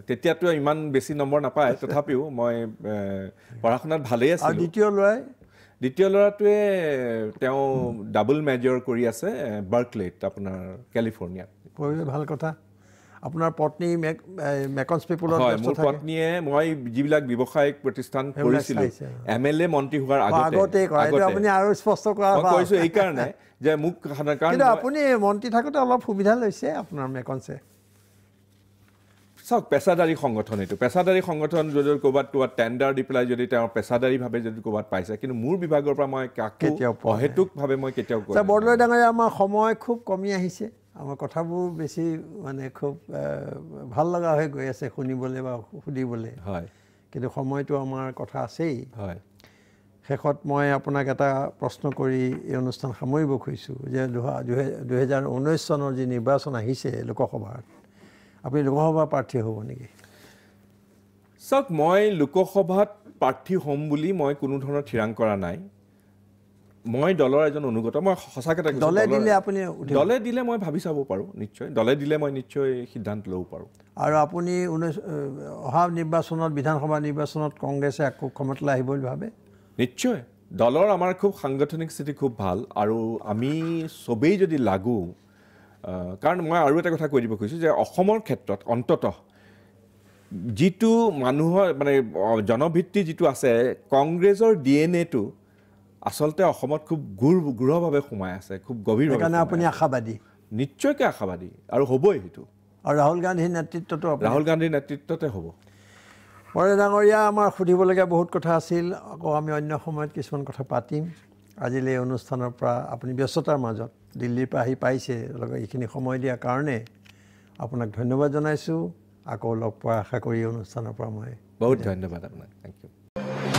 তেতিয়াতো ইমান বেছি নম্বৰ নাপায় তথাপিও মই পঢ়া শুনাত ভালেই আছে দ্বিতীয় ল'ৰাই দ্বিতীয় ল'ৰাটোৱে তেওঁ ডাবল মেজৰ কৰি আছে বাৰ্কলেট আপোনাৰ কেলিফৰ্ণিয়াত ভাল কথা আপোনাৰ পত্নী পত্নীয়ে মই যিবিলাক ব্যৱসায়িক প্ৰতিষ্ঠান কৰিছিলো এম এল এ মন্ত্ৰী হোৱাৰ আগতে আৰু স্পষ্ট কৰিছোঁ এইকাৰণে যে মোক আপুনি মন্ত্ৰী থাকোঁতে অলপ সুবিধা লৈছে আপোনাৰ মেকনচে চাওক পেচাদাৰী সংগঠন এইটো পেচাদাৰী সংগঠন যদি ক'ৰবাত ক'ৰবাত টেণ্ডাৰ দি পেলাই যদি তেওঁ পেচাদাৰীভাৱে যদি ক'ৰবাত পাইছে কিন্তু মোৰ বিভাগৰ পৰা মই কেতিয়াও অহেতুকভাৱে মই কেতিয়াও কৰোঁ বৰদলৈ ডাঙৰে আমাৰ সময় খুব কমি আহিছে আমাৰ কথাবোৰ বেছি মানে খুব ভাল লগা হৈ গৈ আছে শুনিবলৈ বা সুধিবলৈ হয় কিন্তু সময়টো আমাৰ কথা আছেই হয় শেষত মই আপোনাক এটা প্ৰশ্ন কৰি এই অনুষ্ঠান সামৰিব খুজিছোঁ যে দুহেজাৰ ঊনৈছ চনৰ যি নিৰ্বাচন আহিছে লোকসভাত আপুনি লোকসভা প্ৰাৰ্থী হ'ব নেকি চাওক মই লোকসভাত প্ৰাৰ্থী হ'ম বুলি মই কোনো ধৰণৰ থিৰাং কৰা নাই মই দলৰ এজন অনুগত মই সঁচাকৈ দলে দিলে আপুনি দলে দিলে মই ভাবি চাব পাৰোঁ নিশ্চয় দলে দিলে মই নিশ্চয় সিদ্ধান্ত ল'ব পাৰোঁ আৰু আপুনি ঊনৈছ অহা নিৰ্বাচনত বিধানসভা নিৰ্বাচনত কংগ্ৰেছে আকৌ ক্ষমতালৈ আহিব বুলি ভাবে নিশ্চয় দলৰ আমাৰ খুব সাংগঠনিক স্থিতি খুব ভাল আৰু আমি চবেই যদি লাগোঁ কাৰণ মই আৰু এটা কথা কৈ দিব খুজিছোঁ যে অসমৰ ক্ষেত্ৰত অন্ততঃ যিটো মানুহৰ মানে জনভিত্তি যিটো আছে কংগ্ৰেছৰ ডি এন এটো আচলতে অসমত খুব গুৰ গুৰভাৱে সোমাই আছে খুব গভীৰ কাৰণে আপুনি আশাবাদী নিশ্চয়কৈ আশাবাদী আৰু হ'বই সেইটো আৰু ৰাহুল গান্ধীৰ নেতৃত্বটো ৰাহুল গান্ধীৰ নেতৃত্বতে হ'ব বৰ ডাঙৰীয়া আমাৰ সুধিবলগীয়া বহুত কথা আছিল আকৌ আমি অন্য সময়ত কিছুমান কথা পাতিম আজিলৈ এই অনুষ্ঠানৰ পৰা আপুনি ব্যস্ততাৰ মাজত দিল্লীৰ পৰা আহি পাইছে লগত এইখিনি সময় দিয়াৰ কাৰণে আপোনাক ধন্যবাদ জনাইছোঁ আকৌ লগ পোৱাৰ আশা কৰি অনুষ্ঠানৰ পৰা মই বহুত ধন্যবাদ আপোনাক থেংক ইউ